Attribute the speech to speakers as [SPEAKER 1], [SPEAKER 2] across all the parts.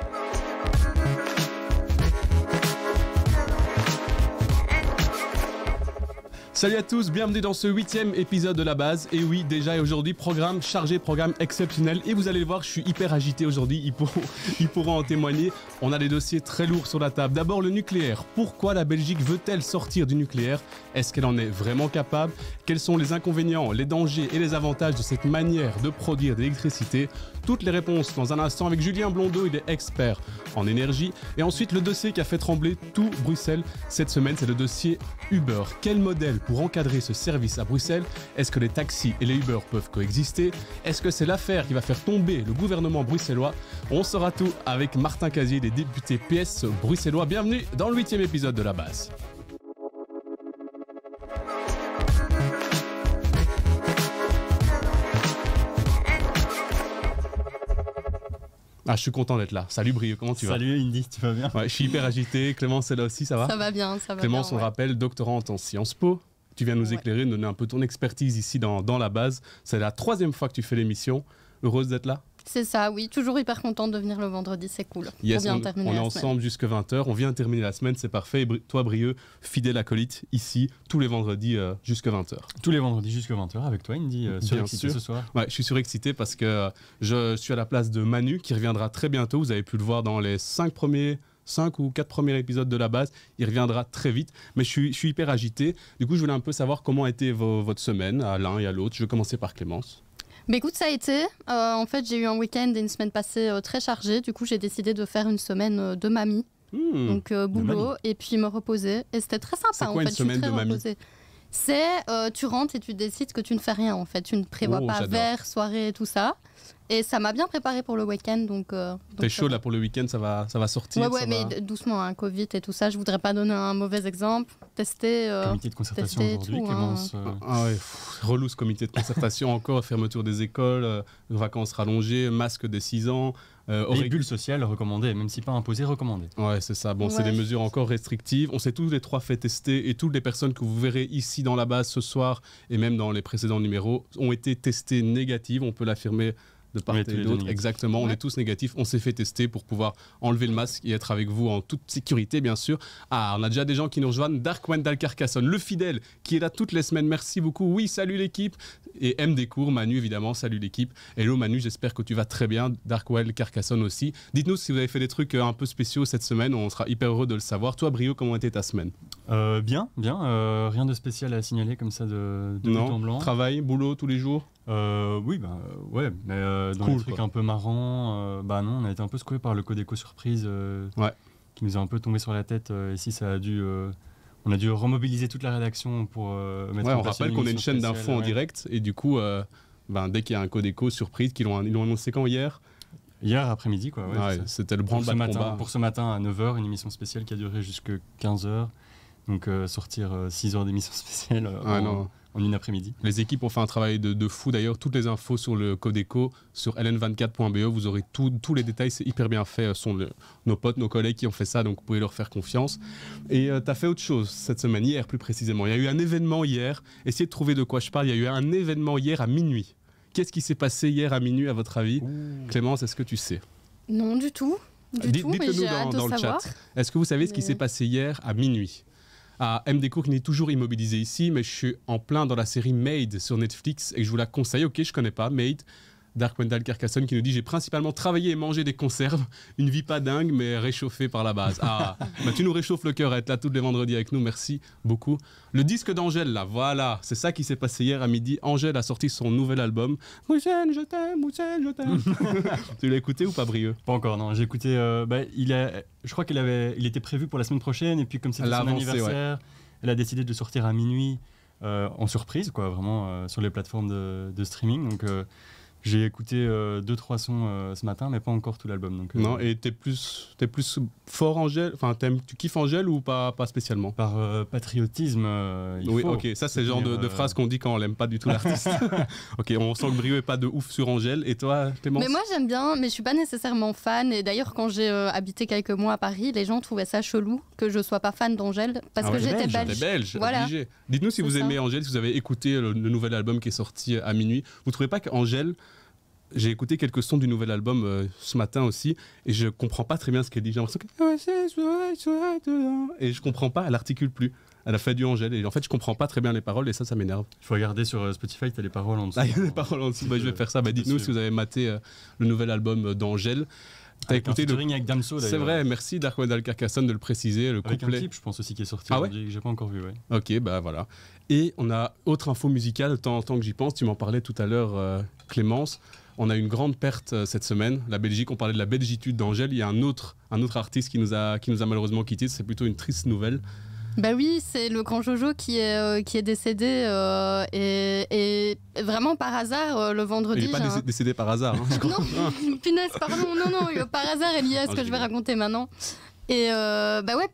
[SPEAKER 1] Thank you. Salut à tous, bienvenue dans ce huitième épisode de la base. Et oui, déjà aujourd'hui, programme chargé, programme exceptionnel. Et vous allez le voir, je suis hyper agité aujourd'hui, ils pourront, en témoigner. On a des dossiers très lourds sur la table. D'abord le nucléaire. Pourquoi la Belgique veut-elle sortir du nucléaire Est-ce qu'elle en est vraiment capable Quels sont les inconvénients, les dangers et les avantages de cette manière de produire de l'électricité Toutes les réponses dans un instant avec Julien Blondeau, il est expert en énergie. Et ensuite, le dossier qui a fait trembler tout Bruxelles cette semaine, c'est le dossier Uber. Quel modèle encadrer ce service à Bruxelles Est-ce que les taxis et les Uber peuvent coexister Est-ce que c'est l'affaire qui va faire tomber le gouvernement bruxellois On saura tout avec Martin Casier des députés PS bruxellois. Bienvenue dans le huitième épisode de La Base. Ah, je suis content d'être là. Salut Brieux, comment tu vas Salut Indy, tu vas bien Je suis hyper agité. Clémence est là aussi, ça va Ça va bien, ça va bien, Clémence, on rappelle, doctorante en sciences po, tu viens nous éclairer, donner un peu ton expertise ici dans, la base. C'est la troisième fois que tu fais l'émission. Heureuse d'être là
[SPEAKER 2] c'est ça, oui. Toujours hyper contente de venir le vendredi, c'est cool. on, vient terminer on est ensemble
[SPEAKER 1] jusqu'à 20h, on vient terminer la semaine, c'est parfait. Et toi, Brieux, fidèle acolyte, ici, tous les vendredis euh, jusqu'à 20h.
[SPEAKER 3] Tous les vendredis jusqu'à 20h avec toi, Indy, euh, surexcité ce soir.
[SPEAKER 1] je suis surexcité parce que euh, je suis à la place de Manu, qui reviendra très bientôt. Vous avez pu le voir dans les cinq premiers 5 ou 4 premiers épisodes de la base. Il reviendra très vite. Mais je suis, hyper agité. Du coup, je voulais un peu savoir comment était votre semaine à l'un et à l'autre. Je vais commencer par Clémence.
[SPEAKER 2] Mais bah, écoute, ça a été. Euh, en fait, j'ai eu un week-end et une semaine passée euh, très chargée. Du coup, j'ai décidé de faire une semaine euh, de mamie. Hmm. Donc, boulot et puis me reposer. Et c'était très sympa. C'est en une fait. semaine de mamie C'est tu rentres et tu décides que tu ne fais rien en fait. Tu ne prévois oh, pas verre, soirée et tout ça. Et ça m'a bien préparé pour le week-end. Donc, euh, t'es chaud là
[SPEAKER 1] pour le week-end, ça va, ça va sortir. Ouais, mais
[SPEAKER 2] doucement, hein, Covid et tout ça. Je voudrais pas donner un mauvais exemple. Tester. Euh, comité de concertation aujourd'hui hein. euh,
[SPEAKER 1] ah, ah relou ce comité de concertation encore. Fermeture des écoles, vacances rallongées, masque des 6 ans. régule sociale recommandé sociales recommandées, même si pas imposées, recommandées. Ouais, c'est ça. Bon, c'est des mesures encore restrictives. On s'est tous les trois fait tester et toutes les personnes que vous verrez ici dans la base ce soir et même dans les précédents numéros ont été testées négatives. On peut l'affirmer de part et Exactement, on est tous négatifs. On s'est fait tester pour pouvoir enlever le masque et être avec vous en toute sécurité, bien sûr. Ah, on a déjà des gens qui nous rejoignent. Dark Carcassonne, le fidèle, qui est là toutes les semaines. Merci beaucoup. Oui, salut l'équipe. Et M des cours, Manu, évidemment. Salut l'équipe. Hello Manu, j'espère que tu vas très bien. Dark Carcassonne aussi. Dites-nous si vous avez fait des trucs euh, un peu spéciaux cette semaine. On sera hyper heureux de le savoir. Toi, Brio, comment était ta semaine
[SPEAKER 3] euh, Bien, bien. Euh, rien de spécial à signaler comme ça de, de non. En blanc. Travail, boulot tous les jours euh, oui, bah, euh, ouais, mais euh, dans cool, les trucs un peu marrants, bah non, on a été un peu secoué par le code éco surprise qui nous a un peu tombé sur la tête. et ça a dû, on a dû remobiliser toute la rédaction pour mettre. Ouais, on rappelle qu'on est une chaîne d'infos en direct
[SPEAKER 1] et du coup, ben, dès qu'il y a un code éco surprise, qu'ils l'ont, ils l'ont annoncé quand hier. Hier après-midi, quoi. Ouais, c'était le branle matin.
[SPEAKER 3] Pour ce matin à 9h, une émission spéciale qui a duré jusque 15h. Donc sortir 6 h d'émission spéciale. Ah, non en une après-midi. Les
[SPEAKER 1] équipes ont fait un travail de, fou d'ailleurs. Toutes les infos sur le Codeco, sur ln24.be, vous aurez tous les détails. C'est hyper bien fait. Ce euh, sont nos potes, nos collègues qui ont fait ça, donc vous pouvez leur faire confiance. Et euh, tu as fait autre chose cette semaine, hier plus précisément. Il y a eu un événement hier. Essayez de trouver de quoi je parle. Il y a eu un événement hier à minuit. Qu'est-ce qui s'est passé hier à minuit à votre avis Clémence, est-ce que tu sais
[SPEAKER 2] Non, du tout. Du tout, mais nous dans, le chat.
[SPEAKER 1] Est-ce que vous savez ce qui s'est passé hier à minuit à MD qui n'est toujours immobilisé ici, mais je suis en plein dans la série Made sur Netflix et je vous la conseille. Ok, je connais pas Made. Dark Wendell Carcassonne qui nous dit J'ai principalement travaillé et mangé des conserves. Une vie pas dingue, mais réchauffée par la base. Ah, bah, tu nous réchauffes le cœur à être là tous les vendredis avec nous. Merci beaucoup. Le disque d'Angèle, là, voilà. C'est ça qui s'est passé hier à midi.
[SPEAKER 3] Angèle a sorti son nouvel album.
[SPEAKER 1] Moussène, je t'aime, Moussène, je t'aime.
[SPEAKER 3] tu l'as écouté ou pas, Brieux Pas encore, non. J'ai écouté. Euh, bah, il a, je crois qu'il avait, il était prévu pour la semaine prochaine. Et puis, comme c'est son anniversaire, elle a décidé de sortir à minuit. Euh, en surprise, quoi, vraiment euh, sur les plateformes de, de streaming. Donc, j'ai écouté euh, deux, trois sons euh, ce matin, mais pas encore tout l'album. Donc, euh, non, et t'es plus, es plus fort Angèle Enfin, tu kiffes Angèle ou pas,
[SPEAKER 1] pas spécialement Par patriotisme, il Oui, ok, ça c'est le genre de, de phrase qu'on dit quand on n'aime pas du tout l'artiste. ok, on sent que Brio est pas de ouf sur Angèle. Et toi, Clémence Mais moi
[SPEAKER 2] j'aime bien, mais je suis pas nécessairement fan. Et d'ailleurs, quand j'ai habité quelques mois à Paris, les gens trouvaient ça chelou que je sois pas fan d'Angèle parce ah que j'étais belge. belge.
[SPEAKER 1] Dites-nous si vous aimez Angèle, si vous avez écouté le, nouvel album qui est sorti à minuit. Vous trouvez pas qu'Angèle j'ai écouté quelques sons du nouvel album euh, ce matin aussi et je comprends pas très bien ce qu'elle dit. J'ai l'impression que. Et je comprends pas, elle articule plus. Elle a fait du Angèle et en fait je comprends pas très bien les paroles et ça ça m'énerve. Il faut regarder sur euh, Spotify, t'as les paroles en dessous. Ah, il y a les paroles en dessous, bah, je vais faire ça. Bah, dites-nous si vous avez maté euh, le nouvel album d'Angèle. T'as écouté le avec Damso C'est vrai, merci Dark Al Carcassonne de le préciser. Le avec je pense aussi qui est sorti. Ah ouais J'ai pas encore vu. Ouais. Ok, bah voilà. Et on a autre info musicale, tant, temps que j'y pense. Tu m'en parlais tout à l'heure, Clémence. On a une grande perte euh, cette semaine. La Belgique, on parlait de la belgitude d'Angèle. Il y a un autre, un autre artiste qui nous a, qui nous a malheureusement quitté. C'est plutôt une triste nouvelle.
[SPEAKER 2] Bah oui, c'est le grand Jojo qui est, euh, qui est décédé euh, et, et, vraiment par hasard le vendredi. Il n'est pas
[SPEAKER 1] décédé par hasard. Hein, non, ah.
[SPEAKER 2] punaise, pardon, non, non, par hasard il y a ce que je vais raconter maintenant. Et bah ouais,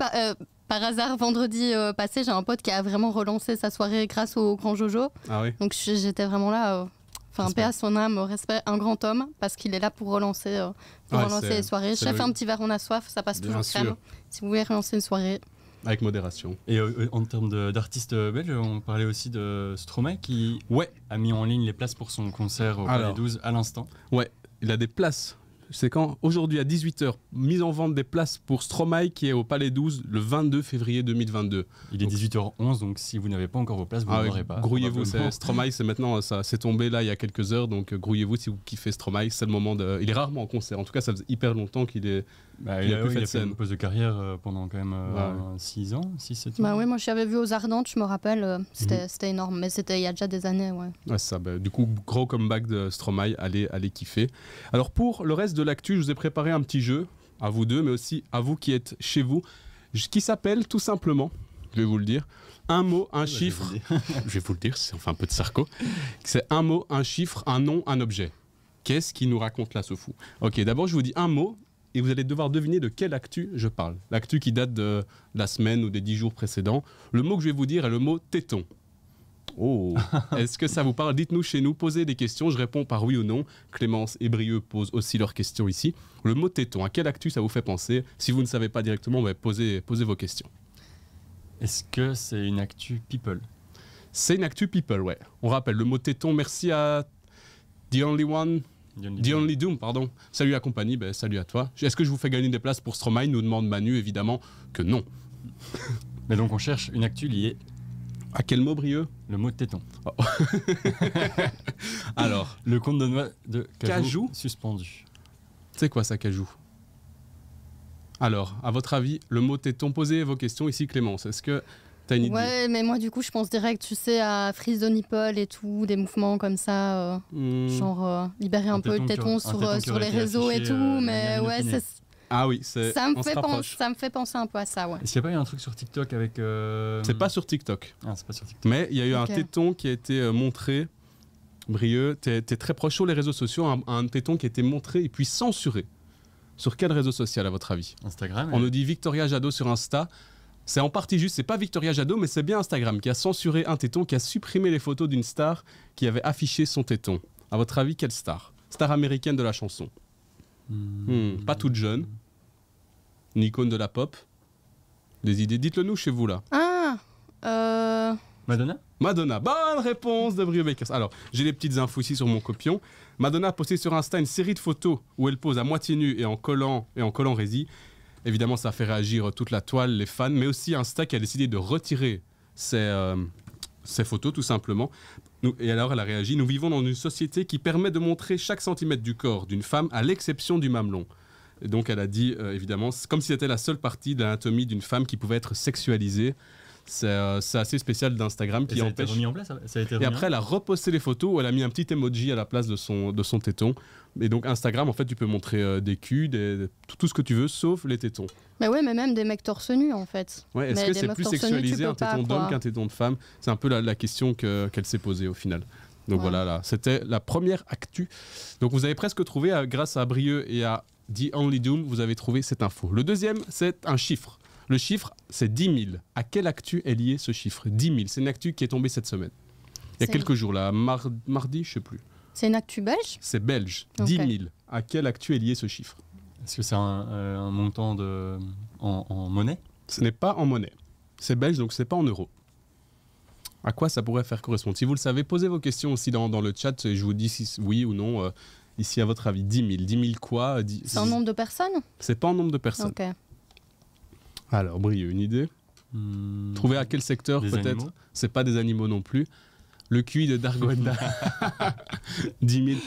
[SPEAKER 2] par, hasard, vendredi passé, j'ai un pote qui a vraiment relancé sa soirée grâce au grand Jojo. Ah Donc j'étais vraiment là Enfin, paix à son âme, respect, un grand homme, parce qu'il est là pour relancer, euh, pour relancer les soirées. Chef, fait un petit verre, on a soif, ça passe toujours crème. Si vous voulez relancer une soirée.
[SPEAKER 3] Avec modération. Et euh, euh, en termes d'artistes belges, on parlait aussi de Stromae qui ouais. a mis en ligne les places pour son concert au Palais 12 à l'instant. Ouais, il a des places c'est
[SPEAKER 1] quand Aujourd'hui à 18h, mise en vente des places pour Stromae qui est au Palais 12 le 22 février 2022. Il est 18h11,
[SPEAKER 3] donc si vous n'avez pas encore vos places, vous ah, n'aurez pas. Grouillez-vous, Stromae, c'est
[SPEAKER 1] maintenant, ça c'est tombé là il y a quelques heures, donc euh, grouillez-vous si vous kiffez Stromae, c'est le moment de. Il est rarement en concert, en tout
[SPEAKER 3] cas ça faisait hyper longtemps qu'il est bah, il, a, euh, fait une pause de carrière euh, pendant quand même 6 euh, ans, 6 7 ans. Bah
[SPEAKER 2] oui, moi je l'avais vu aux Ardentes, je me rappelle, mhm. c'était énorme, mais c'était il y a déjà des années, ouais.
[SPEAKER 1] ça, bah, du coup, gros comeback de Stromae, allez, allez kiffer. Alors pour le reste de l'actu, je vous ai préparé un petit jeu, à vous deux, mais aussi à vous qui êtes chez vous, qui s'appelle tout simplement, je vais vous le dire, un mot, un chiffre, je vais, vous le dire, c'est enfin un peu de sarco, c'est un mot, un chiffre, un nom, un objet. Qu'est-ce qui nous raconte là ce fou Ok, d'abord je vous dis un mot, et vous allez devoir deviner de quelle actu je parle. L'actu qui date de, la semaine ou des dix jours précédents. Le mot que je vais vous dire est le mot téton. Oh Est-ce que ça vous parle Dites-nous chez nous, posez des questions, je réponds par oui ou non. Clémence et Brieux posent aussi leurs questions ici. Le mot téton, à quelle actu ça vous fait penser Si vous ne savez pas directement, ben, posez, posez vos questions. Est-ce que c'est une actu people C'est une actu people, ouais. On rappelle le mot téton, merci à The Only One The Only, Doom, pardon. Salut à compagnie, ben, salut à toi. Est-ce que je vous fais gagner des places pour Stromae Nous demande Manu, évidemment que non.
[SPEAKER 3] Mais donc on cherche une actu liée. À quel mot, Brieux Le mot de téton. Oh. Alors. Le compte de noix de cajou, cajou suspendu. C'est
[SPEAKER 1] quoi ça, cajou Alors, à votre avis, le mot téton, posez vos questions ici, Clémence. Est-ce que Ouais,
[SPEAKER 2] mais moi, du coup, je pense direct, tu sais, à Freeze the Nipple et tout, des mouvements comme ça, euh, hmm. genre euh, libérer un, peu le téton sur, euh, les réseaux et tout, mais ouais, c'est. Ah oui, ça me, fait penser, ça me fait penser un peu à ça. Ouais.
[SPEAKER 3] Est-ce qu'il n'y a pas eu un truc sur
[SPEAKER 1] TikTok avec. C'est pas sur TikTok. Ah, c'est pas sur TikTok. Mais il y a eu un téton qui a été montré. Brieux, t'es es très proche sur les réseaux sociaux, un, téton qui a été montré et puis censuré. Sur quel réseau social, à votre avis Instagram. On nous dit Victoria Jadot sur Insta. C'est en partie juste, c'est pas Victoria Jadot, mais c'est bien Instagram qui a censuré un téton, qui a supprimé les photos d'une star qui avait affiché son téton. À votre avis, quelle star Star américaine de la chanson. Hmm. Hmm, pas toute jeune. Une icône de la pop. Des idées, dites-le nous chez vous là.
[SPEAKER 2] Ah euh...
[SPEAKER 1] Madonna Madonna, bonne réponse de Brio Alors, j'ai les petites infos ici sur mon copion. Madonna a posté sur Insta une série de photos où elle pose à moitié nue et en collant et en collant rési Évidemment, ça a fait réagir toute la toile, les fans, mais aussi Insta qui a décidé de retirer ces euh, photos, tout simplement. et alors, elle a réagi Nous vivons dans une société qui permet de montrer chaque centimètre du corps d'une femme, à l'exception du mamelon. donc, elle a dit, euh, évidemment, comme si c'était la seule partie de l'anatomie d'une femme qui pouvait être sexualisée. Euh, c'est assez spécial d'Instagram qui en place, Et après, elle a reposté les photos où elle a mis un petit emoji à la place de son, de son téton. Et donc, Instagram, en fait, tu peux montrer euh, des culs, tout, ce que tu veux, sauf les tétons.
[SPEAKER 2] Mais ouais, mais même des mecs torse nu, en fait. Ouais, est-ce que c'est plus sexualisé un téton d'homme qu'un
[SPEAKER 1] téton de femme C'est un peu la, la question qu'elle s'est posée au final. Donc voilà, là, c'était la première actu. Donc vous avez presque trouvé, euh, grâce à Brieux et à The Only Doom, vous avez trouvé cette info. Le deuxième, c'est un chiffre. Le chiffre, c'est 10 000. À quelle actu est lié ce chiffre 10 000. C'est une actu qui est tombée cette semaine. Il y a quelques jours, là, mardi, je ne sais plus.
[SPEAKER 2] C'est une actu belge
[SPEAKER 1] C'est belge. 10 000. À quelle actu est lié ce chiffre Est-ce que c'est un, euh, montant de... en, monnaie Ce n'est pas en monnaie. C'est belge, donc ce n'est pas en euros à quoi ça pourrait faire correspondre. Si vous le savez, posez vos questions aussi dans, le chat et je vous dis si oui ou non, euh, ici à votre avis. 10 000. 10 000 quoi C'est en
[SPEAKER 2] nombre de personnes
[SPEAKER 1] C'est pas en nombre de personnes. Alors, Brieux, une idée hmm. Trouver à quel secteur peut-être C'est pas des animaux non plus. Le QI de Dargonda. 10 000.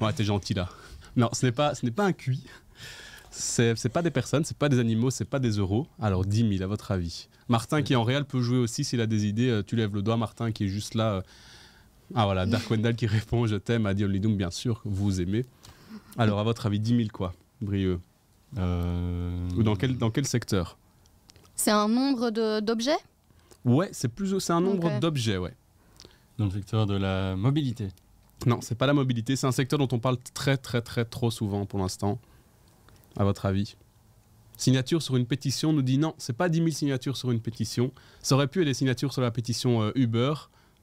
[SPEAKER 1] Ouais, t'es gentil là. Non, ce n'est pas, ce pas un QI. C'est pas des personnes, ce c'est pas des animaux, ce c'est pas des euros. Alors 10 000 à votre avis. Martin qui est en réel peut jouer aussi s'il a des idées. Euh, tu lèves le doigt, Martin qui est juste là. Euh. Ah voilà, Dark qui répond Je t'aime, Adi Lidoum, bien sûr, vous aimez. Alors à votre avis, 10 000 quoi, Brieux euh, Ou dans quel, dans quel secteur
[SPEAKER 2] c'est un nombre d'objets
[SPEAKER 1] Ouais, c'est plus c'est un nombre d'objets, ouais. Dans le secteur de la mobilité. Non, c'est pas la mobilité, c'est un secteur dont on parle très très très trop souvent pour l'instant. À votre avis Signature sur une pétition nous dit non, c'est pas 10 000 signatures sur une pétition. Ça aurait pu être des signatures sur la pétition euh, Uber,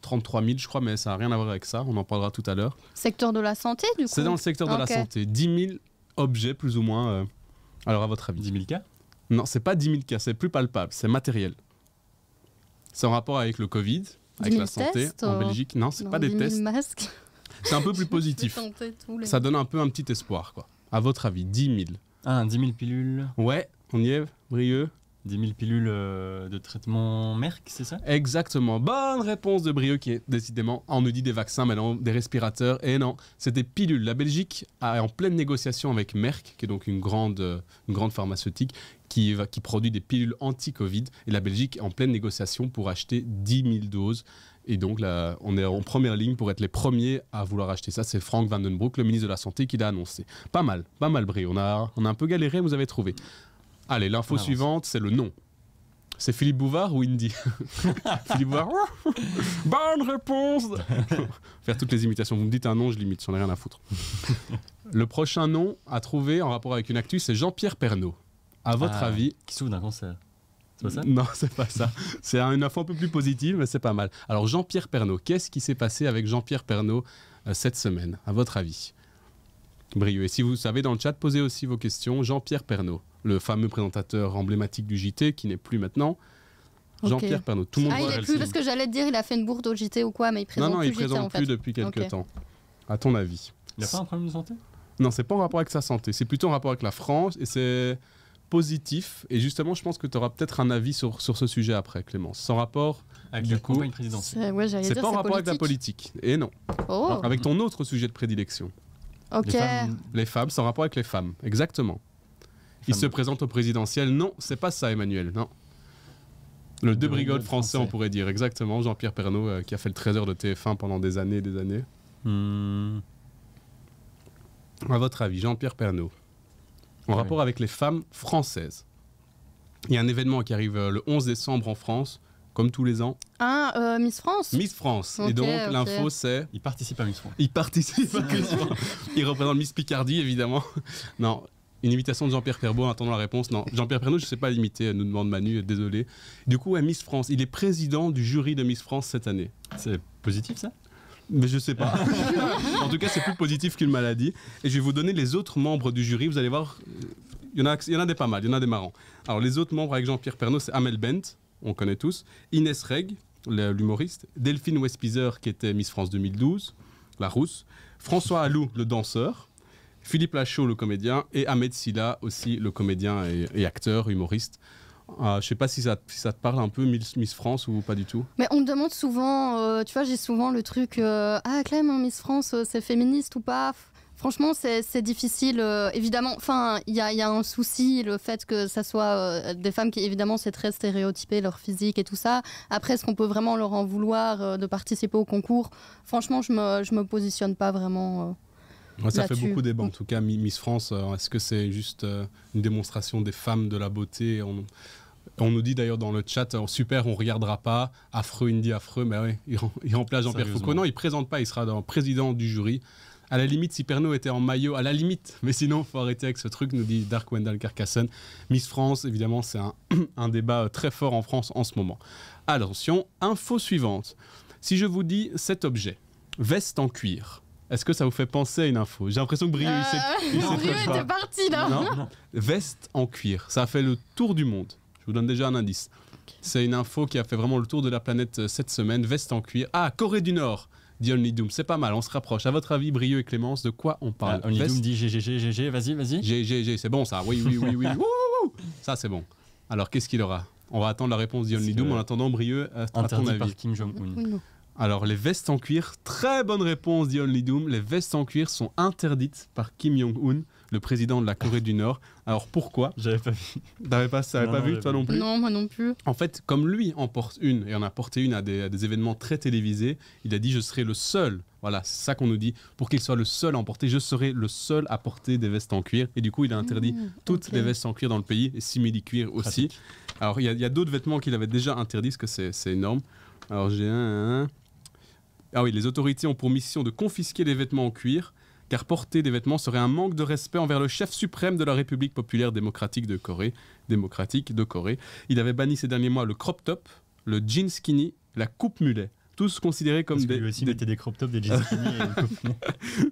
[SPEAKER 1] 33 000 je crois, mais ça n'a rien à voir avec ça, on en parlera tout à l'heure.
[SPEAKER 2] Secteur de la santé du coup C'est dans le secteur de la santé,
[SPEAKER 1] 10 000 objets plus ou moins. Euh, alors à votre avis 10 000 cas non, c'est pas 10 000 cas, c'est plus palpable, c'est matériel. C'est en rapport avec le Covid, avec la santé en euh, Belgique. Non, c'est pas des tests. Masques. C'est un peu plus positif. Ça donne un peu un petit espoir, quoi. À votre avis, 10 000. Ah, 10 000 pilules. Ouais, on y est, Brieux. 10 000 pilules euh, de traitement Merck, c'est ça Exactement. Bonne réponse de Brieux qui est décidément, on nous dit des vaccins, mais non, des respirateurs. Et non, c'est des pilules. La Belgique est en pleine négociation avec Merck, qui est donc une grande, grande pharmaceutique, qui, produit des pilules anti-Covid. Et la Belgique est en pleine négociation pour acheter 10 000 doses. Et donc on est en première ligne pour être les premiers à vouloir acheter ça. C'est Frank Vandenbroek, le ministre de la Santé, qui l'a annoncé. Pas mal, pas mal, Brie. On a, on a un peu galéré, vous avez trouvé. Allez, l'info suivante, c'est le nom. C'est Philippe Bouvard ou Indy Philippe Bouvard Bonne réponse Faire toutes les imitations. Vous me dites un nom, je l'imite, j'en ai rien à foutre. le prochain nom à trouver en rapport avec une actu, c'est Jean-Pierre Pernaud. À votre ah, avis. Qui souffre d'un cancer C'est pas ça Non, c'est pas ça. c'est une info un peu plus positive, mais c'est pas mal. Alors, Jean-Pierre Pernaud, qu'est-ce qui s'est passé avec Jean-Pierre Pernaud euh, cette semaine, à votre avis et si vous savez, dans le chat, posez aussi vos questions. Jean-Pierre Pernaud, le fameux présentateur emblématique du JT qui n'est plus maintenant. Jean-Pierre Pernaud, tout le monde Ah, il est plus parce que
[SPEAKER 2] j'allais te dire, il a fait une bourde au JT ou quoi, mais il présente plus non, Non, il présente plus depuis quelques temps.
[SPEAKER 1] À ton avis Il a pas un problème de santé Non, c'est pas en rapport avec sa santé. C'est plutôt en rapport avec la France et c'est positif. Et justement, je pense que tu auras peut-être un avis sur, ce sujet après, Clémence. Sans rapport avec du coup, C'est pas en rapport avec la politique. Et non. Oh. Avec ton autre sujet de prédilection. Les, femmes, c'est en sans rapport avec les femmes, exactement. Il se présente au présidentiel. Non, c'est pas ça, Emmanuel, non. Le deux français, français, on pourrait dire, exactement. Jean-Pierre Pernaud, euh, qui a fait le trésor de TF1 pendant des années et des années.
[SPEAKER 3] Hmm.
[SPEAKER 1] À votre avis, Jean-Pierre Pernaud, en rapport avec les femmes françaises. Il y a un événement qui arrive euh, le 11 décembre en France, comme tous les ans.
[SPEAKER 2] Ah, Miss France Miss France. et donc, l'info,
[SPEAKER 1] c'est. Il participe à Miss France. Il participe à Miss France. Il représente Miss Picardie, évidemment. Non, une imitation de Jean-Pierre Perbeau en attendant la réponse. Non, Jean-Pierre Pernaud, je ne sais pas l'imiter, nous demande Manu, désolé. Du coup, à Miss France, il est président du jury de Miss France cette année. C'est positif, ça mais je sais pas. en tout cas, c'est plus positif qu'une maladie. Et je vais vous donner les autres membres du jury. Vous allez voir, il y en a, des pas mal, il y en a des marrants. Alors, les autres membres avec Jean-Pierre Pernaud, c'est Amel Bent, on connaît tous. Inès Reg, l'humoriste, Delphine Westpizer, qui était Miss France 2012, la rousse, François Allou, le danseur, Philippe Lachaud, le comédien, et Ahmed Silla, aussi le comédien et, acteur, humoriste. Ah, je ne sais pas si ça, te parle un peu, Miss France, ou pas du tout.
[SPEAKER 2] Mais on me demande souvent, euh, tu vois, j'ai souvent le truc euh, Ah, Clem, Miss France, euh, c'est féministe ou pas Franchement, c'est difficile. Euh, évidemment, enfin, il y, a, un souci, le fait que ce soit euh, des femmes qui, évidemment, c'est très stéréotypé, leur physique et tout ça. Après, est-ce qu'on peut vraiment leur en vouloir euh, de participer au concours Franchement, je me, me positionne pas vraiment. ça fait beaucoup débat, en mm.
[SPEAKER 1] tout cas, Miss France. est-ce que c'est juste une démonstration des femmes de la beauté on... nous dit d'ailleurs dans le chat, super, on ne regardera pas. Affreux, dit affreux. Mais oui, il, remplace Jean-Pierre Foucault. Non, il présente pas, il sera dans, président du jury. À la limite, si Pernod était en maillot, à la limite. Mais sinon, faut arrêter avec ce truc, nous dit Dark Wendell Carcassonne. Miss France, évidemment, c'est un, un débat euh, très fort en France en ce moment. Attention, info suivante. Si je vous dis cet objet, veste en cuir, est-ce que ça vous fait penser à une info J'ai l'impression que Brio, euh, il Brio était
[SPEAKER 4] parti là. Non,
[SPEAKER 1] Veste en cuir, ça a fait le tour du monde. Je vous donne déjà un indice. C'est une info qui a fait vraiment le tour de la planète euh, cette semaine. Veste en cuir. Ah, Corée du Nord. Dion Only C'est pas mal, on se rapproche. À votre avis, Brieux et Clémence, de quoi on parle Dion ah, Only dit GGG, vas-y, vas-y. GGG, c'est bon ça, oui, oui, oui, oui. ça, c'est bon. Alors, qu'est-ce qu'il aura On va attendre la réponse The Doom en attendant Brieux à, ton avis. par Kim Jong-un. Alors, les vestes en cuir, très bonne réponse The Doom. Les vestes en cuir sont interdites par Kim Jong-un le président de la Corée du Nord. Alors pourquoi J'avais pas vu. T'avais pas, pas vu, toi non plus Non, moi non plus. En fait, comme lui en porte une, et en a porté une à des, événements très télévisés, il a dit Je serai le seul voilà, c'est ça qu'on nous dit. Pour qu'il soit le seul à en porter, je serai le seul à porter des vestes en cuir. Et du coup, il a mmh, interdit toutes les vestes en cuir dans le pays et simili-cuir aussi. Alors, il y, a, d'autres vêtements qu'il avait déjà interdits, parce que c'est, énorme. Alors, j'ai un. Ah oui, les autorités ont pour mission de confisquer les vêtements en cuir car porter des vêtements serait un manque de respect envers le chef suprême de la République populaire démocratique de Corée. Démocratique de Corée. Il avait banni ces derniers mois le crop top, le jean skinny, la coupe mulet tous considérés comme des. Que lui aussi des... des crop tops, des jeans skinny et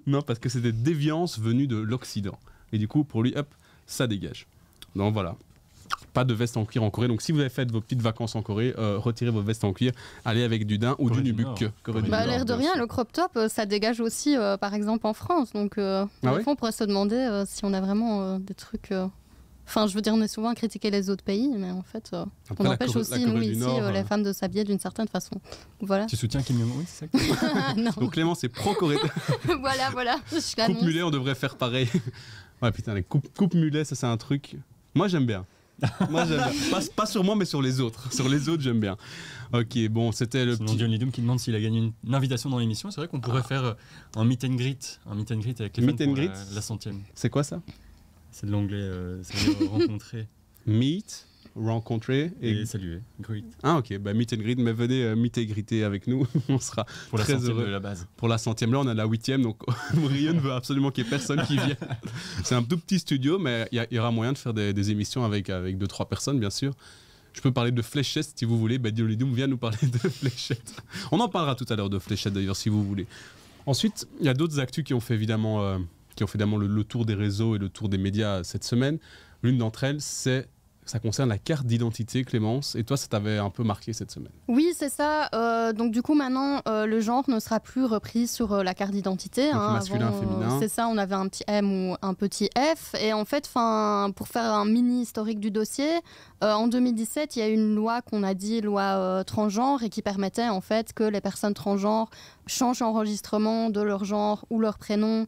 [SPEAKER 1] Non, parce que c'était des déviances venues de l'Occident. Et du coup, pour lui, hop, ça dégage. Donc voilà pas de veste en cuir en Corée. Donc si vous avez fait vos petites vacances en Corée, euh, retirez vos vestes en cuir, allez avec du din ou du nubuck. Bah, l'air de
[SPEAKER 2] rien, le crop top, euh, ça dégage aussi, euh, par exemple, en France. Donc ah fond, on pourrait se demander si on a vraiment des trucs... Enfin, je veux dire, on est souvent à critiquer les autres pays, mais en fait, on empêche aussi, nous, ici, les femmes de s'habiller d'une certaine façon. Voilà. Tu
[SPEAKER 3] soutiens Kim Jong-un, c'est ça ah, Donc Clément, c'est
[SPEAKER 1] pro corée
[SPEAKER 2] voilà, voilà. Je coupe mulet,
[SPEAKER 1] on devrait faire pareil. ouais, putain, les coupes, mulets ça, c'est un truc.
[SPEAKER 3] Moi, j'aime bien. moi Pas, sur moi, mais sur les autres. Sur les autres, j'aime bien. Ok, bon, c'était le. Petit... Johnny Doom qui demande s'il a gagné une, invitation dans l'émission. C'est vrai qu'on pourrait ah. faire euh, un meet and greet, un meet and greet avec les meet La, centième. C'est quoi ça C'est de l'anglais, euh, c'est rencontrer. Meet rencontrer et, et saluer.
[SPEAKER 1] Ah ok, bah, meet and greet, mais venez euh, meet and greeter avec nous, on sera très heureux. De la base. Pour la centième, là on a la huitième, donc Brion ne veut absolument qu'il n'y ait personne qui vienne. C'est un tout petit studio, mais il y, aura moyen de faire des, émissions avec, avec deux, trois personnes bien sûr. Je peux parler de fléchettes si vous voulez, bah, viens vient nous parler de fléchettes. On en parlera tout à l'heure de fléchettes d'ailleurs si vous voulez. Ensuite, il y a d'autres actus qui ont fait évidemment, euh, qui ont fait évidemment le tour des réseaux et le tour des médias cette semaine. L'une d'entre elles, c'est ça concerne la carte d'identité, Clémence. Et toi, ça t'avait un peu marqué cette semaine.
[SPEAKER 2] Oui, c'est ça. Euh, donc du coup, maintenant, euh, le genre ne sera plus repris sur euh, la carte d'identité. Hein, masculin, féminin. C'est ça. On avait un petit M ou un petit F. Et en fait, fin, pour faire un mini historique du dossier, en 2017, il y a une loi qu'on a dit loi transgenre et qui permettait en fait que les personnes transgenres changent enregistrement de leur genre ou leur prénom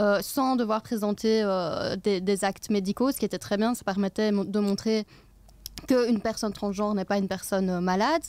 [SPEAKER 2] euh, sans devoir présenter euh, des, actes médicaux, ce qui était très bien, ça permettait de montrer qu'une personne transgenre n'est pas une personne euh, malade.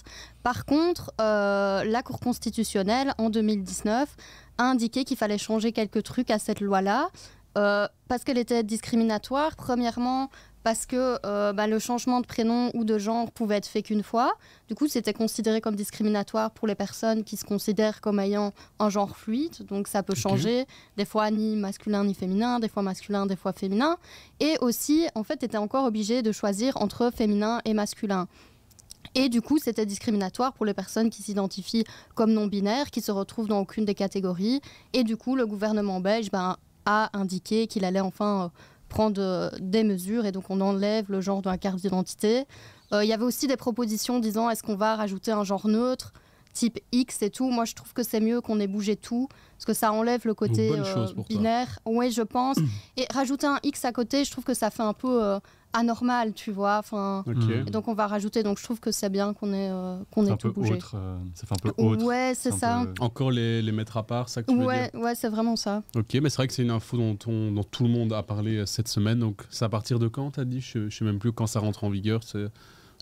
[SPEAKER 2] Par contre, la Cour constitutionnelle, en 2019, a indiqué qu'il fallait changer quelques trucs à cette loi-là. parce qu'elle était discriminatoire. Premièrement, parce que euh, bah, le changement de prénom ou de genre pouvait être fait qu'une fois. Du coup, c'était considéré comme discriminatoire pour les personnes qui se considèrent comme ayant un genre fluide. Donc, ça peut changer, des fois ni masculin ni féminin, des fois masculin, des fois féminin. Et aussi, en fait, était encore obligé de choisir entre féminin et masculin. Et du coup, c'était discriminatoire pour les personnes qui s'identifient comme non-binaires, qui se retrouvent dans aucune des catégories. Et du coup, le gouvernement belge ben, a indiqué qu'il allait enfin euh, prendre euh, des mesures et donc on enlève le genre dans carte d'identité. Euh, il y avait aussi des propositions disant est-ce qu'on va rajouter un genre neutre type X et tout. Moi, je trouve que c'est mieux qu'on ait bougé tout, parce que ça enlève le côté euh, binaire. Oui, je pense. Mm. et rajouter un X à côté, je trouve que ça fait un peu anormal, tu vois. Enfin, mm. donc on va rajouter. Donc je trouve que c'est bien qu'on ait euh, qu'on ait tout bougé.
[SPEAKER 1] Euh, fait un peu autre. Ouais, c'est ça. Euh, Encore les, les, mettre à part, ça que tu ouais,
[SPEAKER 2] Ouais, c'est vraiment ça.
[SPEAKER 1] Ok, mais c'est vrai que c'est une info dont, on, dont tout le monde a parlé cette semaine. Donc c'est à partir de quand T'as dit je, je sais même plus quand ça rentre en vigueur. C'est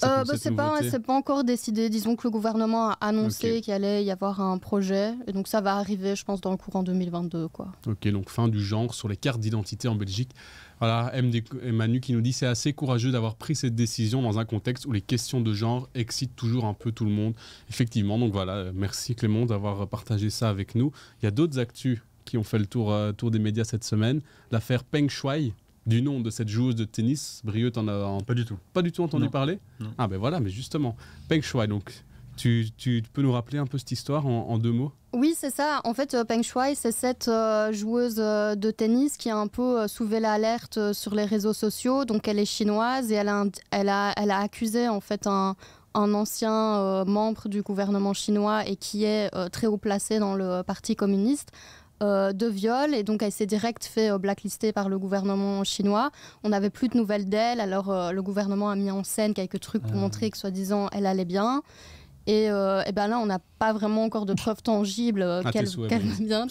[SPEAKER 1] euh, Ce bah, C'est pas,
[SPEAKER 2] pas, encore décidé. Disons que le gouvernement a annoncé qu'il allait y avoir un projet. Et donc ça va arriver, je pense, dans le courant 2022. Quoi.
[SPEAKER 1] Ok, donc fin du genre sur les cartes d'identité en Belgique. Voilà, MD, Manu qui nous dit c'est assez courageux d'avoir pris cette décision dans un contexte où les questions de genre excitent toujours un peu tout le monde. Effectivement, donc voilà, euh, merci Clément d'avoir partagé ça avec nous. Il y a d'autres actus qui ont fait le tour, euh, tour des médias cette semaine. L'affaire Peng Shuai, du nom de cette joueuse de tennis. Brieux, t'en as pas du tout, pas du tout entendu parler. Ah ben voilà, mais justement, Peng Shuai. Donc, tu, peux nous rappeler un peu cette histoire en, deux mots
[SPEAKER 2] Oui, c'est ça. En fait, euh, Peng Shuai, c'est cette euh, joueuse euh, de tennis qui a un peu soulevé l'alerte sur les réseaux sociaux. Donc, elle est chinoise et elle a, elle elle a accusé en fait un, ancien membre du gouvernement chinois et qui est très haut placé dans le Parti communiste euh, de viol et donc elle s'est direct fait euh, blacklister par le gouvernement chinois. On n'avait plus de nouvelles d'elle, alors euh, le gouvernement a mis en scène quelques trucs pour ah. montrer que soi-disant elle allait bien. Euh, et, ben là, on n'a pas vraiment encore de preuves tangibles ah, qu'elle va bien,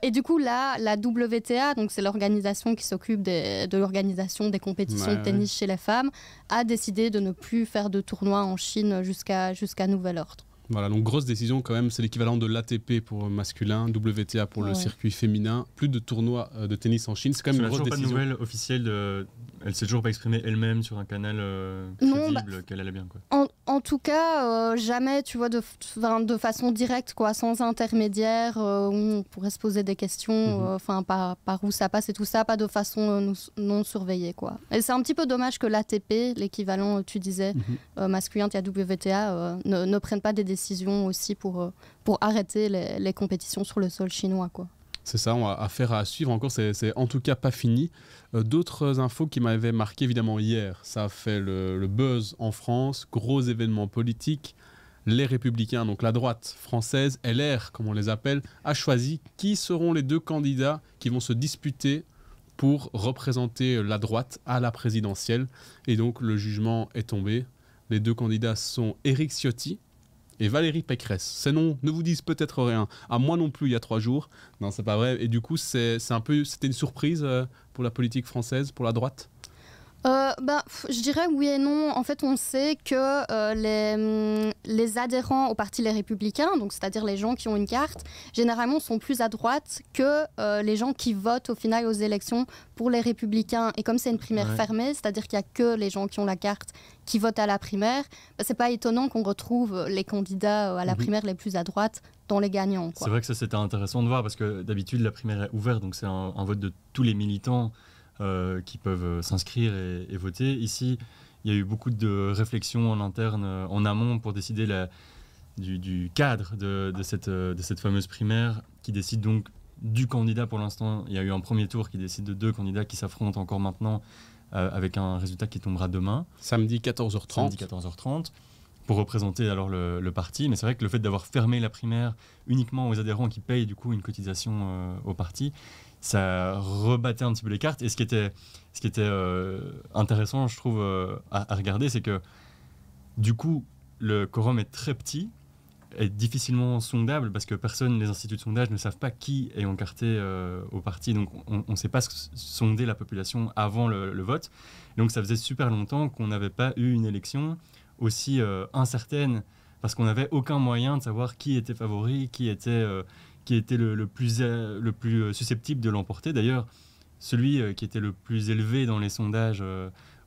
[SPEAKER 2] et, du coup, là, la WTA, donc c'est l'organisation qui s'occupe de l'organisation des compétitions de tennis chez les femmes, a décidé de ne plus faire de tournois en Chine jusqu'à jusqu'à nouvel ordre.
[SPEAKER 1] Voilà, donc grosse décision quand même. C'est l'équivalent de l'ATP pour euh, masculin, WTA pour le circuit féminin. Plus de tournois euh, de tennis en Chine. C'est quand même une grosse
[SPEAKER 3] décision. de, elle s'est toujours pas exprimée elle-même sur un canal euh, crédible bah, qu'elle
[SPEAKER 2] allait bien quoi. En, en tout cas, euh, jamais tu vois de, de façon directe quoi, sans intermédiaire euh, où on pourrait se poser des questions, mhm. enfin par, où ça passe et tout ça, pas de façon non, surveillée quoi. Et c'est un petit peu dommage que l'ATP, l'équivalent tu disais masculine, -hmm. masculin de la WTA, ne, ne prennent pas des décisions aussi pour pour arrêter les, compétitions sur le sol chinois quoi.
[SPEAKER 1] C'est ça, on a affaire à suivre encore, c'est en tout cas pas fini. Euh, d'autres infos qui m'avaient marqué, évidemment, hier, ça a fait le, buzz en France, gros événement politique. Les Républicains, donc la droite française, LR, comme on les appelle, a choisi qui seront les deux candidats qui vont se disputer pour représenter la droite à la présidentielle. Et donc le jugement est tombé. Les deux candidats sont Éric Ciotti, et Valérie Pécresse. Ces noms ne vous disent peut-être rien. À moi non plus, il y a trois jours. Non, c'est pas vrai. Et du coup, c'est un peu, c'était une surprise euh, pour la politique française, pour la droite
[SPEAKER 2] euh, bah, Je dirais oui et non. En fait, on sait que euh, les, hum, les, adhérents au Parti Les Républicains, donc c'est-à-dire les gens qui ont une carte, généralement sont plus à droite que euh, les gens qui votent au final aux élections pour les Républicains. Et comme c'est une primaire fermée, c'est-à-dire qu'il n'y a que les gens qui ont la carte qui votent à la primaire, bah, c'est pas étonnant qu'on retrouve les candidats euh, à la mhm. primaire les plus à droite dans les gagnants. C'est
[SPEAKER 3] vrai que ça c'était intéressant de voir parce que d'habitude la primaire est ouverte, donc c'est un vote de tous les militants. Euh, qui peuvent euh, s'inscrire et, voter. Ici, il y a eu beaucoup de réflexions en interne, euh, en amont, pour décider la, du, cadre de, cette, de cette fameuse primaire qui décide donc du candidat pour l'instant. Il y a eu un premier tour qui décide de deux candidats qui s'affrontent encore maintenant avec un résultat qui tombera demain. Samedi 14h30. Samedi 14h30 pour représenter alors le, parti. Mais c'est vrai que le fait d'avoir fermé la primaire uniquement aux adhérents qui payent du coup une cotisation au parti, ça rebattait un petit peu les cartes. Et ce qui était, ce qui était euh, intéressant, je trouve, euh, à, regarder, c'est que du coup, le quorum est très petit, est difficilement sondable parce que personne, les instituts de sondage ne savent pas qui est encarté euh, au parti. Donc on ne sait pas sonder la population avant le vote. Donc ça faisait super longtemps qu'on n'avait pas eu une élection aussi incertaine parce qu'on n'avait aucun moyen de savoir qui était favori, qui était qui était le, plus, le plus euh, euh, susceptible de l'emporter. D'ailleurs, celui euh, qui était le plus élevé dans les sondages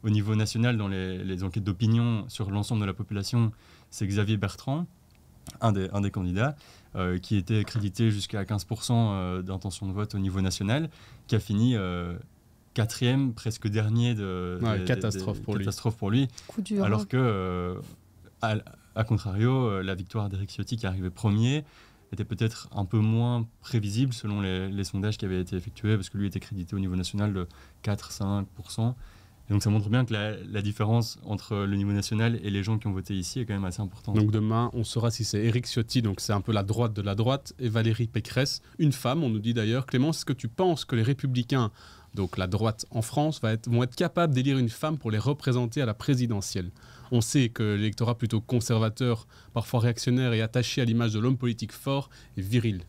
[SPEAKER 3] au niveau national, dans les, enquêtes d'opinion sur l'ensemble de la population, c'est Xavier Bertrand, un des, un des candidats, qui était crédité jusqu'à 15% d'intention de vote au niveau national, qui a fini quatrième, presque dernier de... catastrophe, pour catastrophe, pour lui. Coup dur. Hein. Alors que, à, contrario, la victoire d'Eric Ciotti qui est arrivé premier, était peut-être un peu moins prévisible selon les, sondages qui avaient été effectués, parce que lui était crédité au niveau national de 4-5%. Et donc ça montre bien que la, différence entre le niveau national et les gens qui ont voté ici est quand même assez importante. Donc demain, on saura si c'est Éric Ciotti, donc c'est un peu la droite de la droite,
[SPEAKER 1] et Valérie Pécresse, une femme, on nous dit d'ailleurs. Clémence, est-ce que tu penses que les républicains, donc la droite en France, vont être capables d'élire une femme pour les représenter à la présidentielle on sait que l'électorat plutôt conservateur, parfois réactionnaire et attaché à l'image de l'homme politique fort et viril.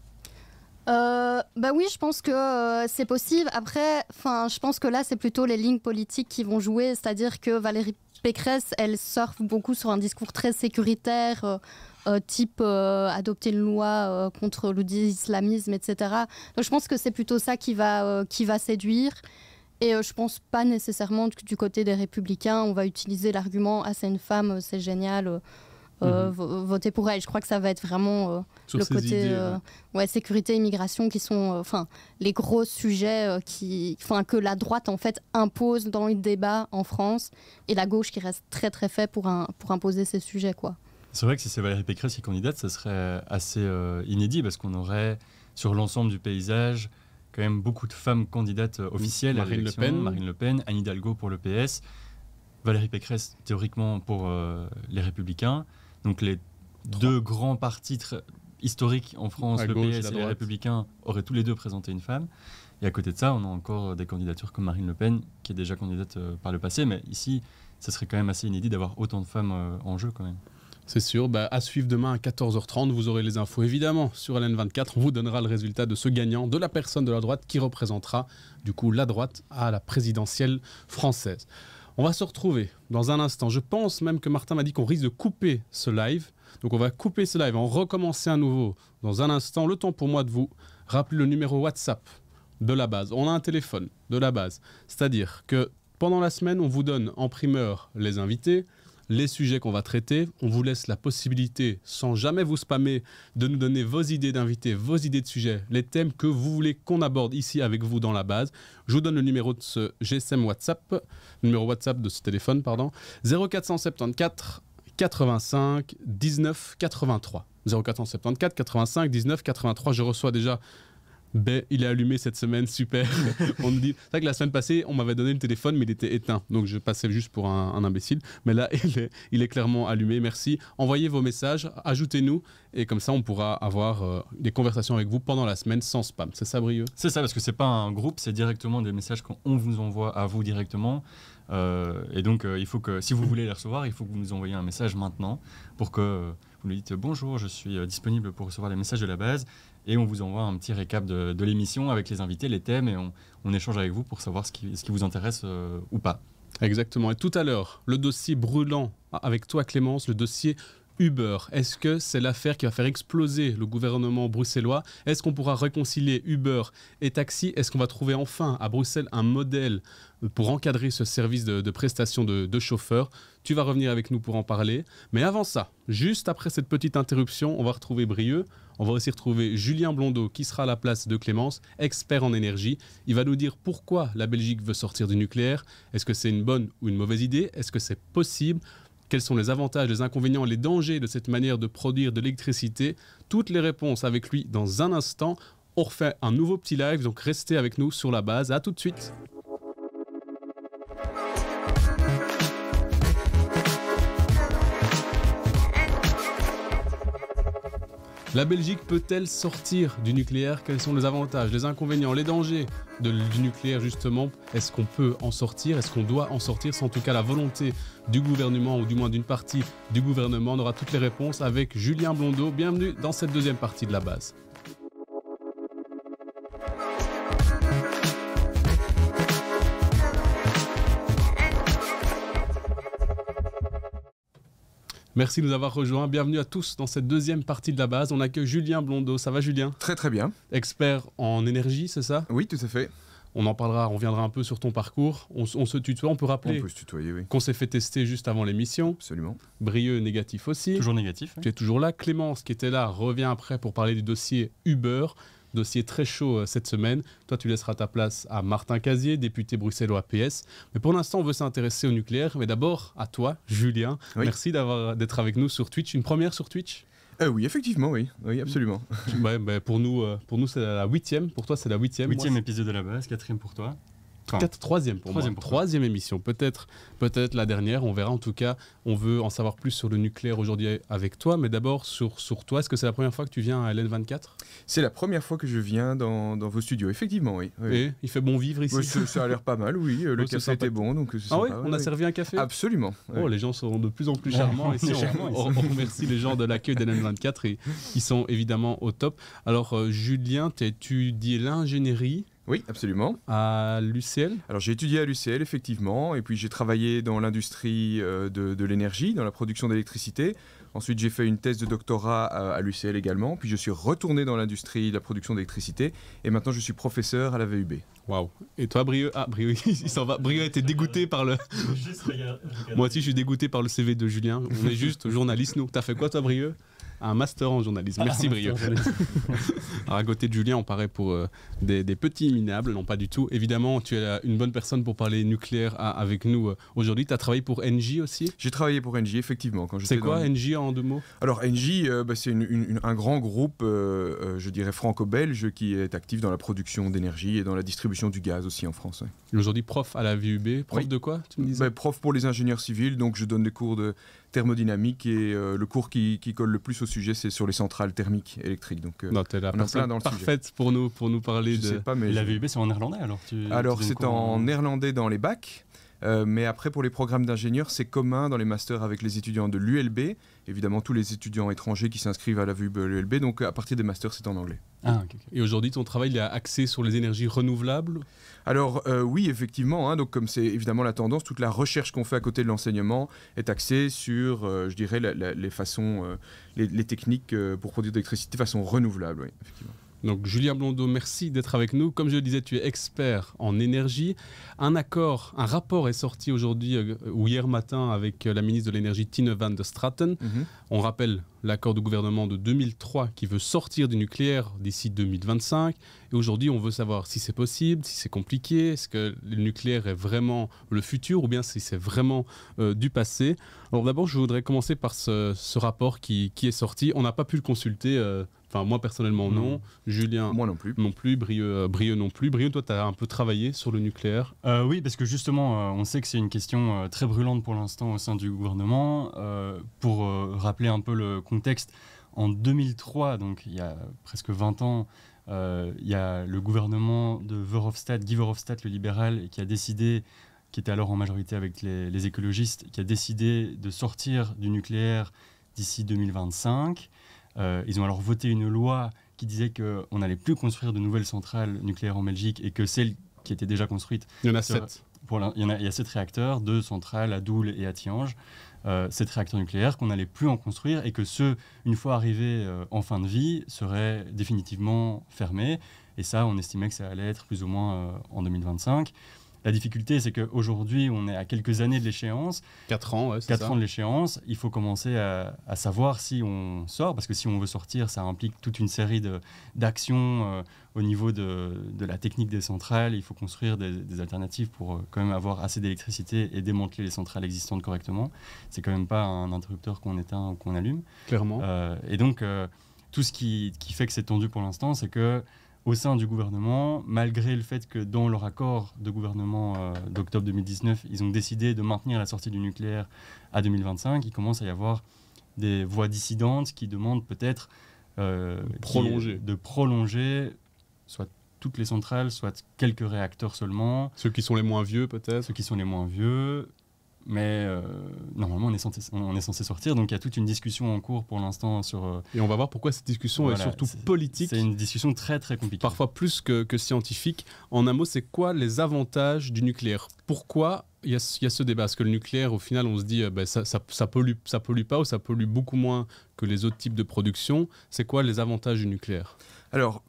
[SPEAKER 2] Euh, bah oui, je pense que euh, c'est possible. Après, enfin, je pense que là, c'est plutôt les lignes politiques qui vont jouer, c'est-à-dire que Valérie Pécresse, elle surfe beaucoup sur un discours très sécuritaire, euh, type adopter une loi contre l'islamisme, etc. Donc, je pense que c'est plutôt ça qui va, qui va séduire. Et euh, je pense pas nécessairement que du côté des républicains, on va utiliser l'argument Ah, c'est une femme, euh, c'est génial. Euh, mhm. votez pour elle. Je crois que ça va être vraiment le côté sécurité et sécurité, immigration qui sont enfin les gros sujets qui, que la droite en fait impose dans le débat en France et la gauche qui reste très très faite pour, pour imposer ces sujets. quoi.
[SPEAKER 3] C'est vrai que si c'est Valérie Pécresse qui est candidate, ça serait assez inédit parce qu'on aurait sur l'ensemble du paysage quand même beaucoup de femmes candidates euh, officielles Marine Le Pen. Marine Le Pen, Anne Hidalgo pour le PS, Valérie Pécresse théoriquement pour euh, les Républicains. Donc les deux grands partis historiques en France, le PS et, les Républicains, auraient tous les deux présenté une femme. Et à côté de ça, on a encore des candidatures comme Marine Le Pen, qui est déjà candidate euh, par le passé, mais ici, ça serait quand même assez inédit d'avoir autant de femmes en jeu quand même. C'est sûr. Bah, à suivre demain à 14h30, vous aurez les infos évidemment. Sur
[SPEAKER 1] LN24, on vous donnera le résultat de ce gagnant, de la personne de la droite qui représentera du coup la droite à la présidentielle française. On va se retrouver dans un instant. Je pense même que Martin m'a dit qu'on risque de couper ce live. Donc on va couper ce live, on recommencer à nouveau dans un instant. Le temps pour moi de vous rappeler le numéro WhatsApp de la base. On a un téléphone de la base. C'est-à-dire que pendant la semaine, on vous donne en primeur les invités les sujets qu'on va traiter. On vous laisse la possibilité, sans jamais vous spammer, de nous donner vos idées d'invités, vos idées de sujets, les thèmes que vous voulez qu'on aborde ici avec vous dans la base. Je vous donne le numéro de ce GSM WhatsApp, numéro WhatsApp de ce téléphone, pardon, 0474 85 19 83. 0474 85 19 83. Je reçois déjà ben, il est allumé cette semaine, super. on dit, c'est vrai que la semaine passée, on m'avait donné le téléphone, mais il était éteint. Donc je passais juste pour un, imbécile. Mais là, il est, clairement allumé. Merci. Envoyez vos messages, ajoutez-nous. Et comme ça, on pourra avoir euh, des
[SPEAKER 3] conversations avec vous pendant la semaine sans spam. C'est ça, Brieux C'est ça, parce que ce n'est pas un groupe, c'est directement des messages qu'on vous envoie à vous directement. Euh, et donc, euh, il faut que, si vous voulez les recevoir, il faut que vous nous envoyiez un message maintenant pour que vous nous dites bonjour, je suis disponible pour recevoir les messages de la base et on vous envoie un petit récap de, l'émission avec les invités, les thèmes, et on, échange avec vous pour savoir ce qui, vous intéresse euh, ou pas. Exactement. Et tout à l'heure, le dossier brûlant avec toi
[SPEAKER 1] Clémence, le dossier Uber. Est-ce que c'est l'affaire qui va faire exploser le gouvernement bruxellois Est-ce qu'on pourra réconcilier Uber et taxi Est-ce qu'on va trouver enfin à Bruxelles un modèle pour encadrer ce service de, prestation de, de chauffeurs Tu vas revenir avec nous pour en parler. Mais avant ça, juste après cette petite interruption, on va retrouver Brieux on va aussi retrouver Julien Blondeau qui sera à la place de Clémence, expert en énergie. Il va nous dire pourquoi la Belgique veut sortir du nucléaire. Est-ce que c'est une bonne ou une mauvaise idée Est-ce que c'est possible quels sont les avantages, les inconvénients, les dangers de cette manière de produire de l'électricité Toutes les réponses avec lui dans un instant. On refait un nouveau petit live, donc restez avec nous sur la base. À tout de suite. La Belgique peut-elle sortir du nucléaire Quels sont les avantages, les inconvénients, les dangers du nucléaire justement Est-ce qu'on peut en sortir Est-ce qu'on doit en sortir C'est en tout cas la volonté du gouvernement, ou du moins d'une partie du gouvernement. On aura toutes les réponses avec Julien Blondeau. Bienvenue dans cette deuxième partie de la base. Merci de nous avoir rejoints. Bienvenue à tous dans cette deuxième partie de la base. On accueille Julien Blondeau. Ça va, Julien Très, très bien. Expert en énergie, c'est ça Oui, tout à fait. On en parlera, on reviendra un peu sur ton parcours. On, se tutoie, on peut rappeler on se tutoyer, qu'on s'est fait tester juste avant l'émission. Absolument. Brieux, négatif aussi. Toujours négatif. Tu es toujours là. Clémence, qui était là, revient après pour parler du dossier Uber. Dossier très chaud euh, cette semaine. Toi, tu laisseras ta place à Martin Casier, député bruxellois PS. Mais pour l'instant, on veut s'intéresser au nucléaire. Mais d'abord, à toi, Julien. Merci euh, d'être avec nous sur Twitch. Une première sur Twitch euh, oui, effectivement, oui, oui absolument. Ben, pour nous, pour nous c'est la huitième. Pour toi, c'est la huitième. Huitième épisode de la
[SPEAKER 3] base, quatrième pour toi troisième pour moi.
[SPEAKER 1] troisième émission. Peut-être peut la dernière, on verra. En tout cas, on veut en savoir plus sur le nucléaire aujourd'hui avec toi. Mais d'abord, sur, sur toi, est-ce que c'est la première fois que tu viens à LN24
[SPEAKER 5] C'est la première fois que je viens dans, vos studios, effectivement, oui.
[SPEAKER 3] Et il fait bon vivre ici Ça a l'air pas
[SPEAKER 5] mal, oui. Le café était bon. Donc ah oui, on a servi un café Absolument. Oh, les gens sont de plus en plus charmants
[SPEAKER 1] on, remercie les gens de l'accueil d'LN24 et ils sont évidemment au top. Alors,
[SPEAKER 5] euh, Julien, tu dis l'ingénierie oui, absolument. À l'UCL Alors j'ai étudié à l'UCL, effectivement, et puis j'ai travaillé dans l'industrie euh, de, l'énergie, dans la production d'électricité. Ensuite j'ai fait une thèse de doctorat à, l'UCL également, puis je suis retourné dans l'industrie de la production d'électricité, et maintenant je suis professeur à la VUB. Waouh Et toi Brieux Ah, Brieux,
[SPEAKER 1] il s'en va. Brieux était dégoûté par le... Moi aussi je suis dégoûté par le CV de Julien. On est juste journaliste, nous. T'as fait quoi toi Brieux un master en journalisme. Ah, Merci brio Alors à côté de Julien, on paraît pour euh, des, petits minables, non pas du tout. Évidemment, tu es une bonne personne pour parler nucléaire avec nous euh, aujourd'hui. Tu as travaillé pour NJ aussi J'ai travaillé pour NJ, effectivement.
[SPEAKER 5] C'est quoi dans... en deux mots Alors NJ, euh, bah, c'est un grand groupe, je dirais franco-belge, qui est actif dans la production d'énergie et dans la distribution du gaz aussi en France. Aujourd'hui prof à la VUB, prof de quoi tu me bah, Prof pour les ingénieurs civils, donc je donne des cours de thermodynamique et euh, le cours qui, colle le plus au sujet, c'est sur les centrales thermiques électriques. Donc, euh, la parfaite pour nous pour nous parler de. mais la VUB, c'est en néerlandais alors. alors c'est en néerlandais dans les bacs. Euh, mais après, pour les programmes d'ingénieurs, c'est commun dans les masters avec les étudiants de l'ULB. Évidemment, tous les étudiants étrangers qui s'inscrivent à la VUB l'ULB. Donc, à partir des masters, c'est en anglais. Ah, et aujourd'hui, ton travail il est axé sur les énergies renouvelables alors euh, oui, effectivement, hein, donc comme c'est évidemment la tendance, toute la recherche qu'on fait à côté de l'enseignement est axée sur, euh, je dirais, les façons, euh, techniques pour produire de l'électricité de façon renouvelable, effectivement.
[SPEAKER 1] Donc Julien Blondeau, merci d'être avec nous. Comme je le disais, tu es expert en énergie. Un accord, un rapport est sorti aujourd'hui euh, ou hier matin avec euh, la ministre de l'énergie Tine van de Straten. Mhm. On rappelle l'accord du gouvernement de 2003 qui veut sortir du nucléaire d'ici 2025. Et aujourd'hui, on veut savoir si c'est possible, si c'est compliqué, est-ce que le nucléaire est vraiment le futur ou bien si c'est vraiment euh, du passé. Alors d'abord, je voudrais commencer par ce, rapport qui, qui, est sorti. On n'a pas pu le consulter Enfin, moi personnellement, non. Julien, moi non plus. Non plus. Brieux, euh, non plus. Brieux, toi, tu as un peu travaillé sur le nucléaire.
[SPEAKER 3] Euh, oui, parce que justement, euh, on sait que c'est une question très brûlante pour l'instant au sein du gouvernement. pour rappeler un peu le contexte, en 2003, donc il y a presque 20 ans, il y a le gouvernement de Verhofstadt, Guy Verhofstadt, le libéral, qui a décidé qui était alors en majorité avec les écologistes, qui a décidé de sortir du nucléaire d'ici 2025. Euh, ils ont alors voté une loi qui disait qu'on n'allait plus construire de nouvelles centrales nucléaires en Belgique et que celles qui étaient déjà construites. Il y en a sept. il, y a, sept réacteurs, deux centrales à Doule et à Tiange. Euh, sept réacteurs nucléaires qu'on n'allait plus en construire et que ceux, une fois arrivés euh, en fin de vie, seraient définitivement fermés. Et ça, on estimait que ça allait être plus ou moins en 2025. La difficulté, c'est qu'aujourd'hui, on est à quelques années de l'échéance. Quatre ans, ouais, c'est ans de l'échéance. Il faut commencer à, savoir si on sort, parce que si on veut sortir, ça implique toute une série d'actions euh, au niveau de, la technique des centrales. Il faut construire des, alternatives pour euh, quand même avoir assez d'électricité et démanteler les centrales existantes correctement. C'est quand même pas un interrupteur qu'on éteint ou qu'on allume. Clairement. Euh, et donc, tout ce qui, fait que c'est tendu pour l'instant, c'est que au sein du gouvernement, malgré le fait que dans leur accord de gouvernement euh, d'octobre 2019, ils ont décidé de maintenir la sortie du nucléaire à 2025, il commence à y avoir des voix dissidentes qui demandent peut-être euh, de prolonger soit toutes les centrales, soit quelques réacteurs seulement. Ceux qui sont les moins vieux peut-être Ceux qui sont les moins vieux, mais euh, normalement, on est, censé, on est censé sortir. Donc, il y a toute une discussion en cours pour l'instant sur. Euh, et on va voir pourquoi cette discussion est surtout politique. C'est une discussion très, très compliquée. Parfois plus que, scientifique. En un mot, c'est quoi les avantages du
[SPEAKER 1] nucléaire Pourquoi il y, a, ce débat Parce que le nucléaire, au final, on se dit, euh, bah, ça, ça, ça, pollue, ça pollue
[SPEAKER 5] pas ou ça pollue beaucoup moins que les autres types de production. C'est quoi les avantages du nucléaire alors,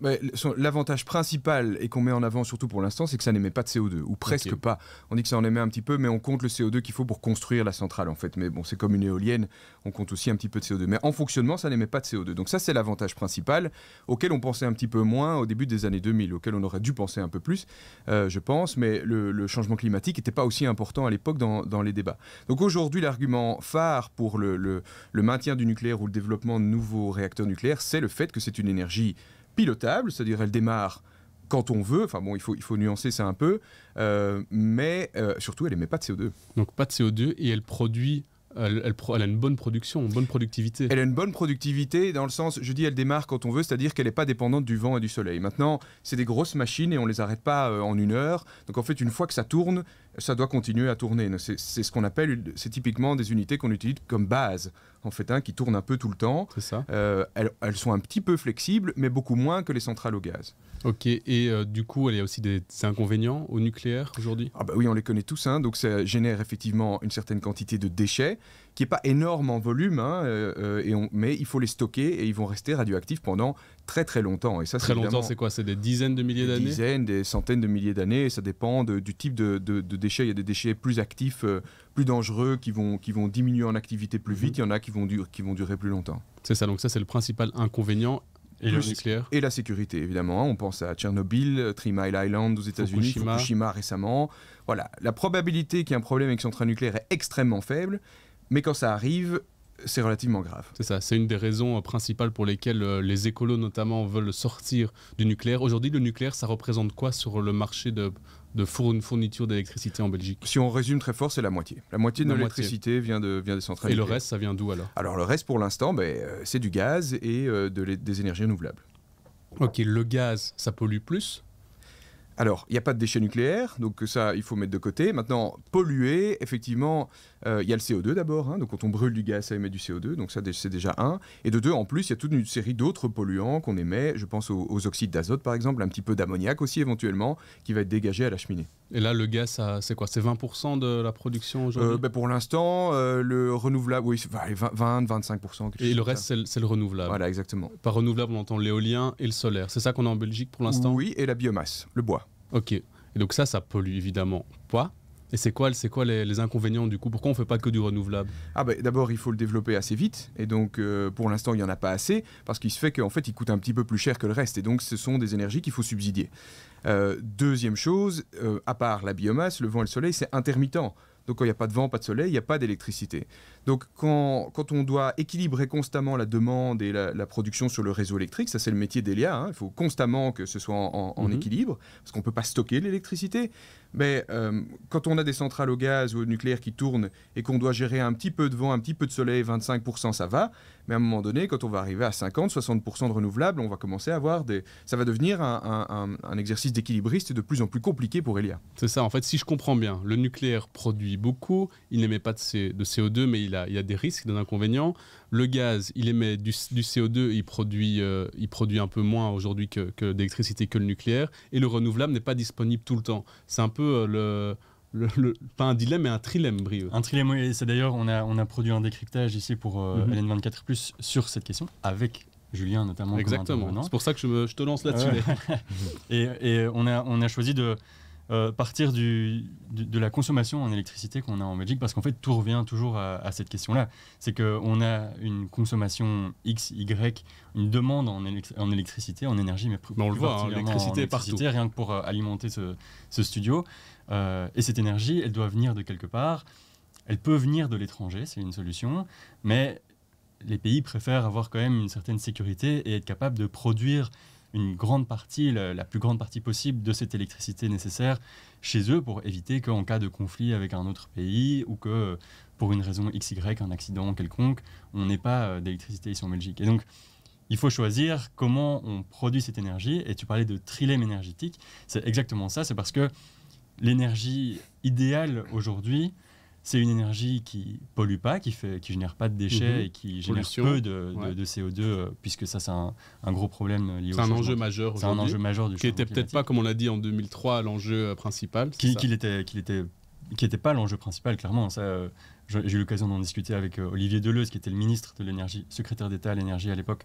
[SPEAKER 5] l'avantage principal et qu'on met en avant surtout pour l'instant, c'est que ça n'émet pas de CO2, ou presque pas. On dit que ça en émet un petit peu, mais on compte le CO2 qu'il faut pour construire la centrale en fait. Mais bon, c'est comme une éolienne, on compte aussi un petit peu de CO2. Mais en fonctionnement, ça n'émet pas de CO2. Donc ça, c'est l'avantage principal auquel on pensait un petit peu moins au début des années 2000, auquel on aurait dû penser un peu plus, euh, je pense. Mais le, changement climatique n'était pas aussi important à l'époque dans, les débats. Donc aujourd'hui, l'argument phare pour le maintien du nucléaire ou le développement de nouveaux réacteurs nucléaires, c'est le fait que c'est une énergie pilotable, c'est-à-dire elle démarre quand on veut, enfin bon, il faut, il faut nuancer ça un peu, euh, mais euh, surtout, elle n'émet pas de CO2. Donc pas de CO2 et elle produit elle, a une bonne production, une bonne productivité. Elle a une bonne productivité dans le sens, je dis, elle démarre quand on veut, c'est-à-dire qu'elle n'est pas dépendante du vent et du soleil. Maintenant, c'est des grosses machines et on les arrête pas euh, en une heure. Donc en fait, une fois que ça tourne, ça doit continuer à tourner. C'est ce qu'on appelle, c'est typiquement des unités qu'on utilise comme base, en fait, hein, qui tournent un peu tout le temps. Ça. Euh, elles, sont un petit peu flexibles, mais beaucoup moins que les centrales au gaz. Ok, et euh, du coup, il y a aussi des, inconvénients au nucléaire aujourd'hui Ah bah oui, on les connaît tous, hein. donc ça génère effectivement une certaine quantité de déchets qui n'est pas énorme en volume, hein, euh, euh, et mais il faut les stocker et ils vont rester radioactifs pendant très très longtemps. Et ça, très longtemps, c'est quoi C'est des dizaines de milliers d'années Des dizaines, des centaines de milliers d'années, ça dépend du type de, déchets. Il y a des déchets plus actifs, euh, plus dangereux, qui vont, qui vont diminuer en activité plus vite, mhm. il y en a qui vont, qui vont durer plus longtemps. C'est ça, donc ça c'est le principal inconvénient. Et, le nucléaire. et la sécurité, évidemment. Hein. On pense à Tchernobyl, Three Island aux États-Unis, Fukushima. récemment. Voilà, la probabilité qu'il y ait un problème avec son train nucléaire est extrêmement faible, mais quand ça arrive, c'est relativement grave. C'est ça, c'est une des raisons euh, principales pour lesquelles euh, les écolos notamment veulent sortir
[SPEAKER 1] du nucléaire. Aujourd'hui, le nucléaire, ça représente quoi sur le marché de, de fourniture d'électricité
[SPEAKER 5] en Belgique Si on résume très fort, c'est la moitié. La moitié de l'électricité vient, de, vient des centrales. Et le reste, ça vient d'où alors Alors le reste, pour l'instant, ben, euh, c'est du gaz et des énergies renouvelables. Ok, le gaz, ça pollue plus alors, il n'y a pas de déchets nucléaires, donc ça, il faut mettre de côté. Maintenant, polluer, effectivement, euh, il y a le CO2 d'abord. Hein. donc, quand on brûle du gaz, ça émet du CO2, donc ça, c'est déjà un. Et de deux, en plus, il y a toute une série d'autres polluants qu'on émet. Je pense aux oxydes d'azote, par exemple, un petit peu d'ammoniac aussi, éventuellement, qui va être dégagé à la cheminée.
[SPEAKER 1] Et là, le gaz,
[SPEAKER 5] c'est quoi C'est 20% de la production euh, aujourd'hui ben, Pour l'instant, euh, le renouvelable, oui, 20-25%. Et le reste,
[SPEAKER 1] c'est le renouvelable. Voilà, exactement. Par renouvelable, on entend l'éolien et le solaire. C'est ça qu'on a en Belgique pour l'instant Oui, et la biomasse, le bois. Ok. Et donc ça, ça pollue évidemment
[SPEAKER 5] pas. Et c'est quoi, quoi les, inconvénients du coup Pourquoi on ne fait pas que du renouvelable ah bah, D'abord, il faut le développer assez vite. Et donc, euh, pour l'instant, il n'y en a pas assez. Parce qu'il se fait qu'en fait, il coûte un petit peu plus cher que le reste. Et donc, ce sont des énergies qu'il faut subsidier. Euh, deuxième chose, euh, à part la biomasse, le vent et le soleil, c'est intermittent. Donc quand il n'y a pas de vent, pas de soleil, il n'y a pas d'électricité. Donc quand, quand on doit équilibrer constamment la demande et la, production sur le réseau électrique, ça c'est le métier d'Elia, hein. il faut constamment que ce soit en, mhm. équilibre, parce qu'on ne peut pas stocker l'électricité. Mais euh, quand on a des centrales au gaz ou au nucléaire qui tournent et qu'on doit gérer un petit peu de vent, un petit peu de soleil, 25% ça va, mais à un moment donné, quand on va arriver à 50, 60% de renouvelables, on va commencer à avoir des... Ça va devenir un, exercice d'équilibriste de plus en plus compliqué pour Elia. C'est ça, en fait, si je comprends
[SPEAKER 1] bien, le nucléaire produit beaucoup, il n'émet pas de, de CO2, mais il il y a des risques, des inconvénients. Le gaz, il émet du, CO2, il produit, euh, il produit un peu moins aujourd'hui que, d'électricité que le nucléaire. Et le renouvelable n'est pas disponible tout le temps. C'est un peu euh,
[SPEAKER 3] le, le, pas un dilemme, mais un trilemme, Brieux. Un trilemme, oui. Et c'est d'ailleurs, on a, on a produit un décryptage ici pour LN24+, euh, mhm. sur cette question, avec Julien notamment. Exactement. C'est pour ça que je, te lance là-dessus. et, et on, a, on a choisi de, euh, partir du, de la consommation en électricité qu'on a en Belgique, parce qu'en fait, tout revient toujours à, cette question-là. C'est qu'on a une consommation X, Y, une demande en, en électricité, en énergie, mais, on le voit, hein, l'électricité est partout. Rien que pour euh, alimenter ce, studio. Euh, et cette énergie, elle doit venir de quelque part. Elle peut venir de l'étranger, c'est une solution, mais les pays préfèrent avoir quand même une certaine sécurité et être capable de produire une grande partie, la, plus grande partie possible de cette électricité nécessaire chez eux pour éviter qu'en cas de conflit avec un autre pays ou que euh, pour une raison XY, un accident quelconque, on n'ait pas euh, d'électricité ici en Belgique. Et donc, il faut choisir comment on produit cette énergie. Et tu parlais de trilemme énergétique. C'est exactement ça. C'est parce que l'énergie idéale aujourd'hui, c'est une énergie qui pollue pas, qui fait, qui génère pas de déchets mhm. et qui génère peu de, CO2, euh, puisque ça, c'est un, gros problème euh, lié au C'est un enjeu majeur. C'est un enjeu majeur du Qui n'était peut-être pas, comme on l'a dit en 2003, l'enjeu euh, principal. Qui, n'était était, qui était, qui était pas l'enjeu principal, clairement. Ça, j'ai eu l'occasion d'en discuter avec Olivier Deleuze, qui était le ministre de l'énergie, secrétaire d'État à l'énergie à l'époque,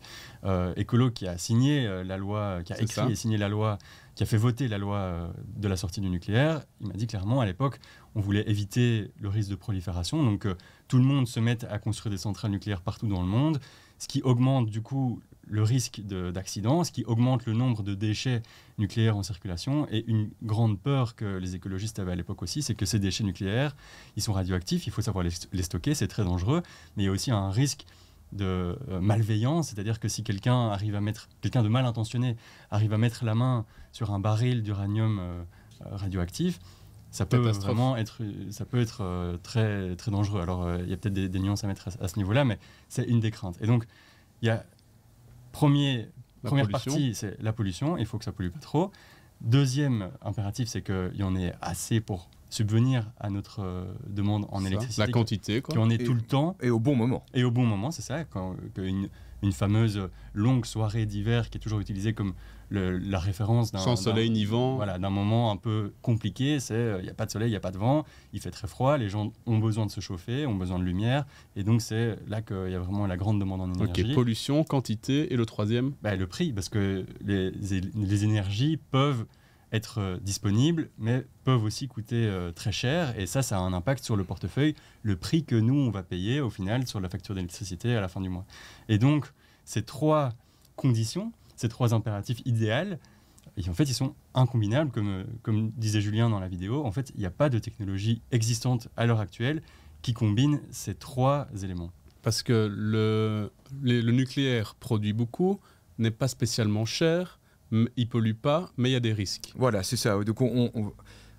[SPEAKER 3] écolo, qui a signé la loi, qui a écrit et signé la loi qui a fait voter la loi de la sortie du nucléaire, il m'a dit clairement à l'époque, on voulait éviter le risque de prolifération. Donc euh, tout le monde se met à construire des centrales nucléaires partout dans le monde, ce qui augmente du coup le risque d'accident, ce qui augmente le nombre de déchets nucléaires en circulation. Et une grande peur que les écologistes avaient à l'époque aussi, c'est que ces déchets nucléaires, ils sont radioactifs, il faut savoir les, stocker, c'est très dangereux, mais il y a aussi un risque de euh, malveillance, c'est-à-dire que si quelqu'un arrive à mettre, quelqu'un de mal intentionné arrive à mettre la main sur un baril d'uranium euh, radioactif, ça peut vraiment être, euh, ça peut être euh, très, très dangereux. Alors, euh, il y a peut-être des, nuances à mettre à, ce niveau-là, mais c'est une des craintes. Et donc, il y a premier, première partie, c'est la pollution. Il faut que ça pollue pas trop. Deuxième impératif, c'est qu'il y en ait assez pour subvenir à notre demande en électricité. La quantité, quoi. en ait tout le temps. Et au bon moment. Et au bon moment, c'est ça. Quand, une fameuse longue soirée d'hiver qui est toujours utilisée comme la référence d'un. soleil ni Voilà, moment un peu compliqué, c'est il euh, n'y a pas de soleil, il n'y a pas de vent, il fait très froid, les gens ont besoin de se chauffer, ont besoin de lumière. Et donc, c'est là qu'il y a vraiment la grande demande en énergie. Ok, pollution, quantité, et le troisième bah, Le prix, parce que les, énergies peuvent être euh, disponibles, mais peuvent aussi coûter euh, très cher. Et ça, ça a un impact sur le portefeuille, le prix que nous, on va payer au final sur la facture d'électricité à la fin du mois. Et donc, ces trois conditions ces trois impératifs idéaux. Et en fait, ils sont incombinables, comme, euh, comme disait Julien dans la vidéo. En fait, il n'y a pas de technologie existante à l'heure actuelle qui combine ces trois éléments. Parce que
[SPEAKER 1] le, le, nucléaire produit beaucoup, n'est pas spécialement cher,
[SPEAKER 5] il pollue pas, mais il y a des risques. Voilà, c'est ça. Donc on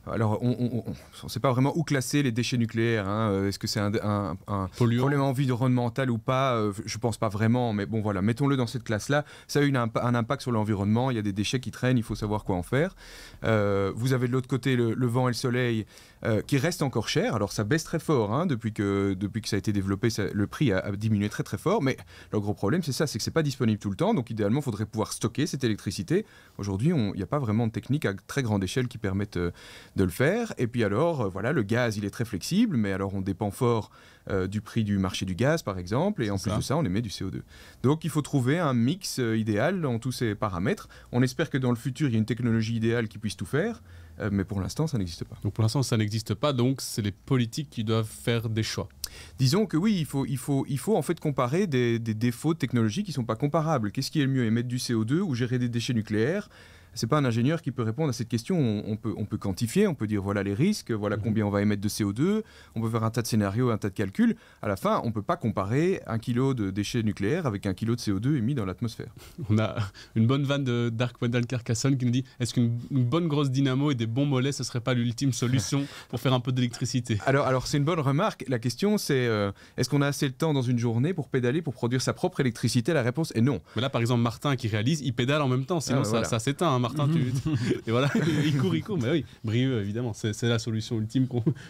[SPEAKER 5] alors, on ne sait pas vraiment où classer les déchets nucléaires. Hein. Euh, est-ce que c'est un, un, problème environnemental ou pas euh, Je ne pense pas vraiment, mais bon voilà, mettons-le dans cette classe-là. Ça a eu un, impact sur l'environnement. Il y a des déchets qui traînent, il faut savoir quoi en faire. Euh, vous avez de l'autre côté le, vent et le soleil qui restent encore chers. Alors ça baisse très fort hein, depuis que ça a été développé, le prix a, diminué très très fort. Mais le gros problème, c'est ça, c'est que ce n'est pas disponible tout le temps. Donc idéalement, il faudrait pouvoir stocker cette électricité. Aujourd'hui, il n'y a pas vraiment de technique à très grande échelle qui permette de le faire. Et puis alors, euh, voilà, le gaz, il est très flexible, mais alors on dépend fort euh, du prix du marché du gaz, par exemple, et en plus de ça, on émet du CO2. Donc il faut trouver un mix euh, idéal dans tous ces paramètres. On espère que dans le futur, il y a une technologie idéale qui puisse tout faire, mais pour l'instant, ça n'existe pas. Donc pour l'instant, ça n'existe pas, donc c'est les politiques qui doivent faire des choix. Disons que oui, il faut, il faut, il faut en fait comparer des, des défauts de technologies qui ne sont pas comparables. Qu'est-ce qui est le mieux, émettre du CO2 ou gérer des déchets nucléaires c'est pas un ingénieur qui peut répondre à cette question. On, peut, on peut quantifier, on peut dire voilà les risques, voilà mhm. combien on va émettre de CO2, on peut faire un tas de scénarios, un tas de calculs. À la fin, on peut pas comparer un kilo de déchets nucléaires avec un kilo de CO2 émis dans l'atmosphère. On a une bonne vanne de Dark
[SPEAKER 1] Wendell Carcassonne qui nous dit est-ce qu'une bonne grosse dynamo et des bons mollets, ce serait pas l'ultime solution pour faire
[SPEAKER 5] un peu d'électricité Alors, alors c'est une bonne remarque. La question, c'est euh, est-ce qu'on a assez de temps dans une journée pour pédaler, pour produire sa propre électricité La réponse est non. Mais là, par exemple, Martin qui réalise, il pédale en même temps, sinon ah,
[SPEAKER 4] ça
[SPEAKER 1] s'éteint. Hein. Hein, Martin, tu, mhm. et voilà, il court, il court. Mais oui, Brieux, évidemment, c'est la solution ultime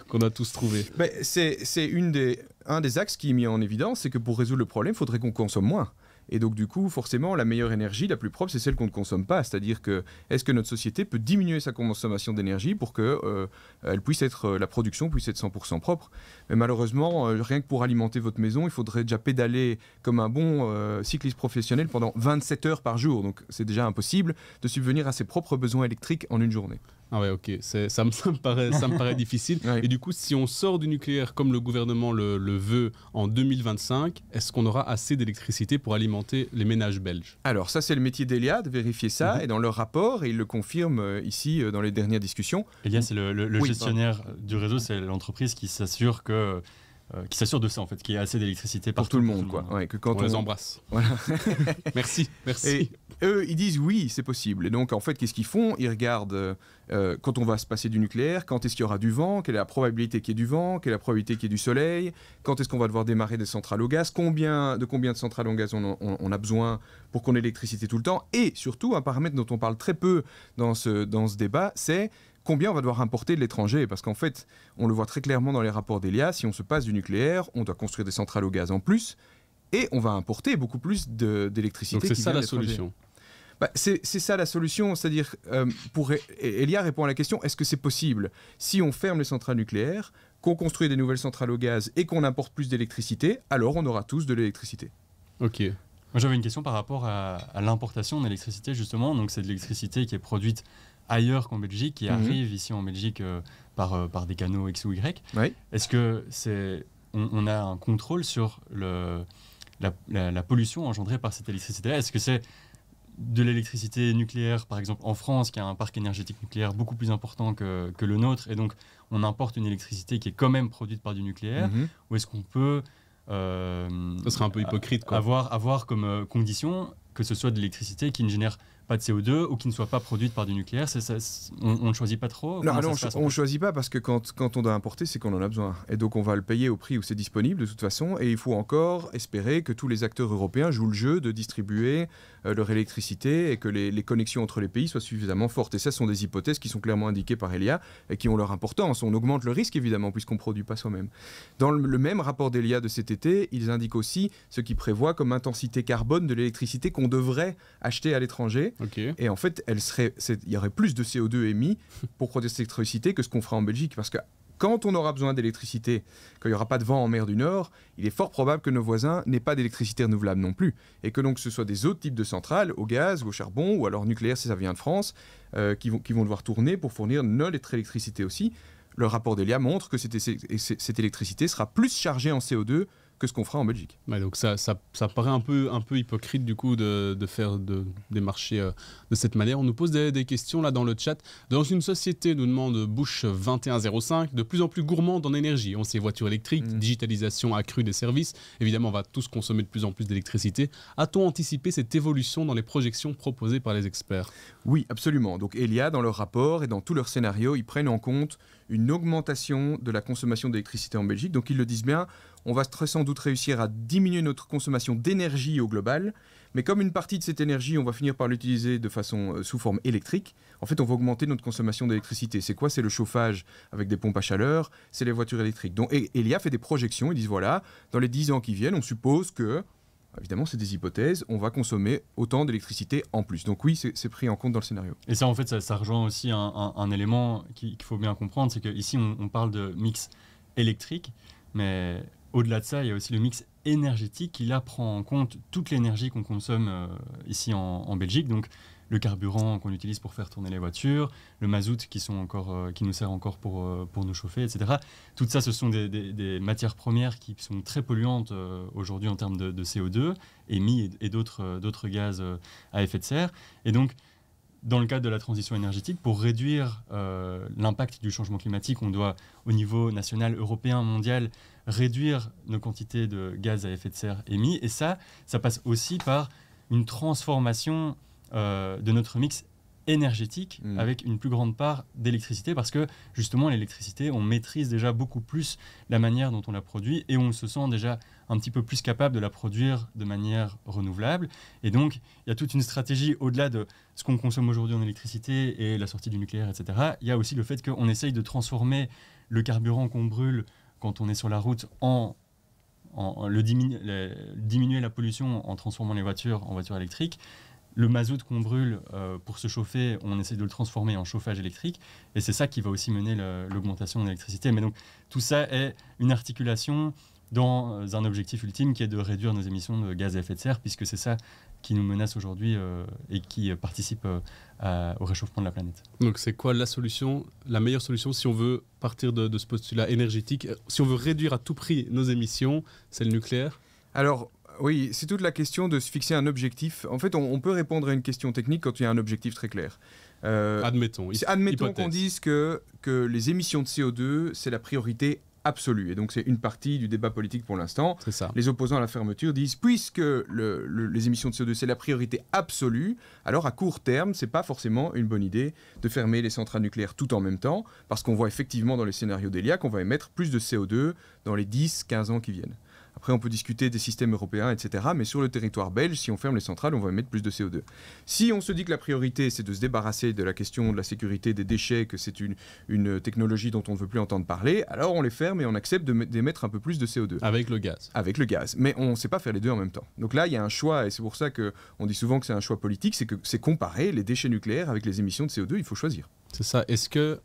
[SPEAKER 5] qu'on a tous trouvée. C'est une des, un des axes qui est mis en évidence, c'est que pour résoudre le problème, il faudrait qu'on consomme moins. Et donc, du coup, forcément, la meilleure énergie, la plus propre, c'est celle qu'on ne consomme pas. C'est-à-dire que, est-ce que notre société peut diminuer sa consommation d'énergie pour que euh, elle puisse être, euh, la production puisse être 100% propre Mais malheureusement, euh, rien que pour alimenter votre maison, il faudrait déjà pédaler comme un bon cycliste professionnel pendant 27 heures par jour. Donc, c'est déjà impossible de subvenir à ses propres besoins électriques en une journée. Ah ouais, ok. Ça, ça, me, paraît, ça me paraît difficile.
[SPEAKER 1] Et du coup, si on sort du nucléaire comme le gouvernement le, le veut en 2025, est-ce qu'on
[SPEAKER 5] aura assez d'électricité pour alimenter les ménages belges Alors ça, c'est le métier de vérifier ça. Mhm. Et dans
[SPEAKER 3] leur rapport, et ils le confirment euh, ici euh, dans les dernières discussions. Eliade, c'est le, gestionnaire du réseau, c'est l'entreprise qui s'assure que euh, qui s'assure de ça en fait, qui a assez d'électricité pour tout le monde, quoi. que quand on, les embrasse. Voilà. merci, merci. Et eux, ils disent oui, c'est possible.
[SPEAKER 5] Et donc en fait, qu'est-ce qu'ils font Ils regardent euh, euh, quand on va se passer du nucléaire, quand est-ce qu'il y aura du vent, quelle est la probabilité qu'il y ait du vent, quelle est la probabilité qu'il y ait du soleil, quand est-ce qu'on va devoir démarrer des centrales au gaz, combien de combien de centrales au gaz on, a besoin pour qu'on ait l'électricité tout le temps. Et surtout, un paramètre dont on parle très peu dans ce dans ce débat, c'est combien on va devoir importer de l'étranger Parce qu'en fait, on le voit très clairement dans les rapports d'Elia, si on se passe du nucléaire, on doit construire des centrales au gaz en plus, et on va importer beaucoup plus d'électricité. C'est ça la solution. Bah, c'est ça la solution, c'est-à-dire, euh, pour e-, e-, Elia répond à la question, est-ce que c'est possible Si on ferme les centrales nucléaires, qu'on construit des nouvelles centrales au gaz et qu'on importe plus d'électricité, alors on aura tous de
[SPEAKER 3] l'électricité. Ok. j'avais une question par rapport à l'importation d'électricité justement, donc c'est de l'électricité qui est produite ailleurs qu'en Belgique qui mhm. arrive ici en Belgique euh, par, euh, par des canaux X ou Y. Est-ce que c'est on, a un contrôle sur le, la, pollution engendrée par cette électricité Est-ce que c'est de l'électricité nucléaire, par exemple en France, qui a un parc énergétique nucléaire beaucoup plus important que, le nôtre, et donc on importe une électricité qui est quand même produite par du nucléaire, mhm. ou est-ce qu'on peut... Euh, ce serait un peu hypocrite. Quoi. Avoir, avoir comme condition que ce soit de l'électricité qui ne génère pas de CO2 ou qui ne soit pas produite par du nucléaire On ne choisit pas trop Non, on ne
[SPEAKER 5] choisit pas parce que quand, quand on doit importer, c'est qu'on en a besoin. Et donc on va le payer au prix où c'est disponible de toute façon. Et il faut encore espérer que tous les acteurs européens jouent le jeu de distribuer euh, leur électricité et que les, connexions entre les pays soient suffisamment fortes. Et ça, sont des hypothèses qui sont clairement indiquées par Elia et qui ont leur importance. On augmente le risque évidemment puisqu'on ne produit pas soi-même. Dans le, le même rapport d'Elia de cet été, ils indiquent aussi ce qui prévoit comme intensité carbone de l'électricité qu'on devrait acheter à l'étranger. Et en fait, il y aurait plus de CO2 émis pour produire cette électricité que ce qu'on fera en Belgique, parce que quand on aura besoin d'électricité, quand il n'y aura pas de vent en mer du Nord, il est fort probable que nos voisins n'aient pas d'électricité renouvelable non plus. Et que donc ce soit des autres types de centrales, au gaz, au charbon, ou alors nucléaire si ça vient de France, euh, qui, vont, devoir tourner pour fournir notre électricité aussi. Le rapport d'Elia montre que cette électricité sera plus chargée en CO2 que ce qu'on fera en Belgique. donc ça,
[SPEAKER 1] ça, ça, paraît un peu, un peu hypocrite du coup de, de faire de, des marchés euh, de cette manière. On nous pose des, questions là dans le chat. Dans une société, nous demande Bush 2105, de plus en plus gourmande en énergie. On sait voitures électriques, mm. digitalisation accrue des services. Évidemment, on va tous consommer
[SPEAKER 5] de plus en plus d'électricité. A-t-on anticipé cette évolution dans les projections proposées par les experts Oui, absolument. Donc Elia, dans leur rapport et dans tous leurs scénarios, ils prennent en compte une augmentation de la consommation d'électricité en Belgique. Donc ils le disent bien, on va sans doute réussir à diminuer notre consommation d'énergie au global, mais comme une partie de cette énergie, on va finir par l'utiliser de façon euh, sous forme électrique, en fait, on va augmenter notre consommation d'électricité. C'est quoi C'est le chauffage avec des pompes à chaleur, c'est les voitures électriques. Donc, Elia fait des projections, ils disent voilà, dans les 10 ans qui viennent, on suppose que, évidemment, c'est des hypothèses, on va consommer autant d'électricité en plus. Donc oui, c'est pris en compte dans
[SPEAKER 3] le scénario. Et ça, en fait, ça, rejoint aussi un, élément qu'il faut bien comprendre, c'est qu'ici, on, on parle de mix électrique, mais au-delà de ça, il y a aussi le mix énergétique qui là prend en compte toute l'énergie qu'on consomme euh, ici en, Belgique. Donc le carburant qu'on utilise pour faire tourner les voitures, le mazout qui, encore, euh, qui nous sert encore pour, euh, nous chauffer, etc. Tout ça, ce sont des, matières premières qui sont très polluantes aujourd'hui en termes de, CO2, émis et, d'autres d'autres gaz à effet de serre. Et donc, dans le cadre de la transition énergétique, pour réduire l'impact du changement climatique, on doit, au niveau national, européen, mondial, réduire nos quantités de gaz à effet de serre émis. Et ça, ça passe aussi par une transformation euh, de notre mix énergétique mm. avec une plus grande part d'électricité parce que justement l'électricité on maîtrise déjà beaucoup plus la manière dont on la produit et on se sent déjà un petit peu plus capable de la produire de manière renouvelable et donc il y a toute une stratégie au-delà de ce qu'on consomme aujourd'hui en électricité et la sortie du nucléaire etc il y a aussi le fait qu'on essaye de transformer le carburant qu'on brûle quand on est sur la route en, en le diminuer la pollution en transformant les voitures en voitures électriques. Le mazout qu'on brûle euh, pour se chauffer, on essaie de le transformer en chauffage électrique. Et c'est ça qui va aussi mener l'augmentation de l'électricité. Mais donc, tout ça est une articulation dans euh, un objectif ultime qui est de réduire nos émissions de gaz à effet de serre, puisque c'est ça qui nous menace aujourd'hui euh, et qui participe euh, au réchauffement de la planète. Donc c'est quoi la solution, la meilleure solution si
[SPEAKER 1] on veut partir de, ce
[SPEAKER 5] postulat énergétique euh, Si on veut réduire à tout prix nos émissions, c'est le nucléaire Alors oui, c'est toute la question de se fixer un objectif. En fait, on, peut répondre à une question technique quand il y a un objectif très clair. Euh, admettons. Admettons qu'on dise que, que les émissions de CO2, c'est la priorité absolue. Et donc c'est une partie du débat politique pour l'instant. Les opposants à la fermeture disent puisque les émissions de CO2 c'est la priorité absolue, alors à court terme c'est pas forcément une bonne idée de fermer les centrales nucléaires tout en même temps, parce qu'on voit effectivement dans les scénarios d'Elia qu'on va émettre plus de CO2 dans les 10-15 ans qui viennent. Après, on peut discuter des systèmes européens, etc. Mais sur le territoire belge, si on ferme les centrales, on va émettre plus de CO2. Si on se dit que la priorité, c'est de se débarrasser de la question de la sécurité des déchets, que c'est une, une technologie dont on ne veut plus entendre parler, alors on les ferme et on accepte d'émettre un peu plus de CO2. Avec le gaz. Avec le gaz. Mais on ne sait pas faire les deux en même temps. Donc là, il y a un choix, et c'est pour ça qu'on dit souvent que c'est un choix politique, c'est que c'est comparer les déchets nucléaires
[SPEAKER 3] avec les émissions de CO2, il faut choisir. C'est ça. Est-ce que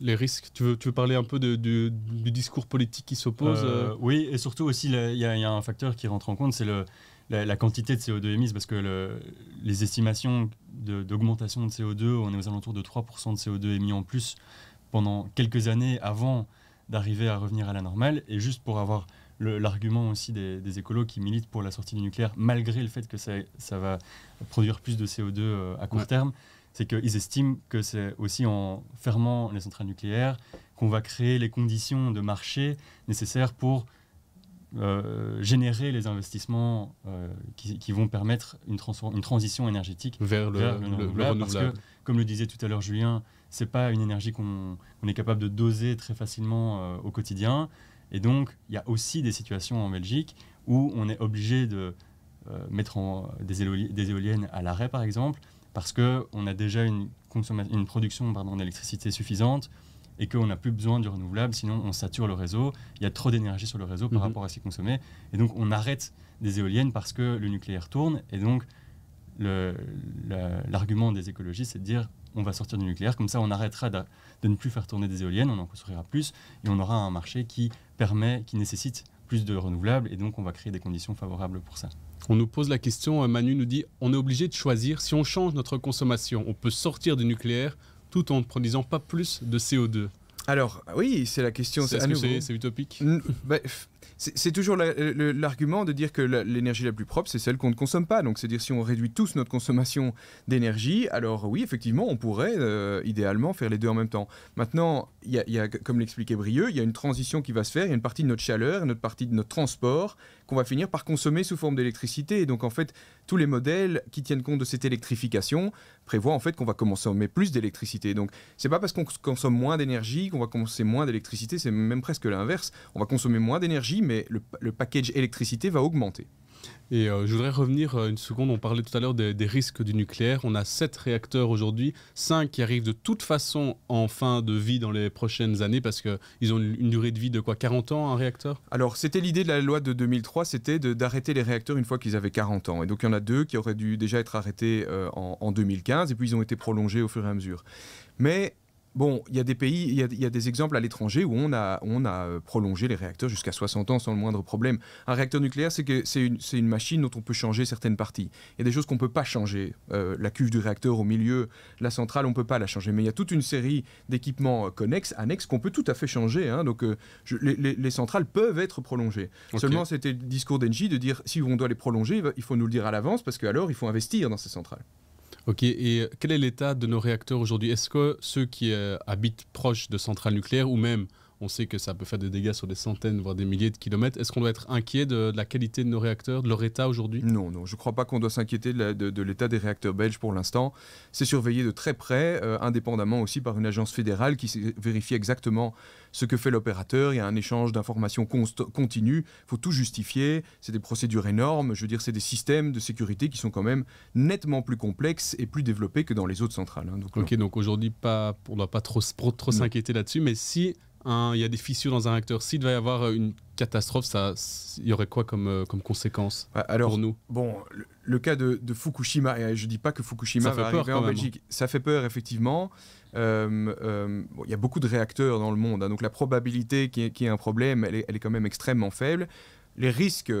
[SPEAKER 3] les risques tu veux, parler un peu du discours politique qui s'oppose euh, euh? Oui, et surtout aussi, il y, a un facteur qui rentre en compte, c'est la, quantité de CO2 émise, parce que les estimations d'augmentation de, CO2, on est aux alentours de 3% de CO2 émis en plus pendant quelques années avant d'arriver à revenir à la normale. Et juste pour avoir l'argument aussi des, des, écolos qui militent pour la sortie du nucléaire, malgré le fait que ça, va produire plus de CO2 euh, à court terme, c'est qu'ils estiment que c'est aussi en fermant les centrales nucléaires qu'on va créer les conditions de marché nécessaires pour euh, générer les investissements euh, qui, vont permettre une, transition énergétique vers le, renouvelable, Parce que, comme le disait tout à l'heure Julien, c'est pas une énergie qu'on est capable de doser très facilement euh, au quotidien. Et donc, il y a aussi des situations en Belgique où on est obligé de mettre en, des, éoliennes à l'arrêt, par exemple, parce qu'on a déjà une, production d'électricité suffisante et qu'on n'a plus besoin du renouvelable, sinon on sature le réseau, il y a trop d'énergie sur le réseau par mhm. rapport à ce qui est consommé, et donc on arrête des éoliennes parce que le nucléaire tourne, et donc l'argument des écologistes, c'est de dire on va sortir du nucléaire, comme ça on arrêtera de, de, ne plus faire tourner des éoliennes, on en construira plus, et on aura un marché qui permet, qui nécessite plus de renouvelables, et donc on va créer des conditions favorables pour ça. On nous pose la question, euh, Manu nous dit, on est obligé de choisir si on change notre consommation. On peut
[SPEAKER 5] sortir du nucléaire tout en ne produisant pas plus de CO2. Alors, oui, c'est la question. C'est utopique bah, C'est toujours l'argument de dire que l'énergie la, plus propre, c'est celle qu'on ne consomme pas. Donc, c'est-à-dire si on réduit tous notre consommation d'énergie, alors oui, effectivement, on pourrait euh, idéalement faire les deux en même temps. Maintenant, comme l'expliquait Brieux, il y a une transition qui va se faire. Il y a une partie de notre chaleur, une autre partie de notre transport, qu'on va finir par consommer sous forme d'électricité. Et donc, en fait, tous les modèles qui tiennent compte de cette électrification prévoient en fait qu'on va consommer plus d'électricité. Donc, c'est pas parce qu'on consomme moins d'énergie qu'on va consommer moins d'électricité, c'est même presque l'inverse. On va consommer moins d'énergie, mais le package électricité va augmenter.
[SPEAKER 1] Et euh, je voudrais revenir euh, une seconde, on parlait tout à l'heure des, risques du nucléaire. On a sept réacteurs aujourd'hui, cinq qui arrivent de toute façon en fin de vie dans les prochaines années parce qu'ils ont une, durée de vie de quoi 40 ans un réacteur
[SPEAKER 5] Alors c'était l'idée de la loi de 2003, c'était d'arrêter les réacteurs une fois qu'ils avaient 40 ans. Et donc il y en a deux qui auraient dû déjà être arrêtés euh, en, en 2015 et puis ils ont été prolongés au fur et à mesure. Mais Bon, il y a des pays, il y, a des exemples à l'étranger où on a, euh, prolongé les réacteurs jusqu'à 60 ans sans le moindre problème. Un réacteur nucléaire, c'est une, une, machine dont on peut changer certaines parties. Il y a des choses qu'on ne peut pas changer. Euh, la cuve du réacteur au milieu, la centrale, on ne peut pas la changer. Mais il y a toute une série d'équipements euh, connexes, annexes, qu'on peut tout à fait changer. Hein. Donc les, centrales peuvent être prolongées. Seulement, c'était le discours d'Engie de dire si on doit les prolonger, il faut nous le dire à l'avance parce qu'alors, il faut investir dans ces centrales. Ok, et quel est l'état de
[SPEAKER 1] nos réacteurs aujourd'hui Est-ce que ceux qui euh, habitent proche de centrales nucléaires ou même on sait que ça peut faire des dégâts sur des centaines, voire des milliers de kilomètres. Est-ce qu'on doit être inquiet de, la qualité de nos réacteurs, de leur état
[SPEAKER 5] aujourd'hui Non, non, je ne crois pas qu'on doit s'inquiéter de, l'état des réacteurs belges pour l'instant. C'est surveillé de très près, euh, indépendamment aussi par une agence fédérale qui vérifie exactement ce que fait l'opérateur. Il y a un échange d'informations continu. Il faut tout justifier. C'est des procédures énormes. Je veux dire, c'est des systèmes de sécurité qui sont quand même nettement plus complexes et plus développés que dans les autres centrales. Hein. Donc, ok, donc aujourd'hui, on ne doit pas trop, trop s'inquiéter là-dessus. Mais si il y a des fissures
[SPEAKER 1] dans un réacteur, s'il devait y avoir euh, une catastrophe, ça, il y aurait quoi comme, euh, comme conséquence bah, Alors,
[SPEAKER 5] pour nous Bon, le, cas de, Fukushima, et je ne dis pas que Fukushima va arriver peur, en Belgique, ça fait peur effectivement. Euh, il y a beaucoup de réacteurs dans le monde, hein, donc la probabilité qu'il y, ait un problème, elle est, quand même extrêmement faible. Les risques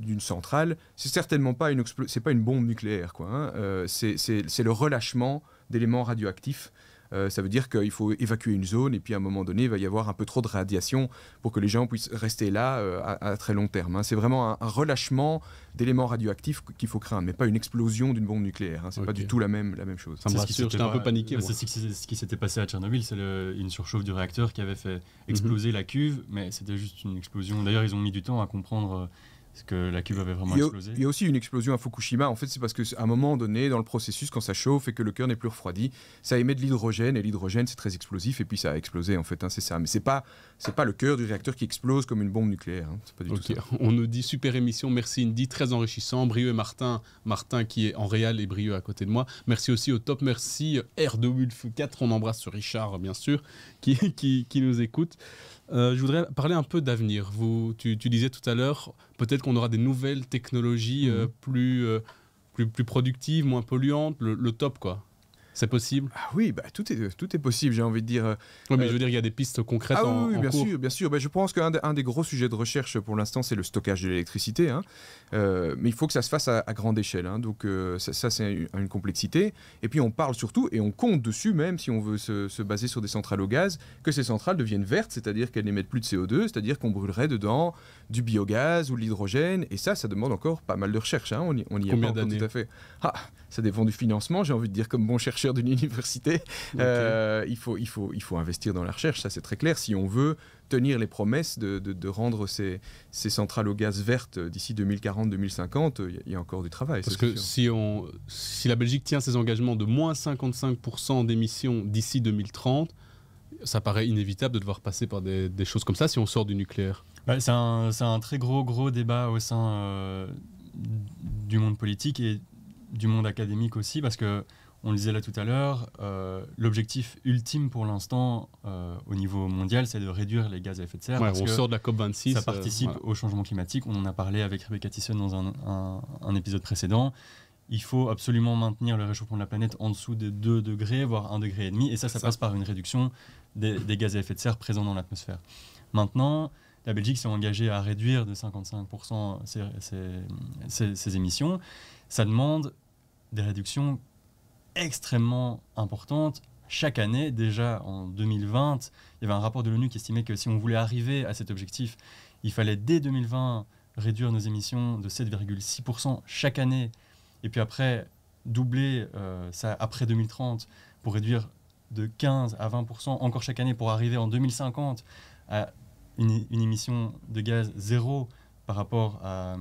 [SPEAKER 5] d'une centrale, c'est certainement pas une, c'est pas une bombe nucléaire, hein. c'est le relâchement d'éléments radioactifs euh, ça veut dire qu'il faut évacuer une zone et puis à un moment donné, il va y avoir un peu trop de radiation pour que les gens puissent rester là euh, à, très long terme. Hein. C'est vraiment un, relâchement d'éléments radioactifs qu'il faut craindre, mais pas une explosion d'une bombe nucléaire. Hein. C'est pas du tout la même, la même chose. un peu paniqué. C'est
[SPEAKER 3] ce qui s'était passé à Tchernobyl, c'est une surchauffe du réacteur qui avait fait mhm. exploser la cuve, mais c'était juste une explosion. D'ailleurs, ils ont mis du temps à comprendre. Euh, est-ce que la cuve avait vraiment il explosé.
[SPEAKER 5] Il y a aussi une explosion à Fukushima. En fait, c'est parce qu'à un moment donné, dans le processus, quand ça chauffe et que le cœur n'est plus refroidi, ça émet de l'hydrogène. Et l'hydrogène, c'est très explosif. Et puis ça a explosé, en fait. Hein, c'est ça. Mais ce n'est pas, pas le cœur du réacteur qui explose comme une bombe nucléaire. Hein. Pas du tout ça. On
[SPEAKER 1] nous dit super émission. Merci, Indy. Très enrichissant. Brieux et Martin. Martin qui est en réel, et Brieux à côté de moi. Merci aussi au top. Merci R2 Wulf 4. On embrasse Richard, bien sûr, qui, qui, qui nous écoute. Euh, je voudrais parler un peu d'avenir. Vous, tu, disais tout à l'heure, peut-être qu'on aura des nouvelles technologies euh, mhm. euh, plus, productives, moins polluantes, le top quoi. C'est possible
[SPEAKER 5] ah Oui, bah, tout, est, tout est possible, j'ai envie de dire. Euh, oui, mais je euh, veux dire, il y a des pistes concrètes ah, en, oui, oui, bien sûr, bien sûr. Bah, je pense qu'un des gros sujets de recherche pour l'instant, c'est le stockage de l'électricité. Hein. Euh, mais il faut que ça se fasse à, grande échelle. Hein. Donc, ça, c'est une, complexité. Et puis, on parle surtout, et on compte dessus, même si on veut se, baser sur des centrales au gaz, que ces centrales deviennent vertes, c'est-à-dire qu'elles n'émettent plus de CO2, c'est-à-dire qu'on brûlerait dedans du biogaz ou de l'hydrogène. Et ça, ça demande encore pas mal de recherche. Hein. On, y, Combien d'années tout à fait. Ah, ça dépend du financement. J'ai envie de dire, comme bon chercheur d'une université, euh, il, faut, il, faut, il faut investir dans la recherche, ça c'est très clair, si on veut tenir les promesses de, rendre ces, centrales au gaz vertes d'ici 2040-2050, il y a encore du travail. Parce que si,
[SPEAKER 1] on, si la Belgique tient ses engagements de moins 55% d'émissions d'ici 2030, ça paraît inévitable de devoir passer par des, choses comme ça si on sort du nucléaire.
[SPEAKER 3] Bah, c'est un, très gros, gros débat au sein euh, du monde politique et du monde académique aussi, parce que on le disait là tout à l'heure, euh, l'objectif ultime pour l'instant euh, au niveau mondial, c'est de réduire les gaz à effet de serre. parce on sort de la COP26. Ça euh, participe au changement climatique. On en a parlé avec Rebecca Tisson dans un, épisode précédent. Il faut absolument maintenir le réchauffement de la planète en dessous de 2 degrés, voire 1,5 degré et demi. Et ça, ça, passe par une réduction des, gaz à effet de serre présents dans l'atmosphère. Maintenant, la Belgique s'est engagée à réduire de 55% ses émissions. Ça demande des réductions extrêmement importantes chaque année. Déjà en 2020, il y avait un rapport de l'ONU qui estimait que si on voulait arriver à cet objectif, il fallait dès 2020 réduire nos émissions de 7,6% chaque année, et puis après doubler euh, ça après 2030 pour réduire de 15 à 20% encore chaque année pour arriver en 2050 à une, émission de gaz zéro par rapport à,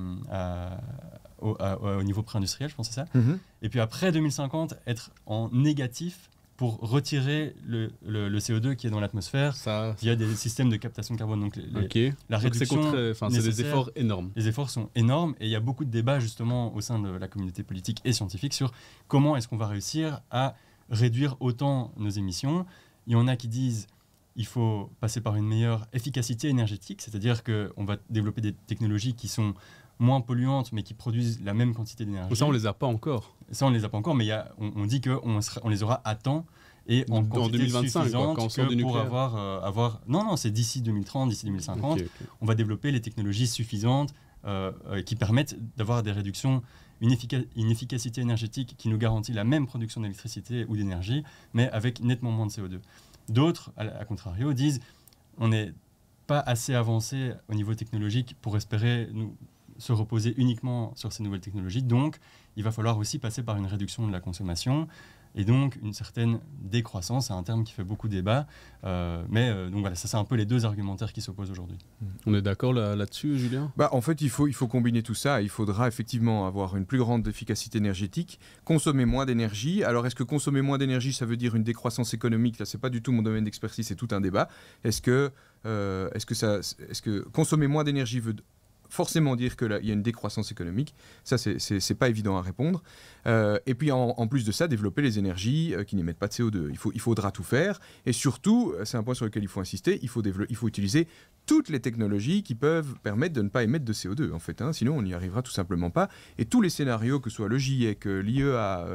[SPEAKER 3] au, niveau pré-industriel, je pense c'est ça. Mhm. Et puis après 2050, être en négatif pour retirer le, le, CO2 qui est dans l'atmosphère via des systèmes de captation de carbone. Donc, la réduction. C'est des efforts énormes. Les efforts sont énormes et il y a beaucoup de débats justement au sein de la communauté politique et scientifique sur comment est-ce qu'on va réussir à réduire autant nos émissions. Il y en a qui disent il faut passer par une meilleure efficacité énergétique, c'est-à-dire qu'on va développer des technologies qui sont moins polluantes, mais qui produisent la même quantité d'énergie. Ça, on les a pas encore. Ça, on les a pas encore, mais on, dit qu'on on les aura à temps et en, en 2025 quoi, quand pour avoir, euh, avoir non non c'est d'ici 2030 d'ici 2050 on va développer les technologies suffisantes euh, euh, qui permettent d'avoir des réductions une, efficacité énergétique qui nous garantit la même production d'électricité ou d'énergie mais avec nettement moins de CO2 d'autres à, à, contrario disent on n'est pas assez avancé au niveau technologique pour espérer nous se reposer uniquement sur ces nouvelles technologies. Donc, il va falloir aussi passer par une réduction de la consommation et donc une certaine décroissance, c'est un terme qui fait beaucoup débat. Euh, mais euh, donc voilà, ça c'est un peu les deux argumentaires qui s'opposent aujourd'hui. Hmm. On est d'accord là-dessus, Julien bah, En fait, il faut, il faut combiner tout ça. Il faudra effectivement
[SPEAKER 5] avoir une plus grande efficacité énergétique, consommer moins d'énergie. Alors est-ce que consommer moins d'énergie, ça veut dire une décroissance économique Là, n'est pas du tout mon domaine d'expertise, c'est tout un débat. Est-ce que, euh, est que, ça, est -ce que consommer moins d'énergie veut forcément dire qu'il y a une décroissance économique. Ça, c'est pas évident à répondre. Euh, et puis, en, plus de ça, développer les énergies euh, qui n'émettent pas de CO2. Il, faudra tout faire. Et surtout, euh, c'est un point sur lequel il faut insister, il faut, il faut utiliser toutes les technologies qui peuvent permettre de ne pas émettre de CO2, en fait. Hein. Sinon, on n'y arrivera tout simplement pas. Et tous les scénarios, que ce soit le GIEC, l'IEA,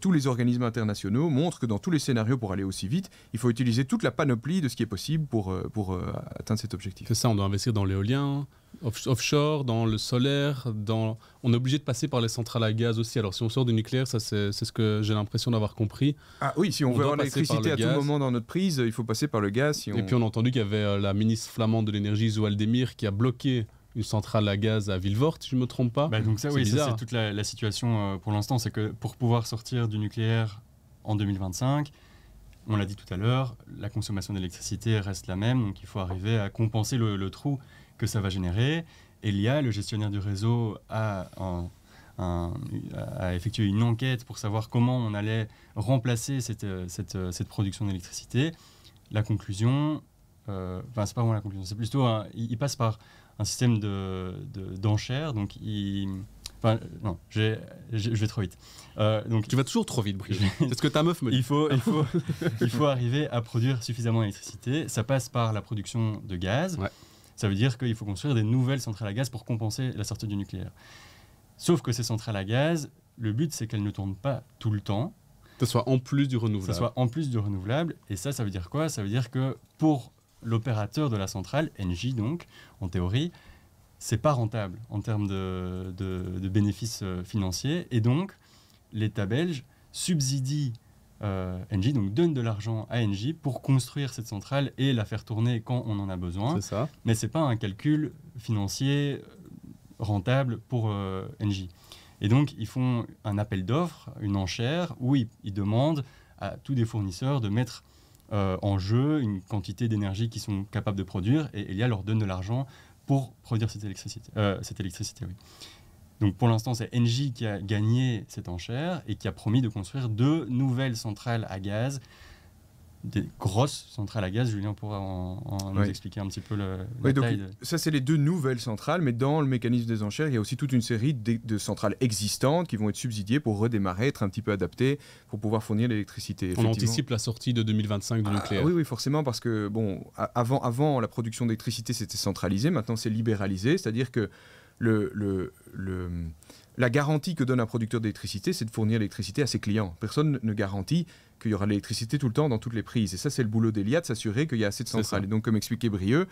[SPEAKER 5] tous les organismes internationaux, montrent que dans tous les scénarios, pour aller aussi vite, il faut utiliser toute la panoplie de ce qui est possible pour, pour atteindre cet objectif. C'est ça, on doit investir dans l'éolien, offshore, dans le solaire, dans... on est obligé
[SPEAKER 1] de passer par les centrales à gaz aussi. Alors si on sort du nucléaire, ça c'est ce que j'ai l'impression d'avoir compris. Ah oui, si on, veut avoir l'électricité à tout
[SPEAKER 5] moment dans notre prise, il faut passer par le gaz. Et puis on a
[SPEAKER 1] entendu qu'il y avait euh, la ministre flamande de l'énergie, Zoualdemir, qui a bloqué une centrale à gaz à Villevort, si je ne me trompe pas. Bah donc ça, oui, c'est hein.
[SPEAKER 3] toute la, situation euh, pour l'instant, c'est que pour pouvoir sortir du nucléaire en 2025, on l'a dit tout à l'heure, la consommation d'électricité reste la même, donc il faut arriver à compenser le trou que ça va générer. Elia, le gestionnaire du réseau, a, effectué une enquête pour savoir comment on allait remplacer cette, euh, euh, production d'électricité. La conclusion, euh, enfin, c'est pas moi la conclusion, c'est plutôt, il, passe par un système d'enchères, de, donc il, Enfin, non, je vais trop vite. donc, tu vas toujours trop vite, Brigitte. C'est ce que ta meuf me dit. Il faut, il faut, arriver à produire suffisamment d'électricité. Ça passe par la production de gaz. Ouais. Ça veut dire qu'il faut construire des nouvelles centrales à gaz pour compenser la sortie du nucléaire. Sauf que ces centrales à gaz, le but, c'est qu'elles ne tournent pas tout le temps. Que ce soit en plus du renouvelable. ce soit en plus du renouvelable. Et ça, ça veut dire quoi Ça veut dire que pour l'opérateur de la centrale, NJ donc, en théorie, c'est pas rentable en termes de, de bénéfices euh, financiers. Et donc, l'État belge subsidie euh, NG, donc donne de l'argent à NG pour construire cette centrale et la faire tourner quand on en a besoin. Ça. Mais ce n'est pas un calcul financier euh, rentable pour euh, NG. Et donc, ils font un appel d'offres, une enchère, où ils, demandent à tous les fournisseurs de mettre en jeu une quantité d'énergie qu'ils sont capables de produire, et Elia leur donne de l'argent pour produire cette électricité. cette électricité oui. Donc pour l'instant, c'est Engie qui a gagné cette enchère et qui a promis de construire deux nouvelles centrales à gaz des grosses centrales à gaz. Julien pourra en, nous expliquer un petit peu le.
[SPEAKER 5] Oui, donc, Ça, c'est les deux nouvelles centrales, mais dans le mécanisme des enchères, il y a aussi toute une série de, centrales existantes qui vont être subsidiées pour redémarrer, être un petit peu adaptées pour pouvoir fournir l'électricité. On anticipe
[SPEAKER 1] la sortie de 2025 du ah, nucléaire. Oui,
[SPEAKER 5] oui, forcément, parce que bon, avant, avant la production d'électricité, c'était centralisé. Maintenant, c'est libéralisé, c'est-à-dire que la garantie que donne un producteur d'électricité, c'est de fournir l'électricité à ses clients. Personne ne garantit qu'il y aura de l'électricité tout le temps dans toutes les prises. Et ça, c'est le boulot d'Eliat, de s'assurer qu'il y a assez de centrales. Et donc, comme expliquait Brieux,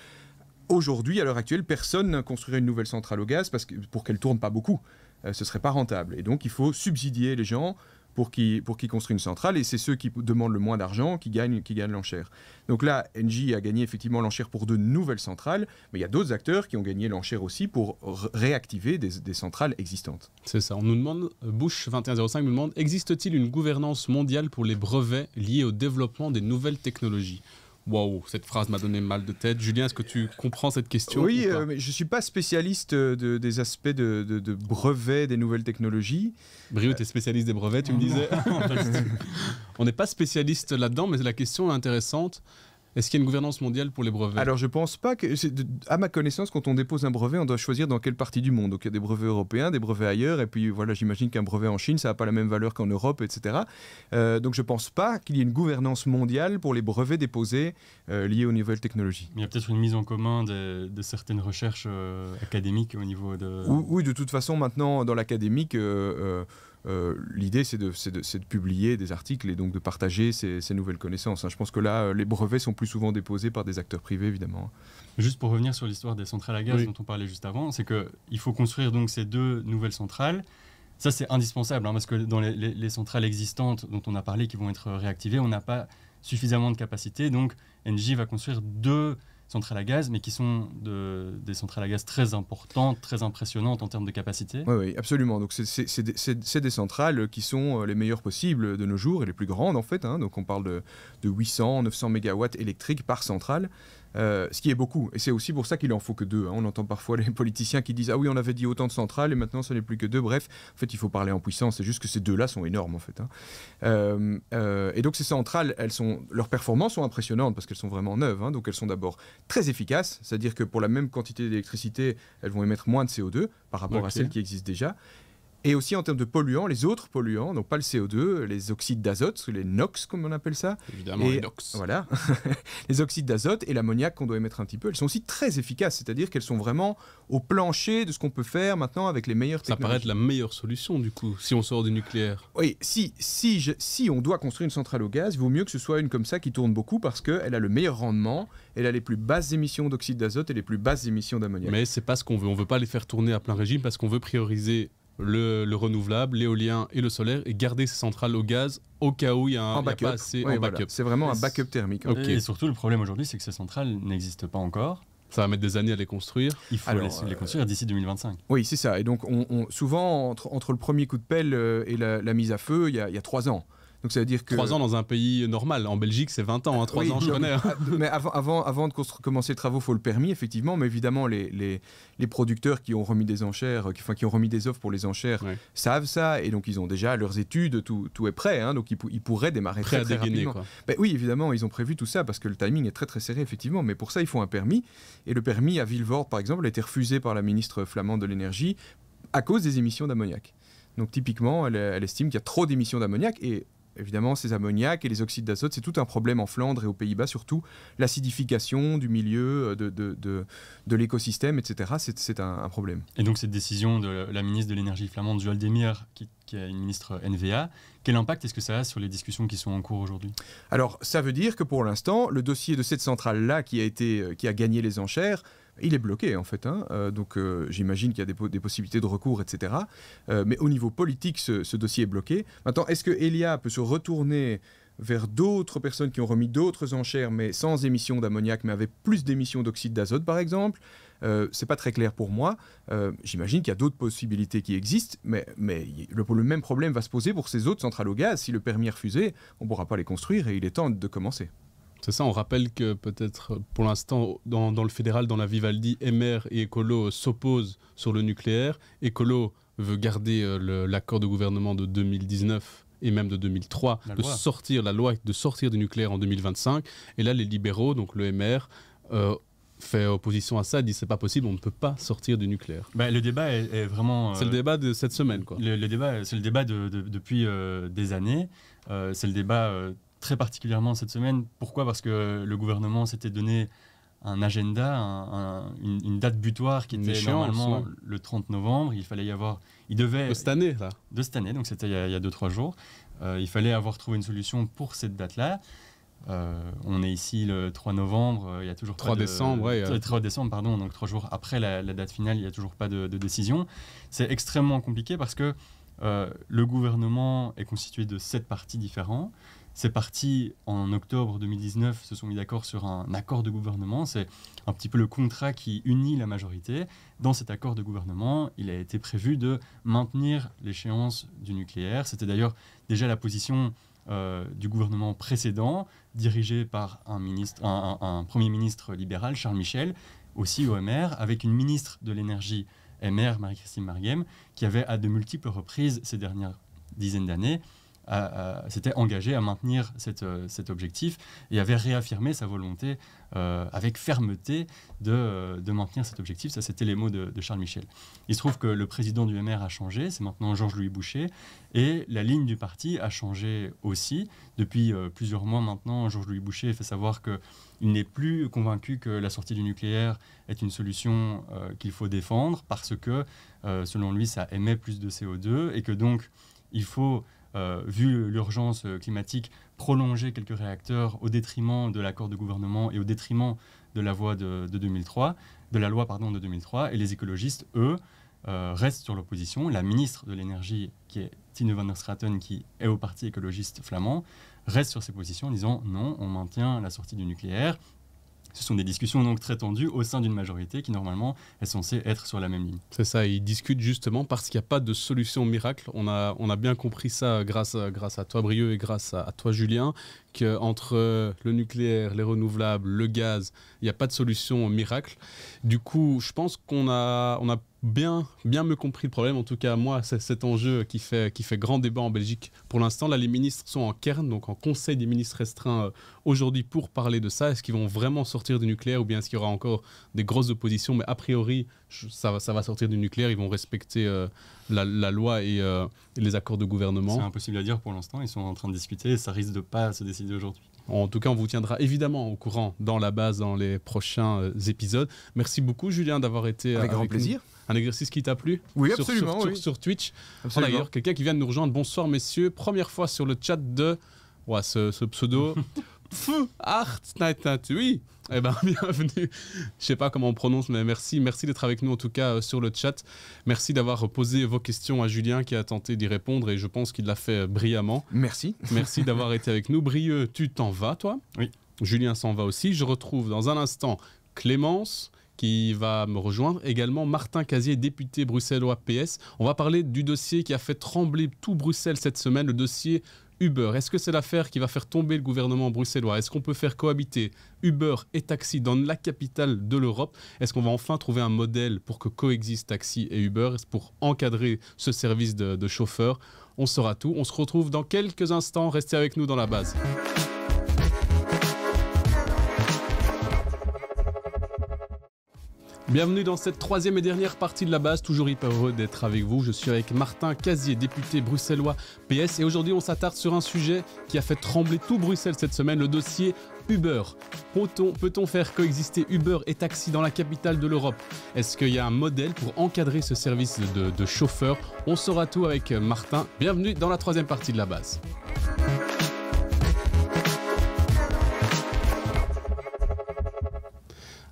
[SPEAKER 5] aujourd'hui, à l'heure actuelle, personne ne construirait une nouvelle centrale au gaz parce que, pour qu'elle tourne pas beaucoup. Euh, ce serait pas rentable. Et donc, il faut subsidier les gens pour qui, pour construit une centrale, et c'est ceux qui demandent le moins d'argent qui gagnent, qui gagnent l'enchère. Donc là, Engie a gagné effectivement l'enchère pour de nouvelles centrales, mais il y a d'autres acteurs qui ont gagné l'enchère aussi pour réactiver des, des centrales existantes. C'est ça. On nous demande, Bush
[SPEAKER 1] 2105 nous demande, existe-t-il une gouvernance mondiale pour les brevets liés au développement des nouvelles technologies Waouh, cette phrase m'a donné mal de tête. Julien, est-ce que tu
[SPEAKER 5] comprends cette question Oui, euh, mais je ne suis pas spécialiste euh, de, des aspects de, de, brevets des nouvelles technologies. Brio, tu es spécialiste des brevets, tu me euh, disais On n'est pas spécialiste là-dedans, mais la question est intéressante. Est-ce qu'il y a une gouvernance mondiale pour les brevets Alors je pense pas que, à ma connaissance, quand on dépose un brevet, on doit choisir dans quelle partie du monde. Donc il y a des brevets européens, des brevets ailleurs, et puis voilà, j'imagine qu'un brevet en Chine, ça n'a pas la même valeur qu'en Europe, etc. Euh, donc je pense pas qu'il y ait une gouvernance mondiale pour les brevets déposés euh, liés aux nouvelles technologies.
[SPEAKER 3] Mais il y a peut-être une mise en commun de, certaines recherches euh, académiques au niveau de. Oui,
[SPEAKER 5] oui, de toute façon, maintenant dans l'académique euh, l'idée, c'est de, publier des articles et donc de partager ces, nouvelles connaissances. Hein. Je pense que là, euh, les brevets sont plus souvent déposés par des acteurs privés, évidemment. Hein.
[SPEAKER 3] Juste pour revenir sur l'histoire des centrales à gaz dont on parlait juste avant, c'est qu'il faut construire donc ces deux nouvelles centrales. Ça, c'est indispensable, hein, parce que dans les, centrales existantes dont on a parlé, qui vont être réactivées, on n'a pas suffisamment de capacité. Donc, Engie va construire deux centrales à gaz, mais qui sont des centrales à gaz très importantes, très impressionnantes en termes de capacité. Oui,
[SPEAKER 5] absolument. Donc c'est des, centrales qui sont euh, les meilleures possibles de nos jours et les plus grandes en fait. Hein. Donc on parle de, de 800, 900 mégawatts électriques par centrale. Euh, ce qui est beaucoup. Et c'est aussi pour ça qu'il en faut que deux. Hein. On entend parfois les politiciens qui disent Ah oui, on avait dit autant de centrales et maintenant ce n'est plus que deux. Bref, en fait, il faut parler en puissance. C'est juste que ces deux-là sont énormes, en fait. Hein. Euh, euh, et donc, ces centrales, elles sont, leurs performances sont impressionnantes parce qu'elles sont vraiment neuves. Hein. Donc, elles sont d'abord très efficaces, c'est-à-dire que pour la même quantité d'électricité, elles vont émettre moins de CO2 par rapport à celles qui existent déjà. Et aussi en termes de polluants, les autres polluants, donc pas le CO2, les oxydes d'azote, les NOx comme on appelle ça. Évidemment, les NOx. Voilà, les oxydes d'azote et l'ammoniac qu'on doit émettre un petit peu, elles sont aussi très efficaces, c'est-à-dire qu'elles sont vraiment au plancher de ce qu'on peut faire maintenant avec les meilleures ça technologies. Ça paraît être la meilleure solution du coup, si on sort du nucléaire. Oui, si, si, je, si on doit construire une centrale au gaz, il vaut mieux que ce soit une comme ça qui tourne beaucoup parce qu'elle a le meilleur rendement, elle a les plus basses émissions d'oxyde d'azote et les plus basses émissions d'ammoniac. Mais
[SPEAKER 1] c'est pas ce qu'on veut, on veut pas les faire tourner à plein régime parce qu'on veut prioriser le, renouvelable, l'éolien et le solaire, et garder ces centrales au gaz au cas où il y a, un, pas
[SPEAKER 3] assez en backup. C'est vraiment un backup thermique. Hein. Et surtout, le problème aujourd'hui, c'est que ces centrales n'existent pas encore. Ça va mettre des années à les construire. Il faut les, euh, construire d'ici 2025.
[SPEAKER 5] Oui, c'est ça. Et donc, souvent, entre, le premier coup de pelle euh, et la, mise à feu, il y a trois ans. Donc ça dire que. 3 ans dans un pays normal. En Belgique, c'est 20 ans. 3 hein, ans, je hein. mais avant, avant, avant de commencer les travaux, il faut le permis, effectivement. Mais évidemment, les, les, producteurs qui ont remis des enchères, euh, qui, enfin, qui ont remis des offres pour les enchères, savent ça. Et donc, ils ont déjà leurs études, tout, est prêt. Hein. donc, ils, pourraient démarrer très, très rapidement. Ben oui, évidemment, ils ont prévu tout ça parce que le timing est très, très serré, effectivement. Mais pour ça, il faut un permis. Et le permis à Villevorde, par exemple, a été refusé par la ministre flamande de l'énergie à cause des émissions d'ammoniac. Donc typiquement, elle, estime qu'il y a trop d'émissions d'ammoniac et évidemment, ces ammoniacs et les oxydes d'azote, c'est tout un problème en Flandre et aux Pays-Bas, surtout l'acidification du milieu, euh, de, l'écosystème, etc.
[SPEAKER 3] C'est un, problème. Et donc cette décision de la ministre de l'énergie flamande, Joël Demir, qui, est une ministre NVA. Quel impact est-ce que ça a sur les discussions qui sont en cours aujourd'hui Alors, ça veut dire que pour l'instant, le dossier de cette centrale-là qui, a été, euh, qui a gagné les enchères
[SPEAKER 5] il est bloqué en fait. Hein. Euh, donc euh, j'imagine qu'il y a des, possibilités de recours, etc. Euh, mais au niveau politique, ce, dossier est bloqué. Maintenant, est-ce que Elia peut se retourner vers d'autres personnes qui ont remis d'autres enchères, mais sans émission d'ammoniac, mais avec plus d'émissions d'oxyde d'azote, par exemple C'est pas très clair pour moi. J'imagine qu'il y a d'autres possibilités qui existent, mais, le, le, même problème va se poser pour ces autres centrales au gaz. Si le permis est refusé, on ne pourra pas les construire et il est temps de commencer. C'est ça, on rappelle que peut-être pour l'instant, dans, le fédéral, dans la
[SPEAKER 1] Vivaldi, MR et Écolo s'opposent sur le nucléaire. Écolo veut garder euh, l'accord de gouvernement de 2019 et même de 2003, la de loi. sortir la loi, de sortir du nucléaire en 2025. Et là, les libéraux, donc le MR, euh, fait opposition à ça, dit c'est pas possible, on ne peut pas sortir du nucléaire.
[SPEAKER 3] Bah, le débat est, vraiment. c'est le euh, débat de cette semaine, quoi. Le, débat, c'est le débat de, depuis euh, des années. c'est le débat très particulièrement cette semaine. Pourquoi Parce que le gouvernement s'était donné un agenda, une, date butoir qui était normalement le 30 novembre. Il fallait y avoir, il devait de cette année de cette année, donc c'était il, y a 2-3 jours. Euh, il fallait avoir trouvé une solution pour cette date-là. Euh, on est ici le 3 novembre, euh, il y a toujours 3 décembre, ouais, 3 décembre, pardon, donc 3 jours après la, date finale, il n'y a toujours pas de, de décision. C'est extrêmement compliqué parce que le gouvernement est constitué de 7 partis différents ces partis, en octobre 2019, se sont mis d'accord sur un accord de gouvernement. C'est un petit peu le contrat qui unit la majorité. Dans cet accord de gouvernement, il a été prévu de maintenir l'échéance du nucléaire. C'était d'ailleurs déjà la position euh, du gouvernement précédent, dirigé par un, Premier ministre libéral, Charles Michel, aussi au MR, avec une ministre de l'énergie MR, Marie-Christine Marguem, qui avait à de multiples reprises ces dernières dizaines d'années s'était engagé à maintenir euh, cet objectif et avait réaffirmé sa volonté euh, avec fermeté euh, de, maintenir cet objectif. Ça, c'était les mots de, Charles Michel. Il se trouve que le président du MR a changé, c'est maintenant Georges-Louis Boucher, et la ligne du parti a changé aussi. Depuis plusieurs mois maintenant, Georges-Louis Boucher fait savoir qu'il n'est plus convaincu que la sortie du nucléaire est une solution qu'il faut défendre parce que, selon lui, ça émet plus de CO2 et que donc il faut euh, vu l'urgence euh, climatique, prolonger quelques réacteurs au détriment de l'accord de gouvernement et au détriment de la, voie de, 2003, de la loi pardon, de 2003. Et les écologistes, eux, euh, restent sur l'opposition. La ministre de l'énergie, qui est Tine van der Straten, qui est au parti écologiste flamand, reste sur ses positions en disant non, on maintient la sortie du nucléaire, ce sont des discussions donc très tendues au sein d'une majorité qui normalement est censée être sur la même ligne. C'est ça, ils discutent justement parce qu'il n'y a pas de solution
[SPEAKER 1] miracle. On a, on a bien compris ça grâce, à, grâce à toi Brieux et grâce à, toi Julien, qu'entre le nucléaire, les renouvelables, le gaz, il n'y a pas de solution miracle. Du coup, je pense qu'on a bien, bien me compris le problème. En tout cas, moi, c'est cet enjeu qui fait, qui fait grand débat en Belgique. Pour l'instant, là, les ministres sont en Kern, donc en conseil des ministres restreint euh, aujourd'hui pour parler de ça. Est-ce qu'ils vont vraiment sortir du nucléaire ou bien est-ce qu'il y aura encore des grosses oppositions Mais a priori, ça, ça va sortir du nucléaire. Ils vont respecter euh, la, loi euh, et, les accords de gouvernement. C'est impossible à dire pour l'instant. Ils sont en train de discuter ça risque de pas se décider aujourd'hui. En tout cas, on vous tiendra évidemment au courant dans la base dans les prochains épisodes. Merci beaucoup, Julien, d'avoir été avec, avec grand plaisir un exercice qui t'a plu Oui, sur, Sur, Twitch. d'ailleurs quelqu'un qui vient de nous rejoindre. Bonsoir, messieurs. Première fois sur le chat de. Ouais, ce, pseudo. Art Night Night, oui. Eh ben, bienvenue. Je sais pas comment on prononce, mais merci. Merci d'être avec nous, en tout cas, euh, sur le chat. Merci d'avoir posé vos questions à Julien, qui a tenté d'y répondre, et je pense qu'il l'a fait euh, brillamment. Merci. Merci d'avoir été avec nous. Brieux, tu t'en vas, toi Oui. Julien s'en va aussi. Je retrouve dans un instant Clémence, qui va me rejoindre. Également Martin Casier, député bruxellois PS. On va parler du dossier qui a fait trembler tout Bruxelles cette semaine, le dossier Uber. Est-ce que c'est l'affaire qui va faire tomber le gouvernement bruxellois Est-ce qu'on peut faire cohabiter Uber et taxi dans la capitale de l'Europe Est-ce qu'on va enfin trouver un modèle pour que coexistent taxi et Uber, pour encadrer ce service de, de chauffeur On saura tout. On se retrouve dans quelques instants. Restez avec nous dans la base. Bienvenue dans cette troisième et dernière partie de la base, toujours hyper heureux d'être avec vous. Je suis avec Martin Casier, député bruxellois PS, et aujourd'hui on s'attarde sur un sujet qui a fait trembler tout Bruxelles cette semaine, le dossier Uber. Peut-on faire coexister Uber et taxi dans la capitale de l'Europe Est-ce qu'il y a un modèle pour encadrer ce service de, de chauffeur On saura tout avec Martin. Bienvenue dans la troisième partie de la base.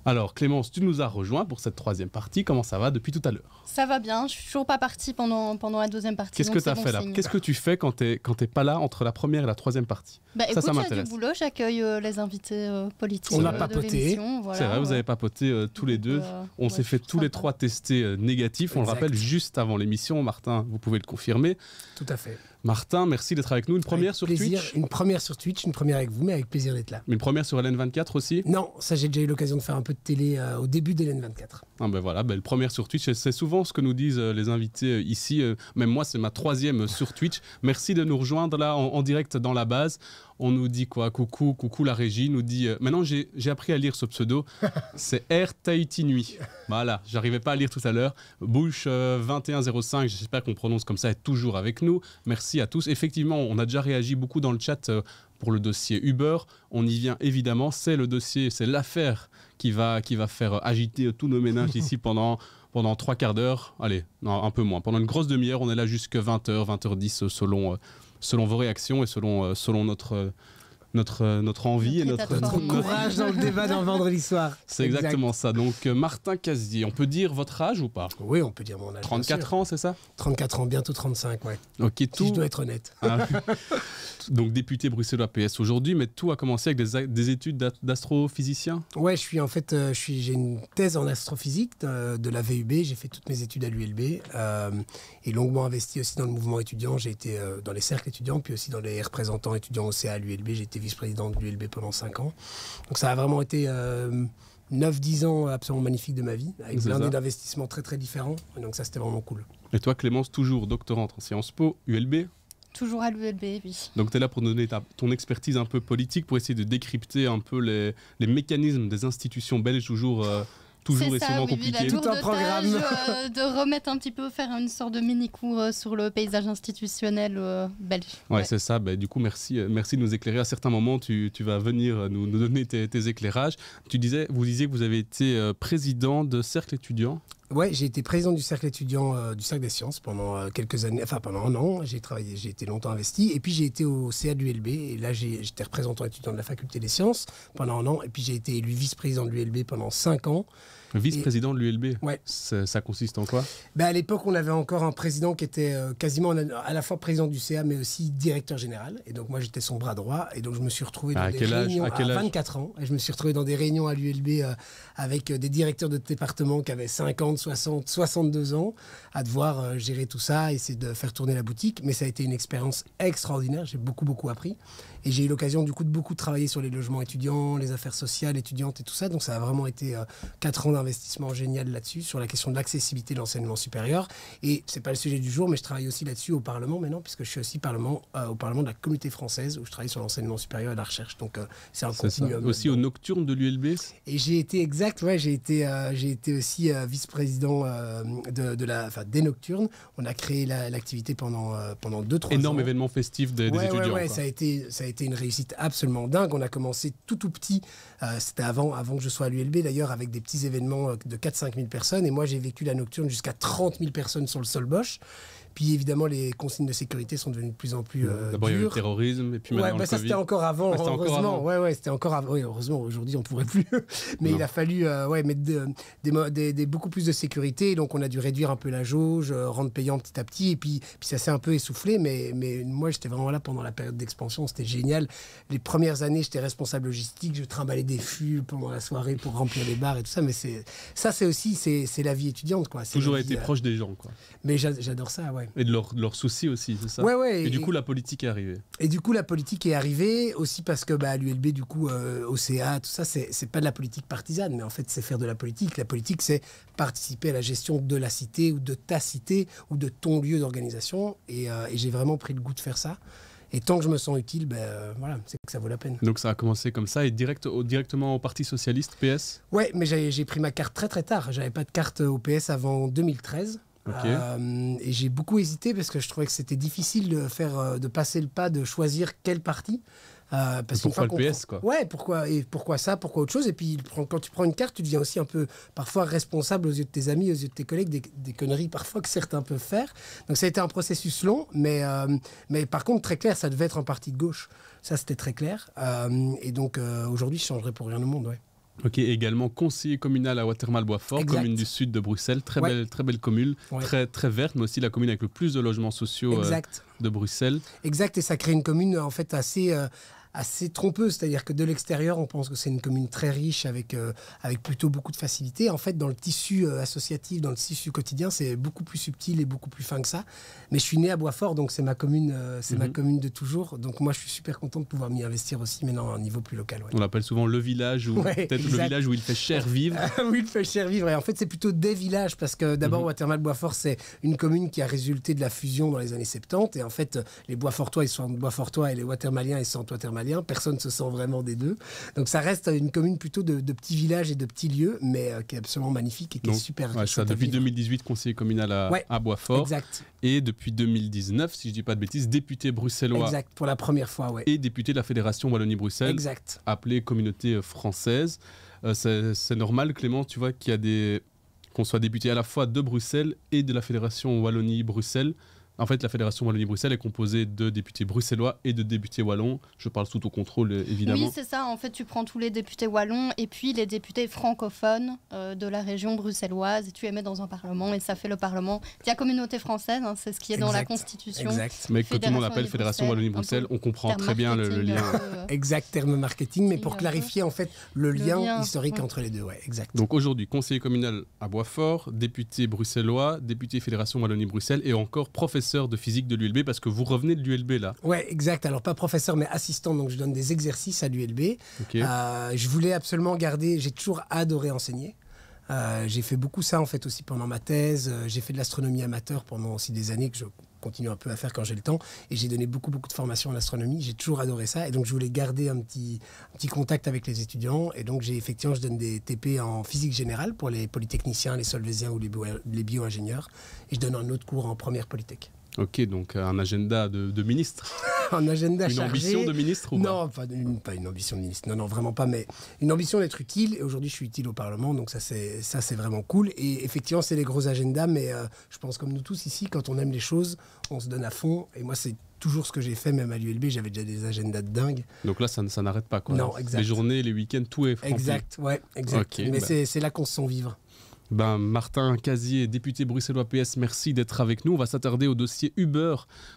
[SPEAKER 1] Alors Clémence, tu nous as rejoint pour cette troisième partie. Comment ça va depuis tout à l'heure
[SPEAKER 2] Ça va bien, je suis toujours pas partie pendant, pendant la deuxième partie. Qu'est-ce que tu as fait là Qu'est-ce que
[SPEAKER 1] tu fais quand tu quand pas là entre la première et la troisième partie bah, Ça, écoute, j'ai du
[SPEAKER 2] boulot, j'accueille euh, les invités euh, politiques. On a euh, papoté. C'est vrai, vous avez
[SPEAKER 1] papoté euh, tous les deux.
[SPEAKER 4] on s'est fait tous les
[SPEAKER 1] trois tester négatifs. On le rappelle juste avant l'émission, Martin, vous pouvez le confirmer. Tout à fait. Martin, merci d'être avec nous. Une première sur Twitch
[SPEAKER 4] Une première sur Twitch, une première avec vous, mais avec plaisir d'être là.
[SPEAKER 1] Une première sur LN24 aussi
[SPEAKER 4] Non, ça j'ai déjà eu l'occasion de faire un peu de télé euh, au début d'Hélène 24
[SPEAKER 1] Ah ben voilà, belle première sur Twitch. C'est souvent ce que nous disent euh, les invités euh, ici. Même moi, c'est ma troisième sur Twitch. Merci de nous rejoindre là en direct dans la base on nous dit quoi Coucou, coucou la régie, nous dit... Euh, maintenant, j'ai appris à lire ce pseudo. C'est Air Tahiti Nuit. Voilà, j'arrivais pas à lire tout à l'heure. Bush 2105, euh, j'espère qu'on prononce comme ça, est toujours avec nous. Merci à tous. Effectivement, on a déjà réagi beaucoup dans le chat euh, pour le dossier Uber. On y vient évidemment. C'est le dossier, c'est l'affaire qui va, qui va faire agiter tous nos ménages ici pendant pendant trois quarts d'heure, allez, non, un peu moins, pendant une grosse demi-heure, on est là jusqu'à 20h, 20h10 selon, selon vos réactions et selon, euh, selon notre, euh, notre, euh, notre envie et notre, courage
[SPEAKER 4] dans le débat d'un vendredi soir. C'est exactement
[SPEAKER 1] ça. Donc, euh, Martin Casier, on peut dire votre âge ou pas Oui, on peut
[SPEAKER 4] dire mon âge. 34 ans, c'est ça 34 ans, bientôt 35, ouais. Ok, si tout. je dois être honnête. Ah,
[SPEAKER 1] donc, député bruxellois PS aujourd'hui, mais tout a commencé avec des, études d'astrophysicien
[SPEAKER 4] Ouais, je suis en fait, euh, je suis, j'ai une thèse en astrophysique de, la VUB. J'ai fait toutes mes études à l'ULB et longuement investi aussi dans le mouvement étudiant. J'ai été dans les cercles étudiants, puis aussi dans les représentants étudiants au CA à l'ULB. J'ai été vice-présidente de l'ULB pendant 5 ans. Donc ça a vraiment été 9-10 euh, ans absolument magnifiques de ma vie, avec plein d'investissements très très différents. Donc ça, c'était vraiment cool.
[SPEAKER 1] Et toi, Clémence, toujours doctorante en Sciences Po, ULB
[SPEAKER 2] Toujours à l'ULB, oui.
[SPEAKER 1] Donc tu es là pour donner ta, ton expertise un peu politique, pour essayer de décrypter un peu les, mécanismes des institutions belges, toujours euh, toujours et souvent oui, compliqué. Tout un de
[SPEAKER 4] programme. Tâche, euh,
[SPEAKER 2] de remettre un petit peu, faire une sorte de mini cours euh, sur le paysage institutionnel euh, belge. Ouais,
[SPEAKER 1] c'est ça. Bah, du coup, merci, merci de nous éclairer. À certains moments, tu, vas venir nous, donner tes, tes, éclairages. Tu disais, vous disiez que vous avez été président de cercle étudiant.
[SPEAKER 4] Ouais, j'ai été président du cercle étudiant euh, du cercle des sciences pendant euh, quelques années, enfin pendant un an. J'ai travaillé, j'ai été longtemps investi, et puis j'ai été au CA de l'ULB. Et là, j'étais représentant étudiant de la faculté des sciences pendant un an, et puis j'ai été élu vice-président de l'ULB pendant cinq ans.
[SPEAKER 1] Vice-président de l'ULB ouais. ça, consiste en quoi
[SPEAKER 4] ben À l'époque, on avait encore un président qui était euh, quasiment à la fois président du CA, mais aussi directeur général. Et donc, moi, j'étais son bras droit. Et donc, je me suis retrouvé dans des réunions à, 24 ans. Et je me suis retrouvé dans des réunions à l'ULB euh, avec euh, des directeurs de département qui avaient 50, 60, 62 ans à devoir gérer tout ça, essayer de faire tourner la boutique. Mais ça a été une expérience extraordinaire. J'ai beaucoup, beaucoup appris. Et j'ai eu l'occasion, du coup, de beaucoup travailler sur les logements étudiants, les affaires sociales étudiantes et tout ça. Donc, ça a vraiment été quatre 4 ans investissement génial là-dessus, sur la question de l'accessibilité de l'enseignement supérieur. Et ce n'est pas le sujet du jour, mais je travaille aussi là-dessus au Parlement maintenant, puisque je suis aussi parlement, euh, au Parlement de la communauté française, où je travaille sur l'enseignement supérieur et la recherche. Donc euh, c'est un continuum. Aussi
[SPEAKER 1] au nocturne de l'ULB
[SPEAKER 4] Et j'ai été, exact, ouais, j'ai été, euh, j'ai été aussi vice-président de, de, la, des nocturnes. On a créé l'activité pendant, pendant deux, trois Énorme ans. événement
[SPEAKER 1] festif des, des étudiants. ça, a
[SPEAKER 4] été, ça a été une réussite absolument dingue. On a commencé tout tout petit, c'était avant, avant que je sois à l'ULB d'ailleurs, avec des petits événements euh, de 4-5 000 personnes. Et moi, j'ai vécu la nocturne jusqu'à 30 000 personnes sur le sol Bosch. Puis évidemment, les consignes de sécurité sont devenues de plus en plus. Euh, D'abord, il y a eu le
[SPEAKER 1] terrorisme, et puis maintenant. Bah, ça, ah, c'était encore avant, heureusement.
[SPEAKER 4] Ouais, ouais, c'était encore avant. Oui, heureusement, aujourd'hui, on ne pourrait plus. Mais il a fallu euh, ouais, mettre des, beaucoup plus de sécurité. Donc, on a dû réduire un peu la jauge, euh, rendre payant petit à petit. Et puis, puis ça s'est un peu essoufflé. Mais, mais moi, j'étais vraiment là pendant la période d'expansion. C'était génial. Les premières années, j'étais responsable logistique. Je trimballais des fûts pendant la soirée pour remplir les bars et tout ça. Mais ça, c'est aussi c'est la vie étudiante. Quoi. Toujours été euh, proche des gens. Quoi. Mais j'adore ça, ouais.
[SPEAKER 1] Et de leurs soucis aussi, c'est ça et, du coup, la politique est arrivée.
[SPEAKER 4] Et du coup, la politique est arrivée aussi parce que bah, l'ULB, du coup, euh, OCA, tout ça, c'est pas de la politique partisane, mais en fait, c'est faire de la politique. La politique, c'est participer à la gestion de la cité ou de ta cité ou de ton lieu d'organisation. Et, euh, j'ai vraiment pris le goût de faire ça. Et tant que je me sens utile, ben, euh, voilà, c'est que ça vaut la peine. Donc
[SPEAKER 1] ça a commencé comme ça et direct, directement au Parti Socialiste, PS
[SPEAKER 4] Ouais, mais j'ai pris ma carte très très tard. J'avais pas de carte au PS avant 2013. Euh, et j'ai beaucoup hésité parce que je trouvais que c'était difficile de faire, euh, de passer le pas, de choisir quelle partie. Euh, parce pourquoi le PS quoi Ouais, pourquoi et pourquoi ça, pourquoi autre chose Et puis quand tu prends une carte, tu deviens aussi un peu parfois responsable aux yeux de tes amis, aux yeux de tes collègues des, conneries parfois que certains peuvent faire. Donc ça a été un processus long, mais mais par contre très clair, ça devait être en partie de gauche. Ça c'était très clair. et donc aujourd'hui, je changerais pour rien au monde, ouais.
[SPEAKER 1] Ok, également conseiller communal à Watermal-Boisfort, commune du sud de Bruxelles. Très, belle, très belle commune, très, très verte, mais aussi la commune avec le plus de logements sociaux euh, de Bruxelles.
[SPEAKER 4] Exact, et ça crée une commune en fait assez, euh, assez trompeuse, c'est-à-dire que de l'extérieur, on pense que c'est une commune très riche avec, euh, avec plutôt beaucoup de facilité. En fait, dans le tissu euh, associatif, dans le tissu quotidien, c'est beaucoup plus subtil et beaucoup plus fin que ça. Mais je suis né à Boisfort, donc c'est ma commune, euh, c'est ma mhm. commune de toujours. Donc moi, je suis super content de pouvoir m'y investir aussi, mais à un niveau plus local.
[SPEAKER 1] On l'appelle souvent le village ou peut-être le village où il fait cher vivre.
[SPEAKER 4] Ah où il fait cher vivre. Et en fait, c'est plutôt des villages parce que d'abord, mhm. watermael Boisfort, c'est une commune qui a résulté de la fusion dans les années 70. Et en fait, les Boisfortois, ils sont Boisfortois et les Watermaliens, ils sont Watermaliens Personne ne se sent vraiment des deux. Donc ça reste une commune plutôt de, petits villages et de petits lieux, mais euh, qui est absolument magnifique et qui est super. Ouais, ça, depuis
[SPEAKER 1] 2018, conseiller communal à, Boisfort. Et depuis 2019, si je ne dis pas de bêtises, député bruxellois. Exact, pour la première fois, oui. Et député de la Fédération Wallonie-Bruxelles. Exact. Appelée communauté euh, française. Euh, c'est normal, Clément, tu vois, qu'il y a des qu'on soit député à la fois de Bruxelles et de la Fédération Wallonie-Bruxelles. En fait, la Fédération Wallonie-Bruxelles est composée de députés bruxellois et de députés wallons. Je parle sous ton contrôle, euh, évidemment. Oui,
[SPEAKER 2] c'est ça. En fait, tu prends tous les députés wallons et puis les députés francophones euh, de la région bruxelloise et tu les mets dans un parlement et ça fait le parlement Il y a communauté française. Hein, c'est ce qui est dans la Constitution.
[SPEAKER 4] Exact. Mais que tout le monde appelle Fédération
[SPEAKER 1] Wallonie-Bruxelles, on comprend très bien le, lien.
[SPEAKER 4] Euh, exact, terme marketing, mais pour clarifier en fait le, lien, historique entre les deux. exact.
[SPEAKER 1] Donc aujourd'hui, conseiller communal à Boisfort, député bruxellois, député Fédération Wallonie-Bruxelles et encore professeur de physique de l'ULB parce que vous revenez de l'ULB là.
[SPEAKER 4] Ouais, exact. Alors pas professeur mais assistant, donc je donne des exercices à l'ULB. Euh, je voulais absolument garder, j'ai toujours adoré enseigner. Euh, j'ai fait beaucoup ça en fait aussi pendant ma thèse. Euh, j'ai fait de l'astronomie amateur pendant aussi des années que je continue un peu à faire quand j'ai le temps. Et j'ai donné beaucoup, beaucoup de formations en astronomie. J'ai toujours adoré ça. Et donc, je voulais garder un petit, un petit contact avec les étudiants. Et donc, j'ai effectivement, je donne des TP en physique générale pour les polytechniciens, les solvésiens ou les, bioingénieurs et je donne un autre cours en première polytech.
[SPEAKER 1] Ok, donc euh, un agenda de, ministre.
[SPEAKER 4] un agenda Une ambition de ministre ou Non, pas, une, pas une ambition de ministre. Non, non, vraiment pas. Mais une ambition d'être utile. Et aujourd'hui, je suis utile au Parlement, donc ça, c'est ça, c'est vraiment cool. Et effectivement, c'est les gros agendas. Mais euh, je pense comme nous tous ici, quand on aime les choses, on se donne à fond. Et moi, c'est toujours ce que j'ai fait, même à l'ULB, j'avais déjà des agendas de dingue.
[SPEAKER 1] Donc là, ça, n'arrête pas, quoi. Non, Les journées, les week-ends, tout est franchi. Exact, ouais, exact. Mais bah.
[SPEAKER 4] c'est là qu'on se sent vivre.
[SPEAKER 1] Ben, Martin Casier, député bruxellois PS, merci d'être avec nous. On va s'attarder au dossier Uber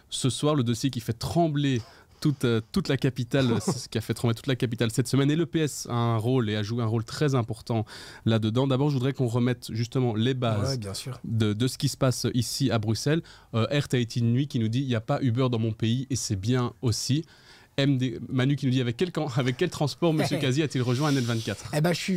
[SPEAKER 1] ce soir, le dossier qui fait trembler toute, euh, toute, la capitale, ce qui a fait trembler toute la capitale cette semaine. Et le PS a un rôle et a joué un rôle très important là-dedans. D'abord, je voudrais qu'on remette justement les bases De, ce qui se passe ici à Bruxelles. a été une nuit qui nous dit il n'y a pas Uber dans mon pays et c'est bien aussi. MD... Manu qui nous dit avec quel, avec quel transport Monsieur Casi a-t-il rejoint un N24
[SPEAKER 4] Eh ben, euh, je suis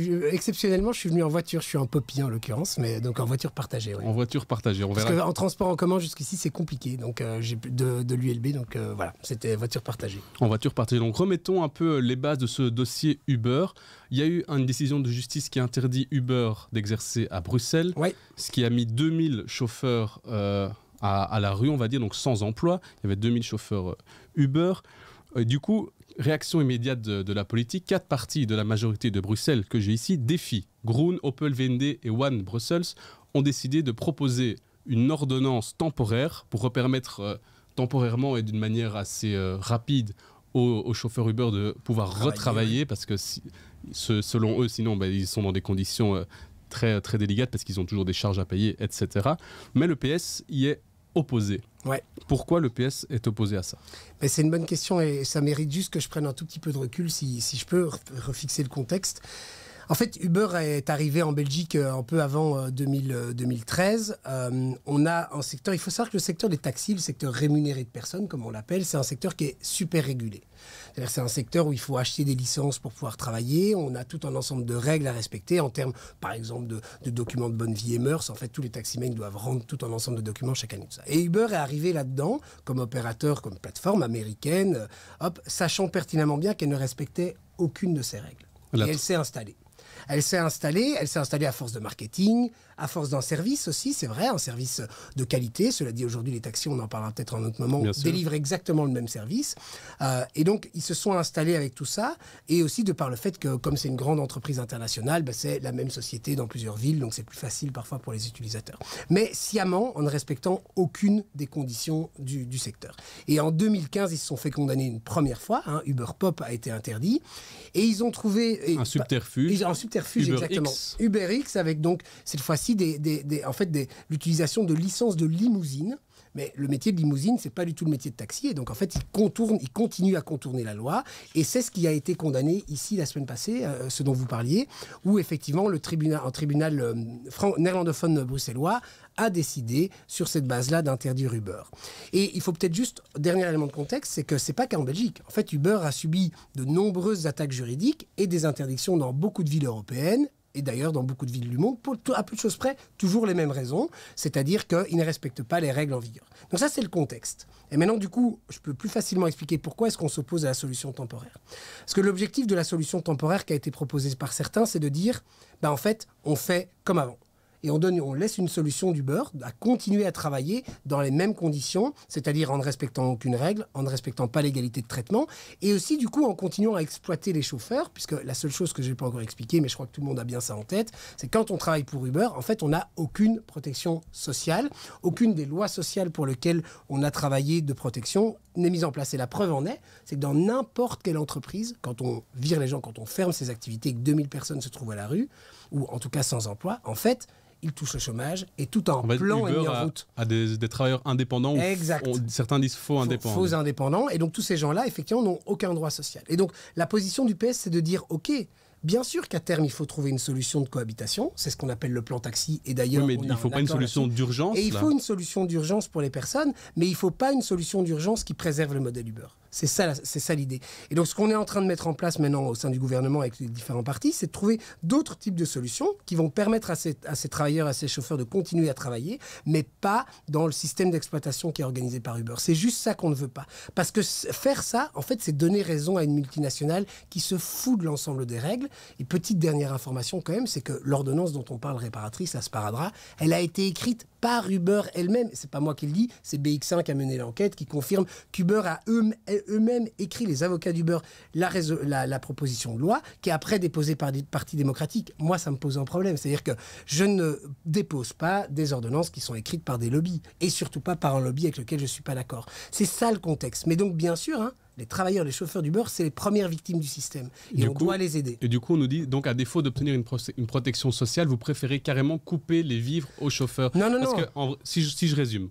[SPEAKER 4] venu, exceptionnellement, je suis venu en voiture. Je suis un poppy en l'occurrence, mais donc en voiture partagée.
[SPEAKER 1] En voiture partagée, on verra. Parce en
[SPEAKER 4] transport en commun jusqu'ici c'est compliqué, donc euh, j'ai de, de l'ULB, donc euh, voilà, c'était voiture partagée.
[SPEAKER 1] En voiture partagée. Donc remettons un peu les bases de ce dossier Uber. Il y a eu une décision de justice qui interdit Uber d'exercer à Bruxelles, ce qui a mis 2000 chauffeurs à, la rue, on va dire, donc sans emploi. Il y avait 2000 chauffeurs euh, Uber. du coup, réaction immédiate de, la politique, quatre partis de la majorité de Bruxelles que j'ai ici défient. Groen, Opel Vendée et One Brussels ont décidé de proposer une ordonnance temporaire pour permettre euh, temporairement et d'une manière assez euh, rapide aux, chauffeurs Uber de pouvoir retravailler parce que selon eux, sinon, ben, ils sont dans des conditions très, très délicates parce qu'ils ont toujours des charges à payer, etc. Mais le PS y est opposé. Ouais. Pourquoi le PS est
[SPEAKER 4] opposé à ça Mais ben, C'est une bonne question et ça mérite juste que je prenne un tout petit peu de recul si, si je peux refixer le contexte. En fait, Uber est arrivé en Belgique euh, un peu avant 2013. Euh, euh, on a un secteur, il faut savoir que le secteur des taxis, le secteur rémunéré de personnes, comme on l'appelle, c'est un secteur qui est super régulé. C'est-à-dire c'est un secteur où il faut acheter des licences pour pouvoir travailler. On a tout un ensemble de règles à respecter en termes, par exemple, de, documents de bonne vie et mœurs. En fait, tous les taximens doivent rendre tout un ensemble de documents chaque année. Tout ça. Et Uber est arrivé là-dedans comme opérateur, comme plateforme américaine, hop, sachant pertinemment bien qu'elle ne respectait aucune de ces règles. Et elle s'est installée. Elle s'est installée, elle s'est installée à force de marketing, à force d'un service aussi, c'est vrai, un service de qualité. Cela dit, aujourd'hui, les taxis, on en parlera peut-être un autre moment, délivrent exactement le même service. Euh, et donc, ils se sont installés avec tout ça. Et aussi, de par le fait que, comme c'est une grande entreprise internationale, bah, c'est la même société dans plusieurs villes, donc c'est plus facile parfois pour les utilisateurs. Mais sciemment, en ne respectant aucune des conditions du, secteur. Et en 2015, ils se sont fait condamner une première fois. Hein. Uber Pop a été interdit. Et ils ont trouvé... Bah, un subterfuge. un subterfuge, exactement. UberX. avec donc, cette fois-ci, des, en fait l'utilisation de licences de limousine. Mais le métier de limousine, c'est pas du tout le métier de taxi. Et donc, en fait, il contourne, il continue à contourner la loi. Et c'est ce qui a été condamné ici la semaine passée, euh, ce dont vous parliez, où effectivement, le tribunal, un tribunal euh, néerlandophone bruxellois a décidé sur cette base-là d'interdire Uber. Et il faut peut-être juste dernier élément de contexte, c'est que c'est pas qu'en Belgique. En fait, Uber a subi de nombreuses attaques juridiques et des interdictions dans beaucoup de villes européennes et d'ailleurs dans beaucoup de villes du monde, à peu de choses près, toujours les mêmes raisons, c'est-à-dire qu'ils ne respectent pas les règles en vigueur. Donc ça, c'est le contexte. Et maintenant, du coup, je peux plus facilement expliquer pourquoi est-ce qu'on s'oppose à la solution temporaire. Parce que l'objectif de la solution temporaire qui a été proposée par certains, c'est de dire, bah, en fait, on fait comme avant et on, laisse une solution du beurre à continuer à travailler dans les mêmes conditions, c'est-à-dire en ne respectant aucune règle, en ne respectant pas l'égalité de traitement, et aussi du coup en continuant à exploiter les chauffeurs, puisque la seule chose que je n'ai pas encore expliquée, mais je crois que tout le monde a bien ça en tête, c'est quand on travaille pour Uber, en fait on n'a aucune protection sociale, aucune des lois sociales pour lesquelles on a travaillé de protection n'est mise en place. Et la preuve en est, c'est que dans n'importe quelle entreprise, quand on vire les gens, quand on ferme ses activités et que 2000 personnes se trouvent à la rue, ou en tout cas sans emploi, en fait, ils touchent le chômage et tout en, plan en route.
[SPEAKER 1] À, des, travailleurs indépendants. Exact. certains disent faux indépendants. Faux
[SPEAKER 4] indépendants. Et donc tous ces gens-là, effectivement, n'ont aucun droit social. Et donc la position du PS, c'est de dire, OK, Bien sûr qu'à terme, il faut trouver une solution de cohabitation. C'est ce qu'on appelle le plan taxi. Et d'ailleurs, mais il ne faut pas une solution d'urgence. Et il faut une solution d'urgence pour les personnes, mais il ne faut pas une solution d'urgence qui préserve le modèle Uber. C'est ça, c'est ça l'idée. Et donc, ce qu'on est en train de mettre en place maintenant au sein du gouvernement avec les différents partis, c'est de trouver d'autres types de solutions qui vont permettre à ces, travailleurs, à ces chauffeurs de continuer à travailler, mais pas dans le système d'exploitation qui est organisé par Uber. C'est juste ça qu'on ne veut pas. Parce que faire ça, en fait, c'est donner raison à une multinationale qui se fout de l'ensemble des règles. Et petite dernière information quand même, c'est que l'ordonnance dont on parle réparatrice, à Sparadra, elle a été écrite par Uber elle-même. C'est pas moi qui le dis, c'est BX5 qui a mené l'enquête qui confirme qu'Uber a eux eux-mêmes écrit, les avocats du beurre, la, la, la, proposition de loi, qui est après déposée par des partis démocratiques. Moi, ça me pose un problème. C'est-à-dire que je ne dépose pas des ordonnances qui sont écrites par des lobbies, et surtout pas par un lobby avec lequel je ne suis pas d'accord. C'est ça le contexte. Mais donc, bien sûr, hein, les travailleurs, les chauffeurs du beurre, c'est les premières victimes du système. Et on doit
[SPEAKER 1] les aider. Et du coup, on nous dit, donc à défaut d'obtenir une, une, protection sociale, vous préférez carrément couper les vivres aux chauffeurs. Non, non, Parce non. Que, si, je, si je résume,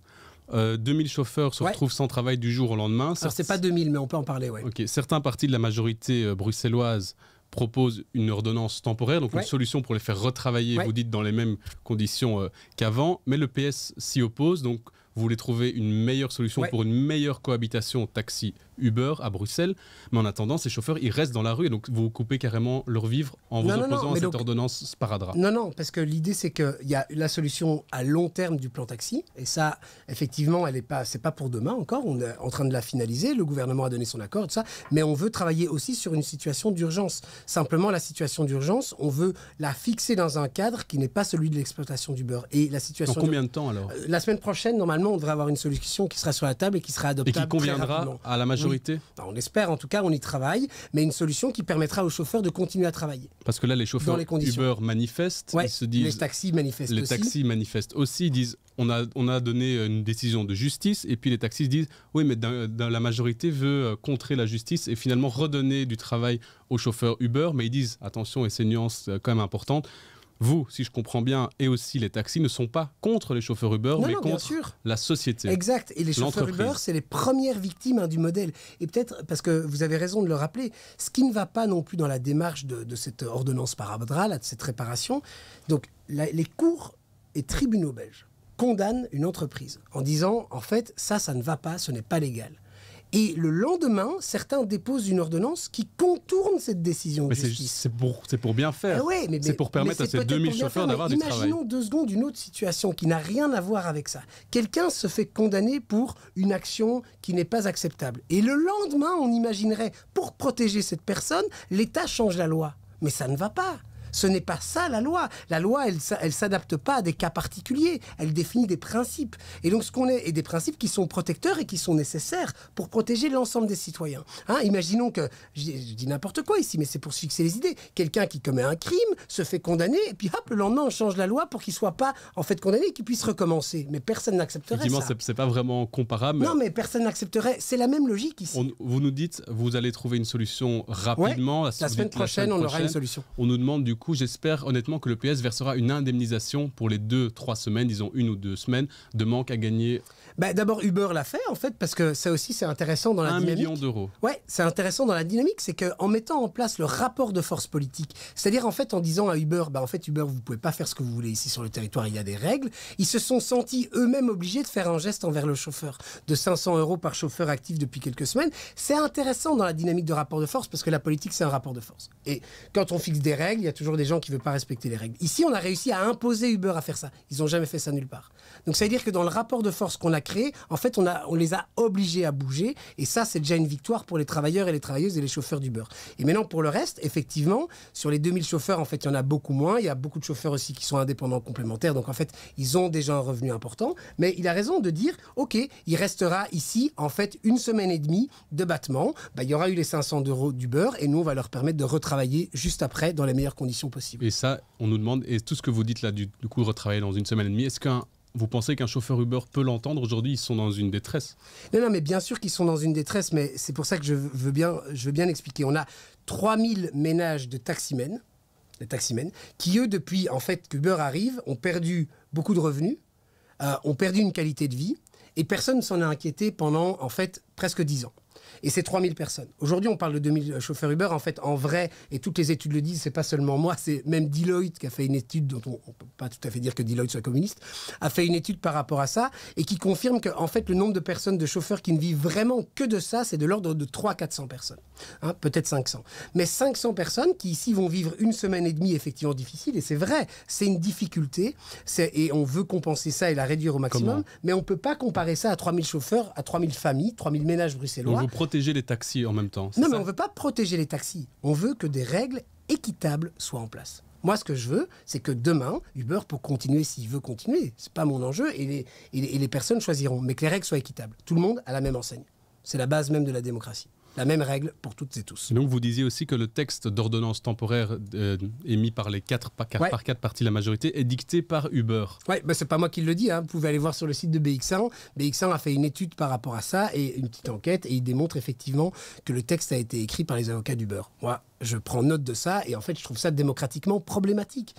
[SPEAKER 1] 2000 euh, chauffeurs se retrouvent sans travail du jour au lendemain. Alors, c'est pas 2000, mais on peut en parler, Certains partis de la majorité euh, bruxelloise proposent une ordonnance temporaire, donc une solution pour les faire retravailler, vous dites, dans les mêmes conditions euh, qu'avant, mais le PS s'y oppose, donc vous voulez trouver une meilleure solution pour une meilleure cohabitation taxi Uber à Bruxelles. Mais en attendant, ces chauffeurs, ils restent dans la rue. Et donc, vous coupez carrément leur vivre en vous opposant à cette ordonnance sparadrap.
[SPEAKER 4] Non, non, parce que l'idée, c'est qu'il y a la solution à long terme du plan taxi. Et ça, effectivement, elle n'est pas, c'est pas pour demain encore. On est en train de la finaliser. Le gouvernement a donné son accord, tout ça. Mais on veut travailler aussi sur une situation d'urgence. Simplement, la situation d'urgence, on veut la fixer dans un cadre qui n'est pas celui de l'exploitation du Et la situation. Dans combien de temps alors euh, La semaine prochaine, normalement, on devrait avoir une solution qui sera sur la table et qui sera adoptée Et qui conviendra à la majorité bah, on espère, en tout cas, on y travaille, mais une solution qui permettra aux chauffeurs de continuer à travailler.
[SPEAKER 1] Parce que là, les chauffeurs Uber manifestent, se disent... Les taxis manifestent aussi. Les taxis manifestent aussi, ils disent on a, on a donné euh, une décision de justice, et puis les taxis disent oui, mais la majorité veut euh, contrer la justice et finalement redonner du travail aux chauffeurs Uber, mais ils disent attention, et ces nuances euh, quand même importante, vous, si je comprends bien, et aussi les taxis ne sont pas contre les chauffeurs Uber, mais contre la société. Exact. Et les chauffeurs Uber, c'est
[SPEAKER 4] les premières victimes hein, du modèle. Et peut-être, parce que vous avez raison de le rappeler, ce qui ne va pas non plus dans la démarche de, cette ordonnance parabdrale, de cette réparation, donc les cours et tribunaux belges condamnent une entreprise en disant, en fait, ça, ça ne va pas, ce n'est pas légal. Et le lendemain, certains déposent une ordonnance qui contourne cette décision mais de C'est
[SPEAKER 1] pour, bien faire. Ah c'est pour permettre à ces 2000 chauffeurs d'avoir du travail. Imaginons
[SPEAKER 4] deux secondes une autre situation qui n'a rien à voir avec ça. Quelqu'un se fait condamner pour une action qui n'est pas acceptable. Et le lendemain, on imaginerait, pour protéger cette personne, l'État change la loi. Mais ça ne va pas. Ce n'est pas ça la loi. La loi, elle, elle s'adapte pas à des cas particuliers. Elle définit des principes. Et donc, ce qu'on est, et des principes qui sont protecteurs et qui sont nécessaires pour protéger l'ensemble des citoyens. Hein, imaginons que, je, dis n'importe quoi ici, mais c'est pour se fixer les idées. Quelqu'un qui commet un crime se fait condamner, et puis hop, le lendemain, on change la loi pour qu'il soit pas, en fait, condamné et qu'il puisse recommencer. Mais personne n'accepterait ça. Effectivement,
[SPEAKER 1] c'est pas vraiment comparable. Non, mais
[SPEAKER 4] personne n'accepterait. C'est la même logique
[SPEAKER 1] ici. vous nous dites, vous allez trouver une solution rapidement. la, semaine la, semaine prochaine, on aura une solution. On nous demande du coup j'espère honnêtement que le PS versera une indemnisation pour les deux, trois semaines, disons une ou deux semaines de manque à gagner
[SPEAKER 4] bah, d'abord, Uber l'a fait, en fait, parce que ça aussi, c'est intéressant dans la dynamique. Un million d'euros. Ouais, c'est intéressant dans la dynamique, c'est qu'en mettant en place le rapport de force politique, c'est-à-dire en fait en disant à Uber, bah, en fait, Uber, vous pouvez pas faire ce que vous voulez ici sur le territoire, il y a des règles, ils se sont sentis eux-mêmes obligés de faire un geste envers le chauffeur de 500 euros par chauffeur actif depuis quelques semaines. C'est intéressant dans la dynamique de rapport de force, parce que la politique, c'est un rapport de force. Et quand on fixe des règles, il y a toujours des gens qui ne veulent pas respecter les règles. Ici, on a réussi à imposer Uber à faire ça. Ils n'ont jamais fait ça nulle part. Donc, ça veut dire que dans le rapport de force qu'on a en fait, on, les a obligés à bouger. Et ça, c'est déjà une victoire pour les travailleurs et les travailleuses et les chauffeurs du beurre. Et maintenant, pour le reste, effectivement, sur les 2000 chauffeurs, en fait, il y en a beaucoup moins. Il y a beaucoup de chauffeurs aussi qui sont indépendants complémentaires. Donc, en fait, ils ont déjà un revenu important. Mais il a raison de dire, OK, il restera ici, en fait, une semaine et demie de battement. Bah, il y aura eu les 500 euros du beurre et nous, on va leur permettre de retravailler juste après dans les meilleures conditions possibles.
[SPEAKER 1] Et ça, on nous demande, et tout ce que vous dites là, du, coup, de retravailler dans une semaine et demie, est-ce qu'un vous pensez qu'un chauffeur Uber peut l'entendre Aujourd'hui, ils sont dans une détresse.
[SPEAKER 4] Non, non, mais bien sûr qu'ils sont dans une détresse, mais c'est pour ça que je veux bien, je veux bien expliquer. On a 3000 ménages de taximènes, les qui eux, depuis en fait qu'Uber arrive, ont perdu beaucoup de revenus, euh, ont perdu une qualité de vie, et personne s'en a inquiété pendant en fait presque 10 ans. Et c'est 3000 personnes. Aujourd'hui, on parle de 2000 chauffeurs Uber. En fait, en vrai, et toutes les études le disent, c'est pas seulement moi, c'est même Deloitte qui a fait une étude dont on, ne peut pas tout à fait dire que Deloitte soit communiste, a fait une étude par rapport à ça et qui confirme que, en fait, le nombre de personnes, de chauffeurs qui ne vivent vraiment que de ça, c'est de l'ordre de 300-400 personnes. Hein, peut-être 500. Mais 500 personnes qui, ici, vont vivre une semaine et demie effectivement difficile. Et c'est vrai, c'est une difficulté. Et on veut compenser ça et la réduire au maximum. mais on ne peut pas comparer ça à 3000 chauffeurs, à 3000 familles, 3000 ménages bruxellois
[SPEAKER 1] protéger les taxis en même temps. Non, mais on
[SPEAKER 4] ne veut pas protéger les taxis. On veut que des règles équitables soient en place. Moi, ce que je veux, c'est que demain, Uber pour continuer s'il veut continuer. ce n'est pas mon enjeu et les, personnes choisiront. Mais que les règles soient équitables. Tout le monde a la même enseigne. C'est la base même de la démocratie la même règle pour toutes et tous.
[SPEAKER 1] Donc vous disiez aussi que le texte d'ordonnance temporaire euh, émis par les quatre, par, quatre, parties de la majorité est dicté par Uber.
[SPEAKER 4] Oui, bah, c'est pas moi qui le dis. Hein. Vous pouvez aller voir sur le site de BX1. BX1 a fait une étude par rapport à ça et une petite enquête et il démontre effectivement que le texte a été écrit par les avocats d'Uber je prends note de ça et en fait je trouve ça démocratiquement problématique.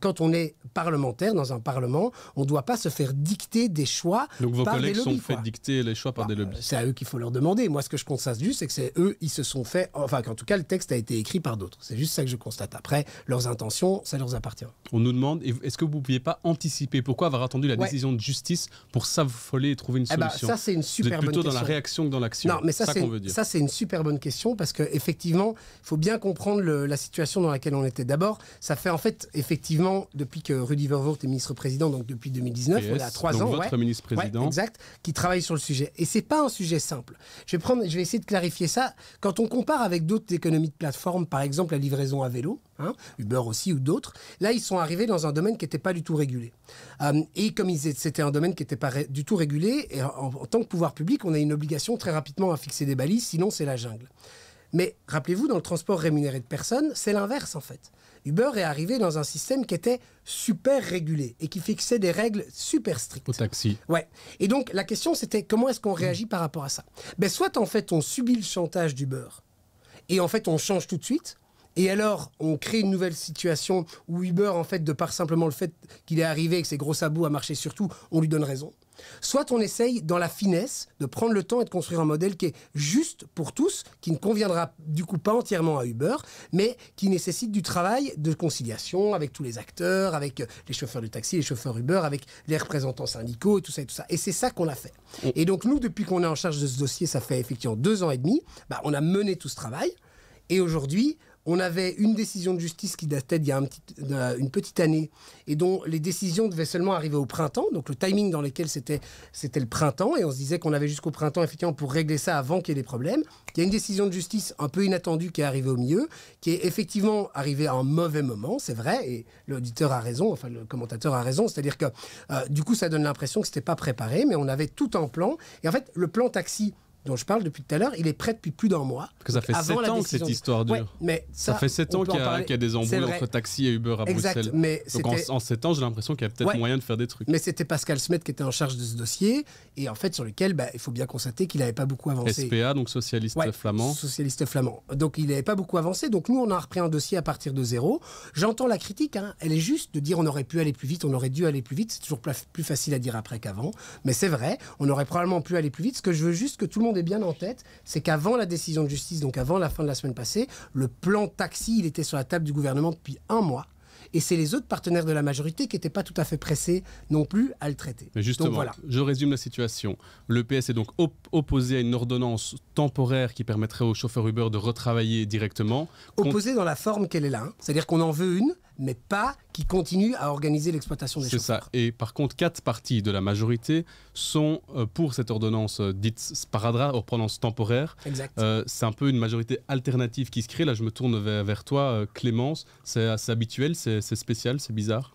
[SPEAKER 4] quand on est parlementaire dans un parlement, on ne doit pas se faire dicter des choix. Donc vos collègues sont
[SPEAKER 1] dicter les choix par bah, des lobbies.
[SPEAKER 4] C'est à eux qu'il faut leur demander. Moi ce que je constate juste c'est que c'est eux ils se sont fait, enfin qu'en tout cas le texte a été écrit par d'autres. C'est juste ça que je constate. Après leurs intentions ça leur appartient.
[SPEAKER 1] On nous demande est-ce que vous ne pouviez pas anticiper pourquoi avoir attendu la décision de justice pour s'affoler et trouver une eh ben, solution Ça c'est une super vous dans la réaction que dans l'action. Non mais ça, ça c'est
[SPEAKER 4] une, super bonne question parce que effectivement faut bien comprendre la situation dans laquelle on était. D'abord, ça fait en fait, effectivement, depuis que Rudy Vervoort est ministre-président, donc depuis 2019, PS, on a trois ans. Votre ministre-président. exact, qui travaille sur le sujet. Et c'est pas un sujet simple. Je vais, prendre, je vais essayer de clarifier ça. Quand on compare avec d'autres économies de plateforme, par exemple la livraison à vélo, hein, Uber aussi ou d'autres, là, ils sont arrivés dans un domaine qui n'était pas du tout régulé. Euh, et comme c'était un domaine qui n'était pas du tout régulé, et en, tant que pouvoir public, on a une obligation très rapidement à fixer des balises, sinon c'est la jungle. Mais rappelez-vous, dans le transport rémunéré de personnes, c'est l'inverse en fait. Uber est arrivé dans un système qui était super régulé et qui fixait des règles super strictes. Au taxi. Ouais. Et donc la question c'était comment est-ce qu'on réagit par rapport à ça ben, Soit en fait on subit le chantage d'Uber et en fait on change tout de suite. Et alors, on crée une nouvelle situation où Uber, en fait, de par simplement le fait qu'il est arrivé et que ses gros sabots à marché tout, on lui donne raison. Soit on essaye dans la finesse de prendre le temps et de construire un modèle qui est juste pour tous, qui ne conviendra du coup pas entièrement à Uber, mais qui nécessite du travail de conciliation avec tous les acteurs, avec euh, les chauffeurs de taxi, les chauffeurs Uber, avec les représentants syndicaux et tout ça et tout ça. Et c'est ça qu'on a fait. Mm. Et donc nous, depuis qu'on est en charge de ce dossier, ça fait effectivement deux ans et demi, bah, on a mené tout ce travail. Et aujourd'hui, on avait une décision de justice qui datait d'il y a une petite année et dont les décisions devaient seulement arriver au printemps. Donc le timing dans lequel c'était, c'était le printemps et on se disait qu'on avait jusqu'au printemps effectivement pour régler ça avant qu'il y ait des problèmes. Il y a une décision de justice un peu inattendue qui est arrivée au milieu, qui est effectivement arrivée à un mauvais moment, c'est vrai, et l'auditeur a raison, enfin le commentateur a raison, c'est-à-dire que euh, du coup ça donne l'impression que c'était pas préparé, mais on avait tout en plan. Et en fait, le plan taxi dont je parle depuis tout à l'heure, il est prêt depuis plus d'un mois. ça fait 7 ans que cette histoire dure. mais ça, fait 7 ans qu'il y, a des embrouilles entre
[SPEAKER 1] taxi et Uber à Bruxelles. Mais Donc en, 7 ans, j'ai l'impression qu'il y a peut-être moyen de faire des trucs. Mais
[SPEAKER 4] c'était Pascal Smet qui était en charge de ce dossier, et en fait sur lequel bah, il faut bien constater qu'il n'avait pas beaucoup avancé. SPA,
[SPEAKER 1] donc socialiste flamand.
[SPEAKER 4] Socialiste flamand. Donc il n'avait pas beaucoup avancé, donc nous on a repris un dossier à partir de zéro. J'entends la critique, hein. elle est juste de dire on aurait pu aller plus vite, on aurait dû aller plus vite, c'est toujours plus facile à dire après qu'avant, mais c'est vrai, on aurait probablement pu aller plus vite, ce que je veux juste que tout le monde est bien en tête, c'est qu'avant la décision de justice, donc avant la fin de la semaine passée, le plan taxi, il était sur la table du gouvernement depuis un mois. Et c'est les autres partenaires de la majorité qui n'étaient pas tout à fait pressés non plus à le traiter. Mais justement,
[SPEAKER 1] je résume la situation. Le PS est donc opposé à une ordonnance temporaire qui permettrait aux chauffeurs Uber de retravailler directement.
[SPEAKER 4] Opposé dans la forme qu'elle est là. Hein. C'est-à-dire qu'on en veut une, mais pas qui continue à organiser l'exploitation des C'est
[SPEAKER 1] ça. Et par contre, quatre parties de la majorité sont euh, pour cette ordonnance euh, dite sparadrap, ordonnance temporaire. Euh, c'est un peu une majorité alternative qui se crée. Là, je me tourne vers, vers toi, Clémence. C'est assez habituel, c'est spécial, c'est bizarre.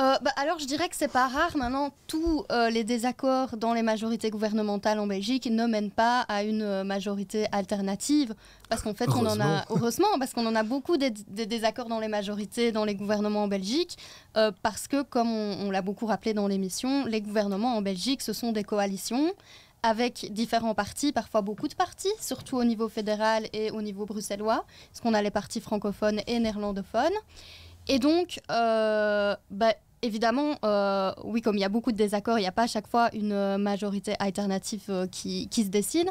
[SPEAKER 2] Euh, bah, alors, je dirais que c'est pas rare. Maintenant, tous euh, les désaccords dans les majorités gouvernementales en Belgique ne mènent pas à une euh, majorité alternative. Parce qu'en fait, on en a, heureusement, parce qu'on en a beaucoup des, désaccords dans les majorités, dans les gouvernements en Belgique. parce que, comme on, on l'a beaucoup rappelé dans l'émission, les gouvernements en Belgique, ce sont des coalitions avec différents partis, parfois beaucoup de partis, surtout au niveau fédéral et au niveau bruxellois, parce qu'on a les partis francophones et néerlandophones. Et donc, euh, bah, évidemment, euh, oui, comme il y a beaucoup de désaccords, il n'y a pas à chaque fois une majorité alternative euh, qui, qui, se dessine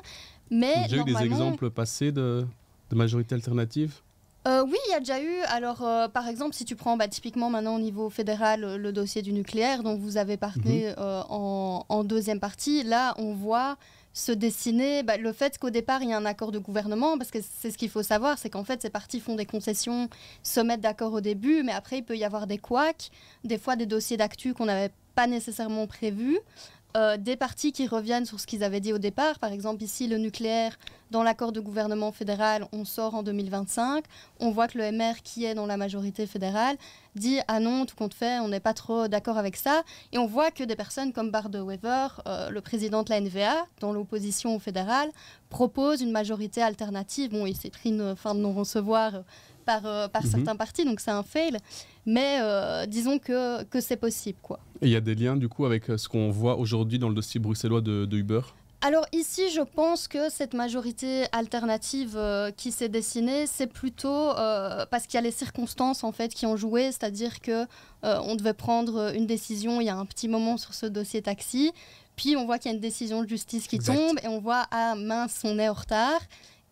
[SPEAKER 2] Mais J'ai eu des exemples
[SPEAKER 1] passés de, de majorité alternative
[SPEAKER 2] oui, il y a déjà eu. Alors, par exemple, si tu prends bah, typiquement maintenant au niveau fédéral le dossier du nucléaire dont vous avez parlé mhm. en, en, deuxième partie, là, on voit se dessiner bah, le fait qu'au départ il y a un accord de gouvernement, parce que c'est ce qu'il faut savoir, c'est qu'en fait ces partis font des concessions, se mettent d'accord au début, mais après il peut y avoir des couacs, des fois des dossiers d'actu qu'on n'avait pas nécessairement prévus. Euh, des partis qui reviennent sur ce qu'ils avaient dit au départ. Par exemple, ici, le nucléaire, dans l'accord de gouvernement fédéral, on sort en 2025. On voit que le MR, qui est dans la majorité fédérale, dit Ah non, tout compte fait, on n'est pas trop d'accord avec ça. Et on voit que des personnes comme Bart de Wever, euh, le président de la NVA, dans l'opposition au fédéral, propose une majorité alternative. Bon, il s'est pris une fin de non-recevoir euh, par, euh, mhm. certains partis, donc c'est un fail. Mais euh, disons que, que c'est possible. Quoi.
[SPEAKER 1] Et il y a des liens du coup avec euh, ce qu'on voit aujourd'hui dans le dossier bruxellois de, Uber
[SPEAKER 2] alors ici, je pense que cette majorité alternative qui s'est dessinée, c'est plutôt parce qu'il y a les circonstances en fait qui ont joué, c'est-à-dire que on devait prendre une décision il y a un petit moment sur ce dossier taxi, puis on voit qu'il y a une décision de justice qui tombe et on voit à ah, mince, on est en retard.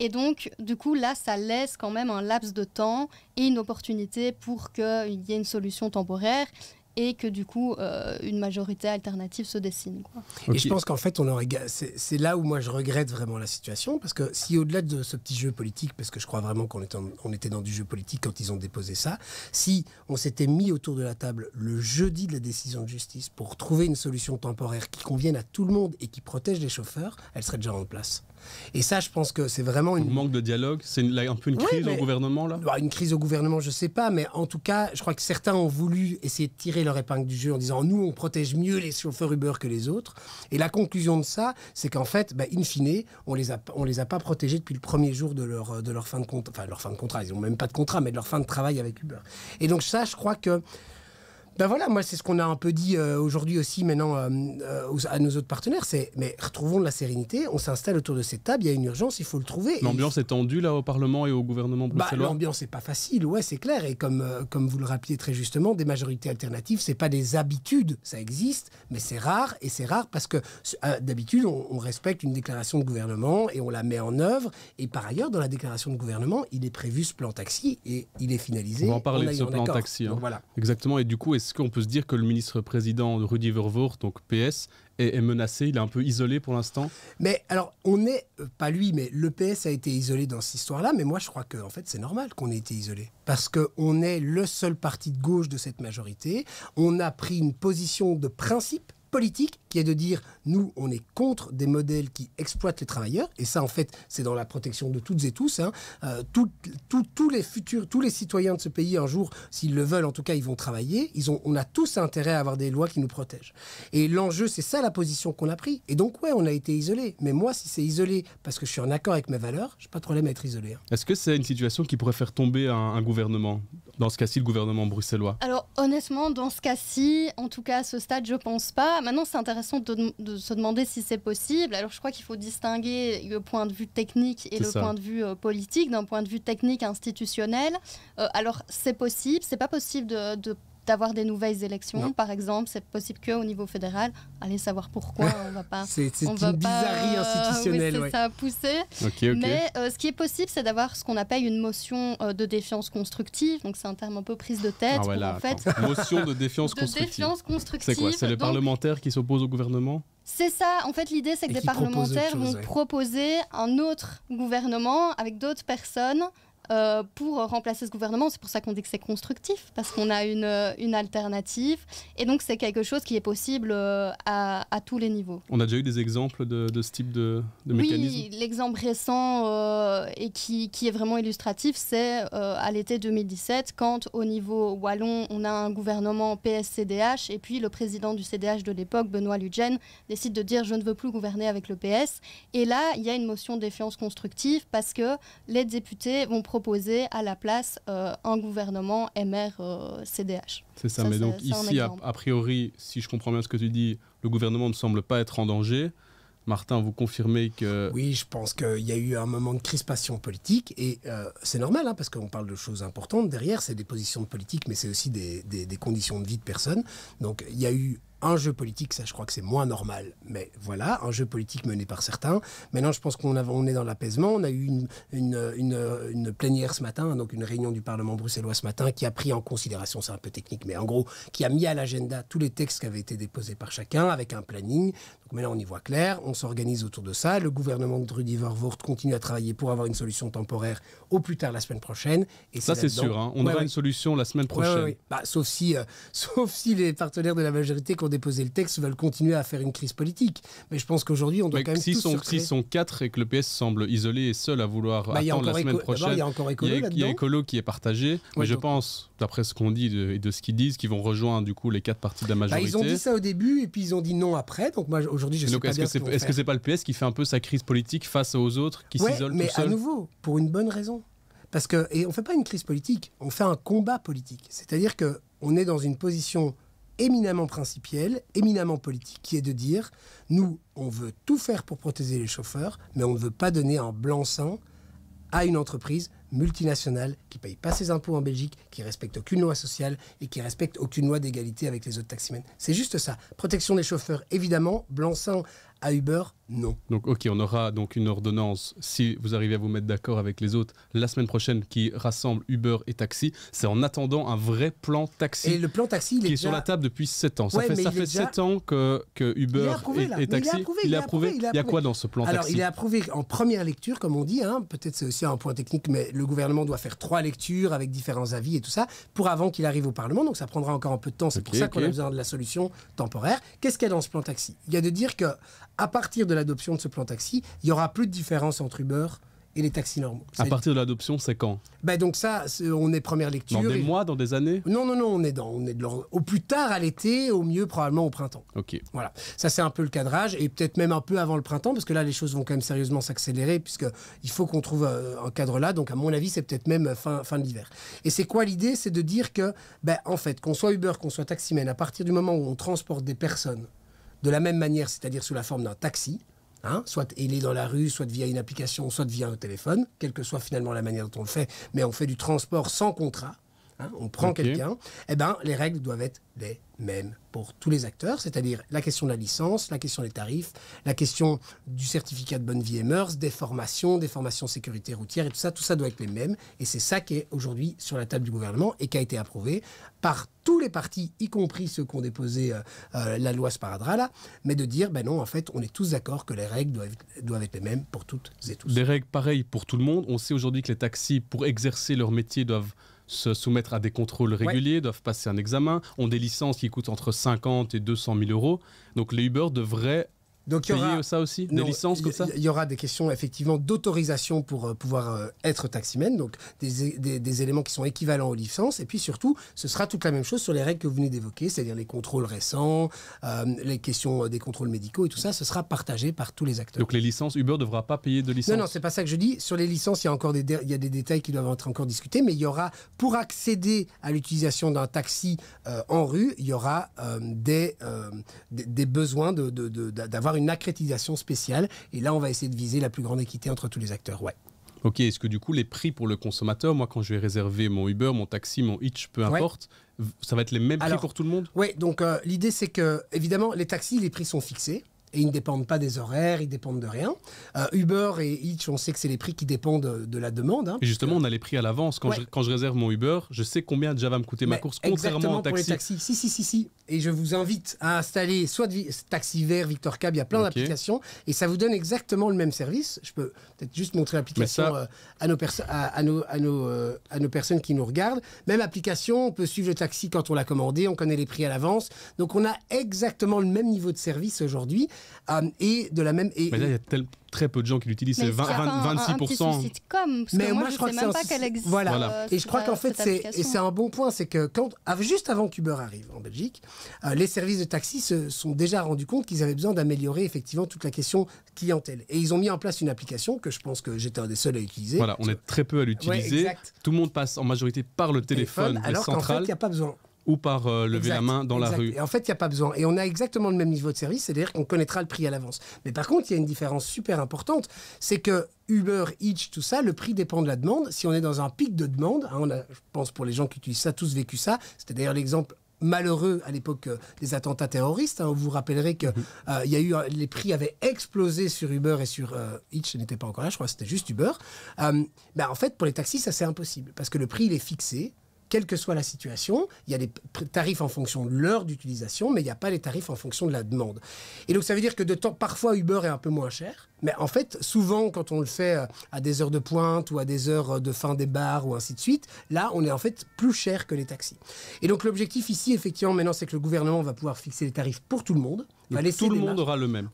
[SPEAKER 2] Et donc, du coup, là, ça laisse quand même un laps de temps et une opportunité pour qu'il euh, y ait une solution temporaire et que du coup euh, une majorité alternative se dessine.
[SPEAKER 4] Et je pense qu'en fait, on aurait... c'est là où moi je regrette vraiment la situation, parce que si au-delà de ce petit jeu politique, parce que je crois vraiment qu'on était dans du jeu politique quand ils ont déposé ça, si on s'était mis autour de la table le jeudi de la décision de justice pour trouver une solution temporaire qui convienne à tout le monde et qui protège les chauffeurs, elle serait déjà en place. Et ça, je pense que c'est vraiment une... Un manque de dialogue C'est un peu une crise au gouvernement, là bah, Une crise au gouvernement, je ne sais pas, mais en tout cas, je crois que certains ont voulu essayer de tirer leur épingle du jeu en disant, nous, on protège mieux les chauffeurs Uber que les autres. Et la conclusion de ça, c'est qu'en fait, bah, in fine, on les a, les a pas protégés depuis le premier jour de leur, de leur fin de contrat. Enfin, leur fin de contrat, ils n'ont même pas de contrat, mais de leur fin de travail avec Uber. Et donc ça, je crois que ben voilà, moi c'est ce qu'on a un peu dit euh, aujourd'hui aussi maintenant euh, euh, à nos autres partenaires, c'est mais retrouvons de la sérénité, on s'installe autour de cette table, il y a une urgence, il faut le trouver. L'ambiance
[SPEAKER 1] est tendue là au Parlement et au gouvernement bah, bruxellois. Bah,
[SPEAKER 4] L'ambiance n'est pas facile, ouais c'est clair, et comme, comme vous le rappeliez très justement, des majorités alternatives, c'est pas des habitudes, ça existe, mais c'est rare, et c'est rare parce que d'habitude on, respecte une déclaration de gouvernement et on la met en œuvre, et par ailleurs dans la déclaration de gouvernement, il est prévu ce plan taxi et il est finalisé. On va en parler de ce plan taxi. Hein. voilà.
[SPEAKER 1] Exactement, et du coup, est-ce qu'on peut se dire que le ministre-président Rudy Vervoort, donc PS, est, menacé Il est un peu isolé pour l'instant
[SPEAKER 4] Mais alors, on est, euh, pas lui, mais le PS a été isolé dans cette histoire-là, mais moi je crois que en fait c'est normal qu'on ait été isolé. Parce qu'on est le seul parti de gauche de cette majorité, on a pris une position de principe politique qui est de dire nous, on est contre des modèles qui exploitent les travailleurs, et ça, en fait, c'est dans la protection de toutes et tous. Hein. Euh, tous les futurs, tous les citoyens de ce pays, un jour, s'ils le veulent, en tout cas, ils vont travailler. Ils ont, on a tous intérêt à avoir des lois qui nous protègent. Et l'enjeu, c'est ça la position qu'on a prise. Et donc, ouais, on a été isolé. Mais moi, si c'est isolé parce que je suis en accord avec mes valeurs, j'ai pas de problème à être isolé. Hein.
[SPEAKER 1] Est-ce que c'est une situation qui pourrait faire tomber un gouvernement dans ce cas-ci, le gouvernement bruxellois
[SPEAKER 4] Alors honnêtement, dans ce cas-ci,
[SPEAKER 2] en tout cas à ce stade, je pense pas. Maintenant, c'est intéressant de, se demander si c'est possible. Alors je crois qu'il faut distinguer le point de vue technique et le point de vue euh, politique. D'un point de vue technique institutionnel, euh, alors c'est possible. C'est pas possible de, de d'avoir des nouvelles élections, par exemple, c'est possible qu'au niveau fédéral, allez savoir pourquoi, on va pas... c'est une bizarrerie institutionnelle, ça a poussé. Mais euh, ce qui est possible, c'est d'avoir ce qu'on appelle une motion euh, de défiance constructive, donc c'est un terme un peu prise de tête. Ah en fait, motion de défiance constructive. C'est quoi C'est les parlementaires
[SPEAKER 1] qui s'opposent au gouvernement
[SPEAKER 2] c'est ça. En fait, l'idée, c'est que des parlementaires vont proposer un autre gouvernement avec d'autres personnes euh, pour remplacer ce gouvernement. C'est pour ça qu'on dit que c'est constructif, parce qu'on a une, euh, alternative. Et donc, c'est quelque chose qui est possible euh, à, tous les niveaux.
[SPEAKER 1] On a déjà eu des exemples de, ce type de, mécanisme Oui,
[SPEAKER 2] l'exemple récent et qui, est vraiment illustratif, c'est à l'été 2017, quand au niveau wallon, on a un gouvernement PS-CDH, et puis le président du CDH de l'époque, Benoît Lugène, décide de dire je ne veux plus gouverner avec le PS. Et là, il y a une motion de défiance constructive parce que les députés vont proposer proposer à la place euh, un gouvernement MR CDH. Euh, c'est ça, mais donc ici, a,
[SPEAKER 1] priori, si je comprends bien ce que tu dis, le gouvernement ne semble pas être en danger. Martin, vous confirmez que...
[SPEAKER 4] Oui, je pense qu'il y a eu un moment de crispation politique, et euh, c'est normal, hein, parce qu'on parle de choses importantes. Derrière, c'est des positions de politique, mais c'est aussi des, des, conditions de vie de personnes. Donc il y a eu un jeu politique, ça je crois que c'est moins normal, mais voilà, un jeu politique mené par certains. Maintenant, je pense qu'on on est dans l'apaisement. On a eu une, une, une, une, plénière ce matin, donc une réunion du Parlement bruxellois ce matin, qui a pris en considération, c'est un peu technique, mais en gros, qui a mis à l'agenda tous les textes qui avaient été déposés par chacun avec un planning. Donc maintenant, on y voit clair, on s'organise autour de ça. Le gouvernement de Rudi Vervoort continue à travailler pour avoir une solution temporaire au plus tard la semaine prochaine. Et ça, c'est sûr, hein. on aura une solution la semaine prochaine. Ouais, bah, sauf, si, euh, sauf si les partenaires de la majorité déposer le texte veulent continuer à faire une crise politique. Mais je pense qu'aujourd'hui, on doit quand même si tous sont, S'ils sont
[SPEAKER 1] quatre et que le PS semble isolé et seul à vouloir attendre la semaine prochaine, il y a encore écolo qui est partagé. mais je pense, d'après ce qu'on dit et de, ce qu'ils disent, qu'ils vont rejoindre du coup les quatre partis de la majorité. Bah, ils ont dit ça
[SPEAKER 4] au début et puis ils ont dit non après. Donc moi, aujourd'hui, je sais est-ce que c'est, Est-ce que c'est
[SPEAKER 1] pas le PS qui fait un peu sa crise politique face aux autres qui s'isolent mais tout nouveau,
[SPEAKER 4] pour une bonne raison. Parce que, et on ne fait pas une crise politique, on fait un combat politique. C'est-à-dire que est dans une position éminemment principiel, éminemment politique, qui est de dire, nous, on veut tout faire pour protéger les chauffeurs, mais on ne veut pas donner un blanc-seing à une entreprise multinationale qui ne paye pas ses impôts en Belgique, qui respecte aucune loi sociale et qui respecte aucune loi d'égalité avec les autres taximens. C'est juste ça. Protection des chauffeurs, évidemment, blanc-seing à Uber, non.
[SPEAKER 1] Donc, ok, on aura donc une ordonnance, si vous arrivez à vous mettre d'accord avec les autres, la semaine prochaine qui rassemble Uber et taxi. C'est en attendant un vrai plan taxi. Et le plan taxi, il est Qui est sur la table depuis 7 ans. ça fait, ça fait 7 ans que, que Uber et, taxi. Il est approuvé. Il, est approuvé, il, y a quoi dans ce plan taxi Alors, il est
[SPEAKER 4] approuvé en première lecture, comme on dit. Hein. Peut-être c'est aussi un point technique, mais le gouvernement doit faire trois lectures avec différents avis et tout ça pour avant qu'il arrive au Parlement. Donc, ça prendra encore un peu de temps. C'est pour ça qu'on a besoin de la solution temporaire. Qu'est-ce qu'il y a dans ce plan taxi Il y a de dire que à partir de la l'adoption de ce plan taxi, il n'y aura plus de différence entre Uber et les taxis normaux. À
[SPEAKER 1] partir de l'adoption, c'est quand
[SPEAKER 4] ben Donc ça, on est première lecture. Dans des mois, dans des années Non, non, non, on est, dans, on est de au plus tard à l'été, au mieux probablement au printemps. Ok. Voilà, ça c'est un peu le cadrage, et peut-être même un peu avant le printemps, parce que là les choses vont quand même sérieusement s'accélérer, puisqu'il faut qu'on trouve euh, un cadre là, donc à mon avis c'est peut-être même euh, fin, fin de l'hiver. Et c'est quoi l'idée C'est de dire que, ben, en fait, qu'on soit Uber, qu'on soit taximène, à partir du moment où on transporte des personnes de la même manière, c'est-à-dire sous la forme d'un taxi, Hein, soit il est dans la rue, soit via une application, soit via un téléphone, quelle que soit finalement la manière dont on le fait, mais on fait du transport sans contrat, Hein, on prend quelqu'un, eh ben, les règles doivent être les mêmes pour tous les acteurs, c'est-à-dire la question de la licence, la question des tarifs, la question du certificat de bonne vie et mœurs, des formations, des formations sécurité routière et tout ça, tout ça doit être les mêmes. Et c'est ça qui est aujourd'hui sur la table du gouvernement et qui a été approuvé par tous les partis, y compris ceux qui ont déposé euh, euh, la loi Sparadra, mais de dire, ben non, en fait, on est tous d'accord que les règles doivent, doivent être les mêmes pour toutes et tous.
[SPEAKER 1] Les règles pareilles pour tout le monde. On sait aujourd'hui que les taxis, pour exercer leur métier, doivent se soumettre à des contrôles réguliers, doivent passer un examen, ont des licences qui coûtent entre 50 et 200 000 euros. Donc les Uber devraient donc il y aura ça aussi, des licences comme
[SPEAKER 4] ça. Il y aura des questions effectivement d'autorisation pour euh, pouvoir euh, être taximène, donc des, éléments qui sont équivalents aux licences. Et puis surtout, ce sera toute la même chose sur les règles que vous venez d'évoquer, c'est-à-dire les contrôles récents, euh, les questions des contrôles médicaux et tout ça. Ce sera partagé par tous les acteurs.
[SPEAKER 1] Donc les licences, Uber ne devra pas payer de licences. Non, non, c'est
[SPEAKER 4] pas ça que je dis. Sur les licences, il y a encore des, il y a des détails qui doivent être encore discutés, mais il y aura pour accéder à l'utilisation d'un taxi en rue, il y aura des, des, besoins d'avoir de, d'avoir une accrétisation spéciale. Et là, on va essayer de viser la plus grande équité entre tous les acteurs. Ouais.
[SPEAKER 1] Ok, est-ce que du coup les prix pour le consommateur, moi quand je vais réserver mon Uber, mon taxi, mon Hitch, peu importe, ça va être les mêmes prix pour
[SPEAKER 4] tout le monde Oui, donc euh, l'idée c'est que évidemment les taxis, les prix sont fixés et ils ne dépendent pas des horaires, ils dépendent de rien. Euh, Uber et Hitch, on sait que c'est les prix qui dépendent de, la demande. Hein. et justement, on
[SPEAKER 1] a les prix à l'avance. Quand, je, réserve mon Uber, je sais combien déjà va me coûter ma course, contrairement au taxi.
[SPEAKER 4] Si, si, si, si. Et je vous invite à installer soit Taxi Vert, Victor Cab, il y a plein d'applications, et ça vous donne exactement le même service. Je peux peut-être juste montrer l'application euh, à, nos à, à, nos, nos, euh, à nos personnes qui nous regardent. Même application, on peut suivre le taxi quand on l'a commandé, on connaît les prix à l'avance. Donc on a exactement le même niveau de service aujourd'hui. Euh, et de la même. Et, il y a très peu de gens qui l'utilisent. C'est 26%. parce mais que moi, je, crois que même pas qu'elle existe. Voilà. Euh, et je crois euh, qu'en fait, c'est et c'est un bon point, c'est que quand ah, juste avant qu'Uber arrive en Belgique, les services de taxi se sont déjà rendus compte qu'ils avaient besoin d'améliorer effectivement toute la question clientèle. Et ils ont mis en place une application que je pense que j'étais un des seuls à utiliser.
[SPEAKER 1] Voilà, on est très peu à l'utiliser. Tout le monde passe en majorité par le téléphone, téléphone alors centrale fait, il n'y a pas besoin ou par euh, lever la main dans la rue. Et en
[SPEAKER 4] fait, il n'y a pas besoin. Et on a exactement le même niveau de service, c'est-à-dire qu'on connaîtra le prix à l'avance. Mais par contre, il y a une différence super importante, c'est que Uber, Hitch, tout ça, le prix dépend de la demande. Si on est dans un pic de demande, hein, je pense pour les gens qui utilisent ça, tous vécu ça, c'était d'ailleurs l'exemple malheureux à l'époque euh, des attentats terroristes. Vous hein, vous rappellerez que mhm. euh, eu, les prix avaient explosé sur Uber et sur Hitch, ce n'était pas encore là, je crois c'était juste Uber. Bah, en fait, pour les taxis, ça c'est impossible parce que le prix il est fixé quelle que soit la situation. Il y a des tarifs en fonction de l'heure d'utilisation, mais il n'y a pas les tarifs en fonction de la demande. Et donc ça veut dire que de temps, parfois Uber est un peu moins cher, mais en fait, souvent quand on le fait euh, à des heures de pointe ou à des heures euh, de fin des bars ou ainsi de suite, là on est en fait plus cher que les taxis. Et donc l'objectif ici, effectivement, maintenant, c'est que le gouvernement va pouvoir fixer les tarifs pour tout le monde. tout le monde aura le même.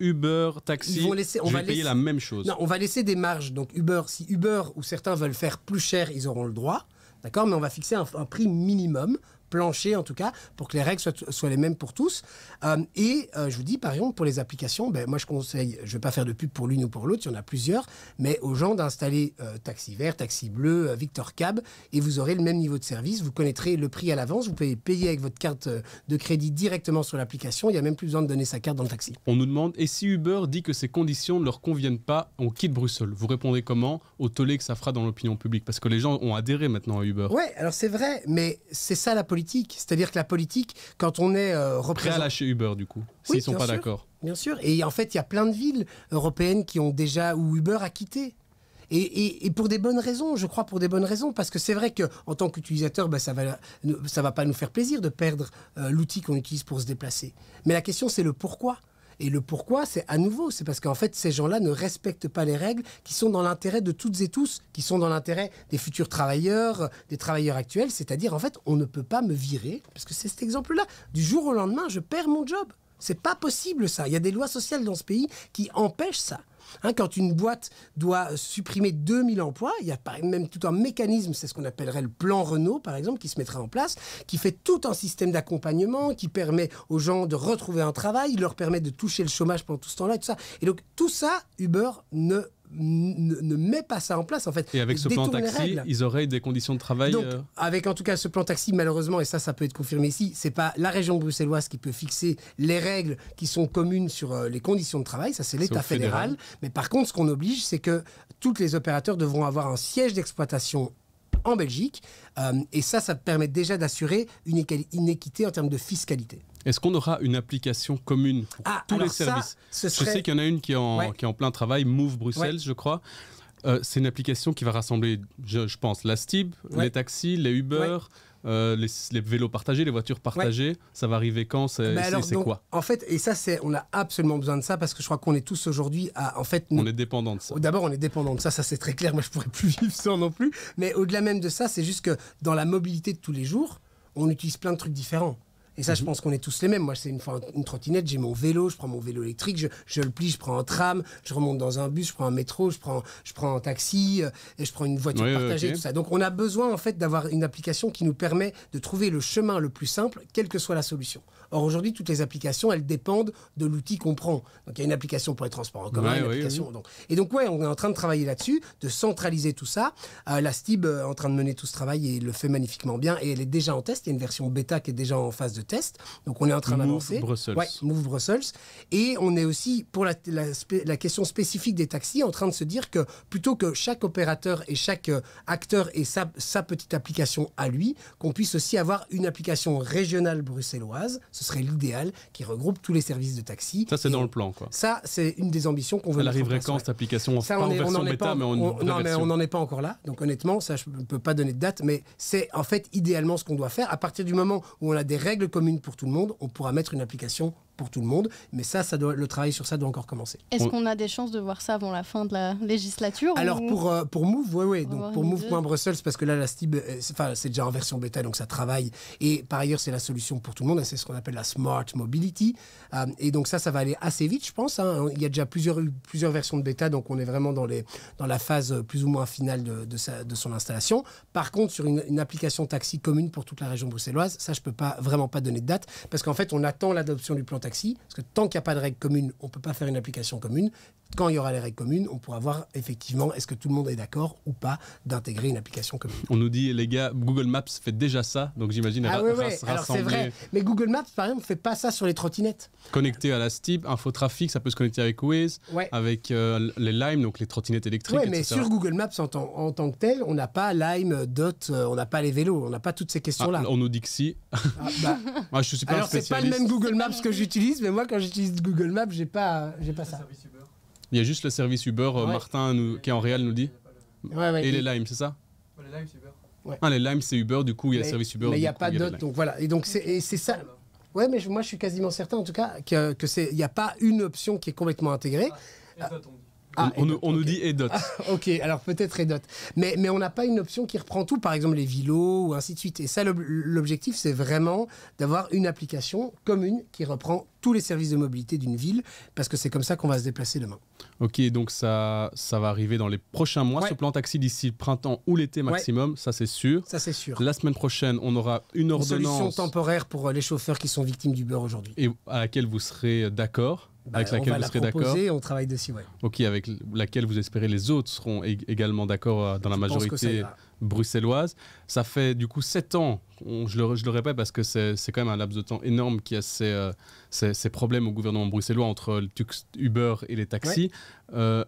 [SPEAKER 1] Uber, taxi, laisser, on va payer la même chose. Non,
[SPEAKER 4] on va laisser des marges. Donc Uber, si Uber ou certains veulent faire plus cher, ils auront le droit. D'accord Mais on va fixer un, un prix minimum plancher en tout cas, pour que les règles soient, les mêmes pour tous. Euh, et euh, je vous dis, par exemple, pour les applications, ben, moi je conseille, je ne vais pas faire de pub pour l'une ou pour l'autre, il y en a plusieurs, mais aux gens d'installer euh, Taxi Vert, Taxi Bleu, Victor Cab, et vous aurez le même niveau de service, vous connaîtrez le prix à l'avance, vous pouvez payer avec votre carte de crédit directement sur l'application, il n'y a même plus besoin de donner sa carte dans le taxi.
[SPEAKER 1] On nous demande, et si Uber dit que ces conditions ne leur conviennent pas, on quitte Bruxelles Vous répondez comment Au tollé que ça fera dans l'opinion publique Parce que les gens ont adhéré maintenant à Uber.
[SPEAKER 4] ouais alors c'est vrai, mais c'est ça la politique c'est-à-dire que la politique, quand on est euh, Prêt à lâcher
[SPEAKER 1] Uber, du coup, s'ils ne sont pas d'accord.
[SPEAKER 4] Bien sûr. Et en fait, il y a plein de villes européennes qui ont déjà... où Uber a quitté. Et, pour des bonnes raisons, je crois pour des bonnes raisons, parce que c'est vrai que en tant qu'utilisateur, bah, ça va ça va pas nous faire plaisir de perdre euh, l'outil qu'on utilise pour se déplacer. Mais la question c'est le pourquoi. Et le pourquoi, c'est à nouveau, c'est parce qu'en fait, ces gens-là ne respectent pas les règles qui sont dans l'intérêt de toutes et tous, qui sont dans l'intérêt des futurs travailleurs, des travailleurs actuels. C'est-à-dire, en fait, on ne peut pas me virer, parce que c'est cet exemple-là. Du jour au lendemain, je perds mon job. C'est pas possible ça. Il y a des lois sociales dans ce pays qui empêchent ça. Hein, quand une boîte doit supprimer 2000 emplois, il y a même tout un mécanisme, c'est ce qu'on appellerait le plan Renault, par exemple, qui se mettra en place, qui fait tout un système d'accompagnement, qui permet aux gens de retrouver un travail, leur permet de toucher le chômage pendant tout ce temps-là et tout ça. Et donc, tout ça, Uber ne ne met pas ça en place en fait. Et avec ce plan taxi,
[SPEAKER 1] ils auraient des conditions de travail. Donc, euh,
[SPEAKER 4] Avec en tout cas ce plan taxi, malheureusement, et ça, ça peut être confirmé ici, c'est pas la région bruxelloise qui peut fixer les règles qui sont communes sur euh, les conditions de travail, ça c'est l'État fédéral. Mais par contre, ce qu'on oblige, c'est que tous les opérateurs devront avoir un siège d'exploitation en Belgique, euh, et ça, ça permet déjà d'assurer une, une équité en termes de fiscalité.
[SPEAKER 1] Est-ce qu'on aura une application commune pour ah, tous les services Je sais qu'il y en a une qui est en, plein travail, Move Bruxelles, je crois. Euh, c'est une application qui va rassembler, je, pense, la STIB, les taxis, les Uber. Euh, les, vélos partagés, les voitures partagées, ça va arriver quand C'est bah quoi
[SPEAKER 4] En fait, et ça, c'est, on a absolument besoin de ça parce que je crois qu'on est tous aujourd'hui à, en fait, on
[SPEAKER 1] est dépendant de ça.
[SPEAKER 4] D'abord, on est dépendant de ça, ça c'est très clair. Moi, je pourrais plus vivre sans non plus. Mais au-delà même de ça, c'est juste que dans la mobilité de tous les jours, on utilise plein de trucs différents. Et ça, je mhm. pense qu'on est tous les mêmes. Moi, c'est une, une trottinette, j'ai mon vélo, je prends mon vélo électrique, je, le plie, je prends un tram, je remonte dans un bus, je prends un métro, je prends, je prends un taxi, euh, et je prends une voiture partagée, tout ça. Donc, on a besoin, en fait, d'avoir une application qui nous permet de trouver le chemin le plus simple, quelle que soit la solution. Or, aujourd'hui, toutes les applications, elles dépendent de l'outil qu'on prend. Donc, il y a une application pour les transports en commun, une application. Et donc, ouais, on est en train de travailler là-dessus, de centraliser tout ça. Euh, la STIB euh, est en train de mener tout ce travail et le fait magnifiquement bien. Et elle est déjà en test. Il y a une version bêta qui est déjà en phase de test. Donc on est en train d'avancer. Move Brussels. Et on est aussi, pour la, la, question spécifique des taxis, en train de se dire que plutôt que chaque opérateur et chaque euh, acteur ait sa, sa petite application à lui, qu'on puisse aussi avoir une application régionale bruxelloise, ce serait l'idéal, qui regroupe tous les services de taxi.
[SPEAKER 1] Ça, c'est dans le plan, quoi.
[SPEAKER 4] Ça, c'est une des ambitions qu'on veut Elle arriverait
[SPEAKER 1] quand, cette application ça, on, en mais on, non, mais on n'en
[SPEAKER 4] est pas encore là. Donc, honnêtement, ça, je ne peux pas donner de date, mais c'est en fait idéalement ce qu'on doit faire. À partir du moment où on a des règles commune pour tout le monde, on pourra mettre une application pour tout le monde. Mais ça, ça doit, le travail sur ça doit encore commencer. Est-ce
[SPEAKER 2] qu'on a des chances de voir ça avant la fin de la législature Alors pour, euh,
[SPEAKER 4] pour Move, oui, oui. Donc pour Move.Brussels, parce que là, la STIB, euh, enfin, c'est déjà en version bêta, donc ça travaille. Et par ailleurs, c'est la solution pour tout le monde. C'est ce qu'on appelle la Smart Mobility. Euh, et donc ça, ça va aller assez vite, je pense. Hein. Il y a déjà plusieurs, plusieurs versions de bêta, donc on est vraiment dans, les, dans la phase plus ou moins finale de, de, sa, de son installation. Par contre, sur une, une, application taxi commune pour toute la région bruxelloise, ça, je peux pas vraiment pas donner de date, parce qu'en fait, on attend l'adoption du plan taxi parce que tant qu'il n'y a pas de règle commune, on ne peut pas faire une application commune quand il y aura les règles communes, on pourra voir effectivement est-ce que tout le monde est d'accord ou pas d'intégrer une application commune.
[SPEAKER 1] On nous dit, les gars, Google Maps fait déjà ça, donc j'imagine ah, oui, oui. Alors c'est vrai,
[SPEAKER 4] mais Google Maps, par exemple, ne fait pas ça sur les trottinettes.
[SPEAKER 1] Connecté à la info Infotrafic, ça peut se connecter avec Waze, avec euh, les Lime, donc les trottinettes électriques. Oui, mais sur
[SPEAKER 4] Google Maps en, en, tant que tel, on n'a pas Lime, Dot, euh, on n'a pas les vélos, on n'a pas toutes ces questions-là. Ah, on nous dit que si. Ah, bah. Moi, je suis pas Alors c'est pas le même Google Maps que j'utilise, mais moi quand j'utilise Google Maps, j'ai pas, j'ai pas ça.
[SPEAKER 1] Il y a juste le service Uber, euh, Martin qui est en réel nous dit. et les limes, c'est ça
[SPEAKER 4] Les limes, c'est Uber.
[SPEAKER 1] Ah, les limes, c'est Uber, du coup, il y a le service Uber. Mais il n'y a pas d'autres, donc
[SPEAKER 4] voilà. Et donc, c'est ça. Ouais, mais moi, je suis quasiment certain, en tout cas, qu'il n'y a pas une option qui est complètement intégrée. Ah, on, nous dit Edot. Ah, ok, alors peut-être Edot. Mais, mais on n'a pas une option qui reprend tout, par exemple les vilos ou ainsi de suite. Et ça, l'objectif, c'est vraiment d'avoir une application commune qui reprend tous les services de mobilité d'une ville, parce que c'est comme ça qu'on va se déplacer demain.
[SPEAKER 1] Ok, donc ça, ça va arriver dans les prochains mois, ce plan taxi d'ici printemps ou l'été maximum, ça c'est sûr. Ça c'est sûr. La semaine prochaine, on aura une ordonnance. Une solution
[SPEAKER 4] temporaire pour euh, les chauffeurs qui sont victimes du beurre aujourd'hui.
[SPEAKER 1] Et à laquelle vous serez d'accord bah, avec laquelle vous serez d'accord. On travaille dessus, Ok, avec laquelle vous espérez les autres seront également d'accord euh, dans la majorité bruxelloise. Ça fait du coup 7 ans, je, le, répète parce que c'est quand même un laps de temps énorme qui a euh, ces, ces, problèmes au gouvernement bruxellois entre le Uber et les taxis. Euh,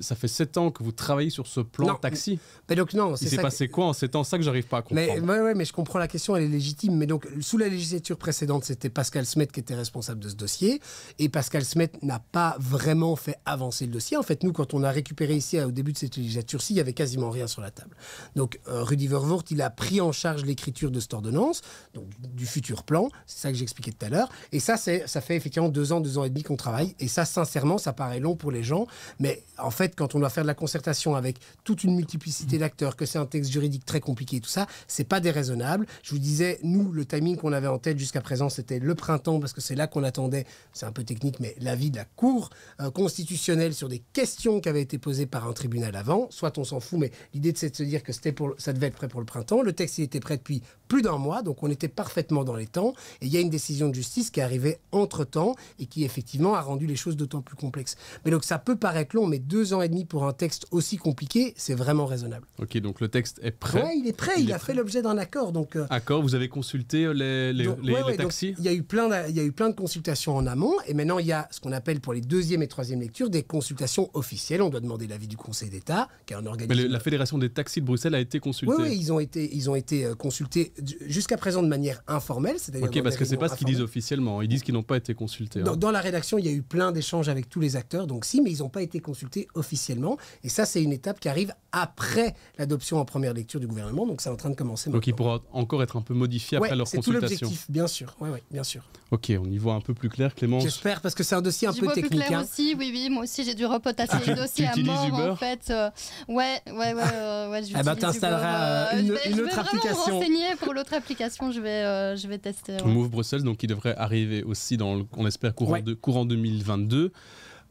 [SPEAKER 1] ça fait 7 ans que vous travaillez sur ce plan taxi. Mais donc non, c'est il s'est passé quoi en 7 ans Ça que j'arrive pas à comprendre.
[SPEAKER 4] Mais, je comprends la question, elle est légitime. Mais donc, sous la législature précédente, c'était Pascal Smet qui était responsable de ce dossier. Et Pascal Smet n'a pas vraiment fait avancer le dossier. En fait, nous, quand on a récupéré ici, au début de cette législature-ci, il y avait quasiment rien sur la table. Donc, euh, Rudi Rudy Vervoort, il a pris en charge l'écriture de cette ordonnance, donc du futur plan. C'est ça que j'expliquais tout à l'heure. Et ça, ça fait effectivement deux ans, deux ans et demi qu'on travaille. Et ça, sincèrement, ça paraît long pour les gens. Mais en fait, quand on doit faire de la concertation avec toute une multiplicité d'acteurs, que c'est un texte juridique très compliqué, tout ça, c'est pas déraisonnable. Je vous disais, nous, le timing qu'on avait en tête jusqu'à présent, c'était le printemps, parce que c'est là qu'on attendait, c'est un peu technique, mais l'avis de la Cour euh, constitutionnelle sur des questions qui avaient été posées par un tribunal avant. Soit on s'en fout, mais l'idée c'est de se dire que c'était pour, ça devait être prêt pour le printemps. Le texte, il était prêt depuis plus d'un mois, donc on était parfaitement dans les temps. Et il y a une décision de justice qui est arrivée entre-temps et qui, effectivement, a rendu les choses d'autant plus complexes. Mais donc ça peut paraître long, mais deux deux ans et demi pour un texte aussi compliqué, c'est vraiment raisonnable.
[SPEAKER 1] Ok, donc le texte est prêt. Ouais, il est prêt. Il, a
[SPEAKER 4] fait l'objet d'un accord. Donc euh,
[SPEAKER 1] accord. Vous avez consulté euh, les, taxis.
[SPEAKER 4] Il y a eu plein, il y a eu plein de consultations en amont, et maintenant il y a ce qu'on appelle pour les deuxième et troisième lectures des consultations officielles. On doit demander l'avis du Conseil d'État, qui est un organisme.
[SPEAKER 1] Mais la fédération des taxis de Bruxelles a été consultée. Oui,
[SPEAKER 4] ils ont été, ils ont été euh, consultés jusqu'à présent de manière informelle, cest Ok, parce que c'est pas ce qu'ils disent
[SPEAKER 1] officiellement. Hein. Ils disent qu'ils n'ont pas été consultés. Hein. Dans,
[SPEAKER 4] dans, la rédaction, il y a eu plein d'échanges avec tous les acteurs, donc si, mais ils n'ont pas été consultés officiellement. Et ça, c'est une étape qui arrive après l'adoption en première lecture du gouvernement. Donc, c'est en train de commencer. Donc, il
[SPEAKER 1] pourra encore être un peu modifié après leur consultation. C'est tout l'objectif,
[SPEAKER 4] bien sûr. Ouais, ouais, bien sûr.
[SPEAKER 1] Ok, on y voit un peu plus clair, Clément. J'espère,
[SPEAKER 4] parce que c'est un dossier un peu technique. Plus clair hein. aussi, oui, oui. Moi aussi, j'ai dû
[SPEAKER 2] repotasser ah, le dossier à mort, en fait. Euh, ouais, ouais, ouais. Je euh, ouais ah, bah, euh, une, autre application. Je vais renseigner pour l'autre application. Je vais, je vais tester. Move
[SPEAKER 1] Bruxelles, donc, il devrait arriver aussi dans, on espère, courant, de, courant 2022.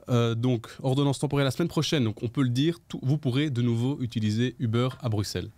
[SPEAKER 1] Euh, donc, ordonnance temporaire la semaine prochaine. Donc, on peut le dire, vous pourrez de nouveau utiliser Uber à Bruxelles.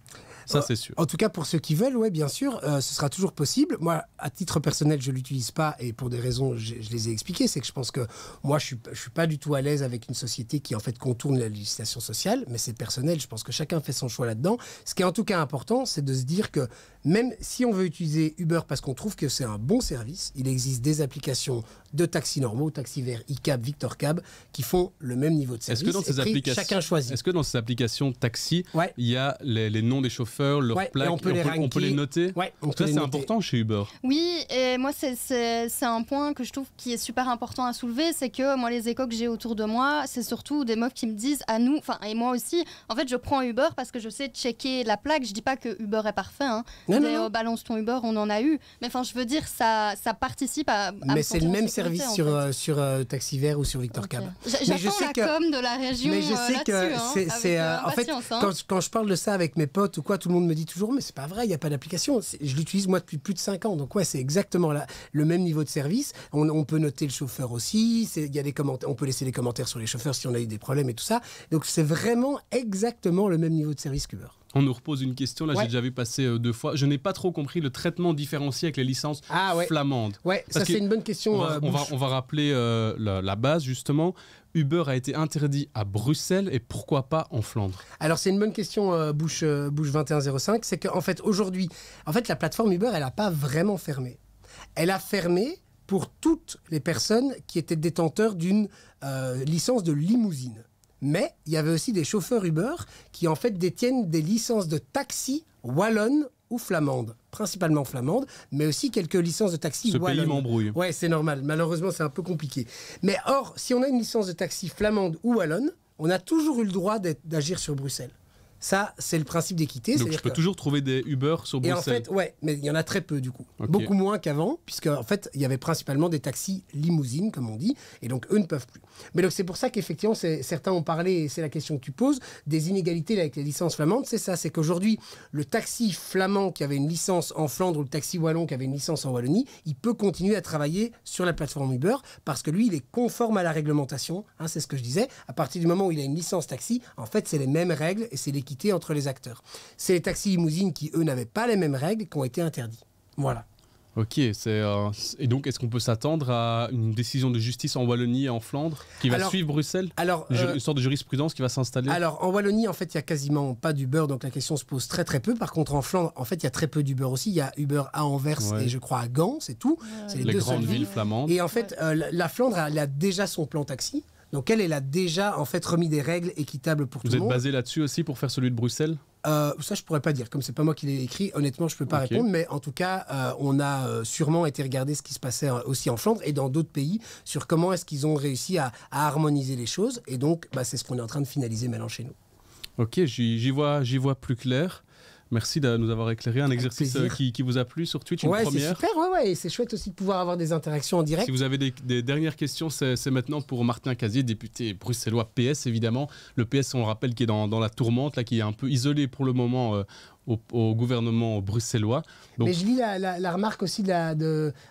[SPEAKER 1] Ça, euh, c'est sûr. En
[SPEAKER 4] tout cas, pour ceux qui veulent, oui, bien sûr, euh, ce sera toujours possible. Moi, à titre personnel, je ne l'utilise pas et pour des raisons, je, les ai expliquées. C'est que je pense que moi, je ne je suis pas du tout à l'aise avec une société qui, en fait, contourne la législation sociale, mais c'est personnel. Je pense que chacun fait son choix là-dedans. Ce qui est en tout cas important, c'est de se dire que même si on veut utiliser Uber parce qu'on trouve que c'est un bon service, il existe des applications de taxi normaux, taxi vert, ICAB, Victor Cab, qui font le même niveau de service. Est-ce que dans ces applications, chacun choisit. Est-ce
[SPEAKER 1] que dans ces applications taxi, il y a les, noms des chauffeurs, leurs plaques, on peut, les on, peut, les noter ouais, Ça, c'est important chez Uber.
[SPEAKER 2] Oui, et moi, c'est un point que je trouve qui est super important à soulever, c'est que moi, les échos que j'ai autour de moi, c'est surtout des meufs qui me disent à nous, enfin, et moi aussi, en fait, je prends Uber parce que je sais checker la plaque. Je dis pas que Uber est parfait, hein, mais au balance ton Uber, on en a eu. Mais enfin, je veux dire, ça, ça participe à. mais c'est le même service sur,
[SPEAKER 4] euh, sur, euh, Taxi Vert ou sur Victor Cab. J'attends la com
[SPEAKER 2] de la région. Mais je euh, sais que hein, c'est. en fait, hein.
[SPEAKER 4] quand, je parle de ça avec mes potes ou quoi, tout le monde me dit toujours, mais c'est pas vrai, il n'y a pas d'application. Je l'utilise moi depuis plus de 5 ans. Donc, ouais, c'est exactement le même niveau de service. On, peut noter le chauffeur aussi. Y a des on peut laisser des commentaires sur les chauffeurs si on a eu des problèmes et tout ça. Donc, c'est vraiment exactement le même niveau de service qu'Uber.
[SPEAKER 1] On nous repose une question, là j'ai déjà vu passer euh, deux fois. Je n'ai pas trop compris le traitement différencié avec les licences ah, flamandes. Ouais, ça c'est une bonne question. On va, euh, on va, rappeler euh, la, base justement. Uber a été interdit à Bruxelles et pourquoi pas en Flandre
[SPEAKER 4] Alors c'est une bonne question Bouche Bouche 2105. C'est qu'en fait aujourd'hui, en fait la plateforme Uber elle n'a pas vraiment fermé. Elle a fermé pour toutes les personnes qui étaient détenteurs d'une licence de limousine. Mais il y avait aussi des chauffeurs Uber qui en fait détiennent des licences de taxi wallonne ou flamande. principalement flamande, mais aussi quelques licences de taxi Ce pays m'embrouille. Ouais, c'est normal. Malheureusement, c'est un peu compliqué. Mais or, si on a une licence de taxi flamande ou wallonne, on a toujours eu le droit d'agir sur Bruxelles. Ça, c'est le principe d'équité. Donc je peux toujours trouver des Uber sur Bruxelles. Et en fait, ouais, mais il y en a très peu du coup. Beaucoup moins qu'avant, puisque en fait, il y avait principalement des taxis limousines, comme on dit, et donc eux ne peuvent plus. Mais donc c'est pour ça qu'effectivement, certains ont parlé, et c'est la question que tu poses, des inégalités avec les licences flamandes. C'est ça, c'est qu'aujourd'hui, le taxi flamand qui avait une licence en Flandre ou le taxi wallon qui avait une licence en Wallonie, il peut continuer à travailler sur la plateforme Uber parce que lui, il est conforme à la réglementation. Hein, c'est ce que je disais. À partir du moment où il a une licence taxi, en fait, c'est les mêmes règles et c'est l'équité entre les acteurs. C'est les taxis limousines qui, eux, n'avaient pas les mêmes règles, qui ont été interdits. Voilà.
[SPEAKER 1] Ok, c'est euh, et donc est-ce qu'on peut s'attendre à une décision de justice en Wallonie et en Flandre qui va suivre Bruxelles Alors euh, une sorte de jurisprudence qui va s'installer. Alors
[SPEAKER 4] en Wallonie, en fait, il y a quasiment pas d'Uber, donc la question se pose très très peu. Par contre, en Flandre, en fait, il y a très peu d'Uber aussi. Il y a Uber à Anvers et je crois à Gand, c'est tout. c'est les, grandes villes flamandes. Et en fait, euh, la Flandre elle a déjà son plan taxi. Donc elle, elle a déjà en fait remis des règles équitables pour tout le monde. Vous êtes
[SPEAKER 1] basé là-dessus aussi pour faire celui de Bruxelles
[SPEAKER 4] euh, ça, je pourrais pas dire. Comme c'est pas moi qui l'ai écrit, honnêtement, je peux pas répondre. Mais en tout cas, euh, on a euh, sûrement été regarder ce qui se passait hein, aussi en Flandre et dans d'autres pays sur comment est-ce qu'ils ont réussi à, harmoniser les choses. Et donc, bah, c'est ce qu'on est en train de finaliser maintenant chez nous.
[SPEAKER 1] Ok, j'y vois, j'y vois plus clair. Merci de nous avoir éclairé. Un exercice euh, qui, vous a plu sur Twitch, ouais, C'est super,
[SPEAKER 4] ouais, ouais. Et c'est chouette aussi de pouvoir avoir des interactions en direct. Si vous
[SPEAKER 1] avez des, dernières questions, c'est maintenant pour Martin Casier, député bruxellois PS, évidemment. Le PS, on le rappelle, qui est dans, la tourmente, là, qui est un peu isolé pour le moment euh, au, gouvernement bruxellois. Mais je
[SPEAKER 4] lis la, remarque aussi de, la,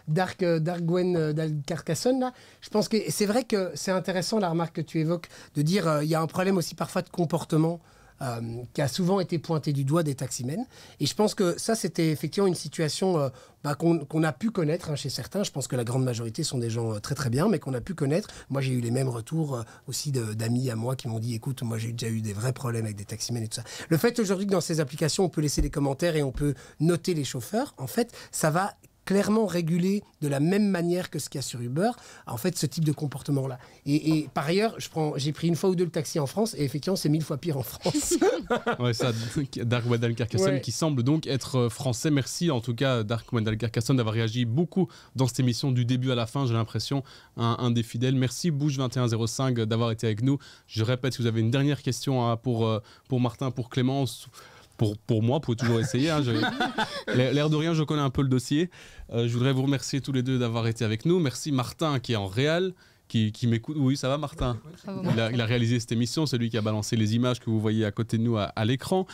[SPEAKER 4] Dark, Gwen euh, Carcassonne. Là. Je pense que c'est vrai que c'est intéressant la remarque que tu évoques de dire il y a un problème aussi parfois de comportement. Euh, qui a souvent été pointé du doigt des taximènes. Et je pense que ça, c'était effectivement une situation euh, bah, qu'on a pu connaître hein, chez certains. Je pense que la grande majorité sont des gens euh, très très bien, mais qu'on a pu connaître. Moi, j'ai eu les mêmes retours aussi d'amis à moi qui m'ont dit, écoute, moi j'ai déjà eu des vrais problèmes avec des taximènes et tout ça. Le fait aujourd'hui que dans ces applications, on peut laisser des commentaires et on peut noter les chauffeurs, en fait, ça va clairement régulé de la même manière que ce qu'il y a sur Uber, en fait, ce type de comportement-là. Et, par ailleurs, j'ai pris une fois ou deux le taxi en France, et effectivement, c'est mille fois pire en France.
[SPEAKER 1] ouais, ça, Dark Wendell Carcassonne qui semble donc être euh, français. Merci en tout cas, Dark Wendell Carcassonne, d'avoir réagi beaucoup dans cette émission, du début à la fin, j'ai l'impression, un, des fidèles. Merci Bouge2105 d'avoir été avec nous. Je répète, si vous avez une dernière question hein, pour, euh, pour Martin, pour Clémence, pour, moi, vous pouvez toujours essayer. Hein, l'air de rien, je connais un peu le dossier. Euh, je voudrais vous remercier tous les deux d'avoir été avec nous. Merci Martin qui est en réel qui, m'écoute. Oui, ça va Martin il a, réalisé cette émission, c'est lui qui a balancé les images que vous voyez à côté de nous à l'écran.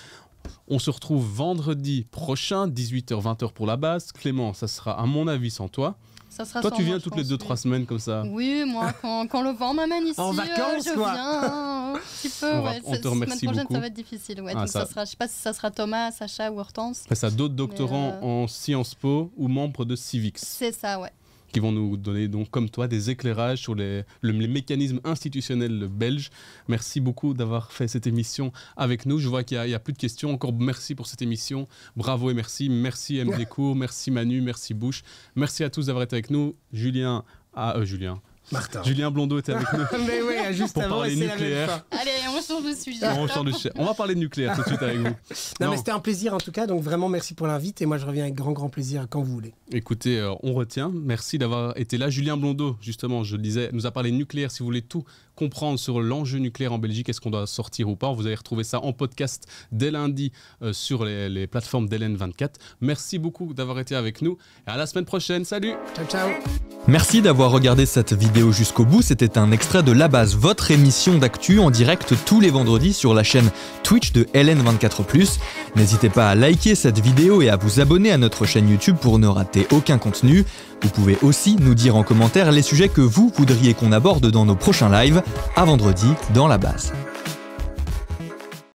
[SPEAKER 1] On se retrouve vendredi prochain, 18h-20h pour la base. Clément, ça sera à mon avis sans toi.
[SPEAKER 2] Ça sera Toi, tu viens toutes les 2-3 semaines comme ça Oui, moi, quand, quand le vent m'amène ici, en euh, vacances, je viens hein, un petit peu. On, ouais. on te semaine prochaine, ça va être difficile. Ouais. Ah, Donc, ça... sera, je sais pas si ça sera Thomas, Sacha ou Hortense. Après,
[SPEAKER 1] ça, d'autres doctorants euh, en Sciences Po ou membres de Civics. C'est ça, ouais qui vont nous donner, donc, comme toi, des éclairages sur les, mécanismes institutionnels belges. Merci beaucoup d'avoir fait cette émission avec nous. Je vois qu'il n'y a, plus de questions. Encore merci pour cette émission. Bravo et merci. Merci M. merci Manu, merci Bouche. Merci à tous d'avoir été avec nous. Julien, à, ah, euh, Julien, Martin. Julien Blondeau était avec nous. Mais oui, juste avant, parler nucléaire.
[SPEAKER 4] Allez, on change de sujet.
[SPEAKER 1] on, va parler de nucléaire tout de suite avec vous. Non, mais c'était
[SPEAKER 4] un plaisir en tout cas. Donc vraiment, merci pour l'invite. Et moi, je reviens avec grand, grand plaisir quand vous voulez.
[SPEAKER 1] Écoutez, euh, on retient. Merci d'avoir été là. Julien Blondeau, justement, je le disais, nous a parlé nucléaire. Si vous voulez tout comprendre sur l'enjeu nucléaire en Belgique, est-ce qu'on doit sortir ou pas. Vous allez retrouver ça en podcast dès lundi euh, sur les, plateformes d'Hélène24. Merci beaucoup d'avoir été avec nous et à la semaine prochaine. Salut Ciao, ciao
[SPEAKER 5] Merci d'avoir regardé cette vidéo jusqu'au bout. C'était un extrait de La Base, votre émission d'actu en direct tous les vendredis sur la chaîne Twitch de Hélène 24 N'hésitez pas à liker cette vidéo et à vous abonner à notre chaîne YouTube pour ne rater aucun contenu. Vous pouvez aussi nous dire en commentaire les sujets que vous voudriez qu'on aborde dans nos prochains lives, à vendredi dans la base.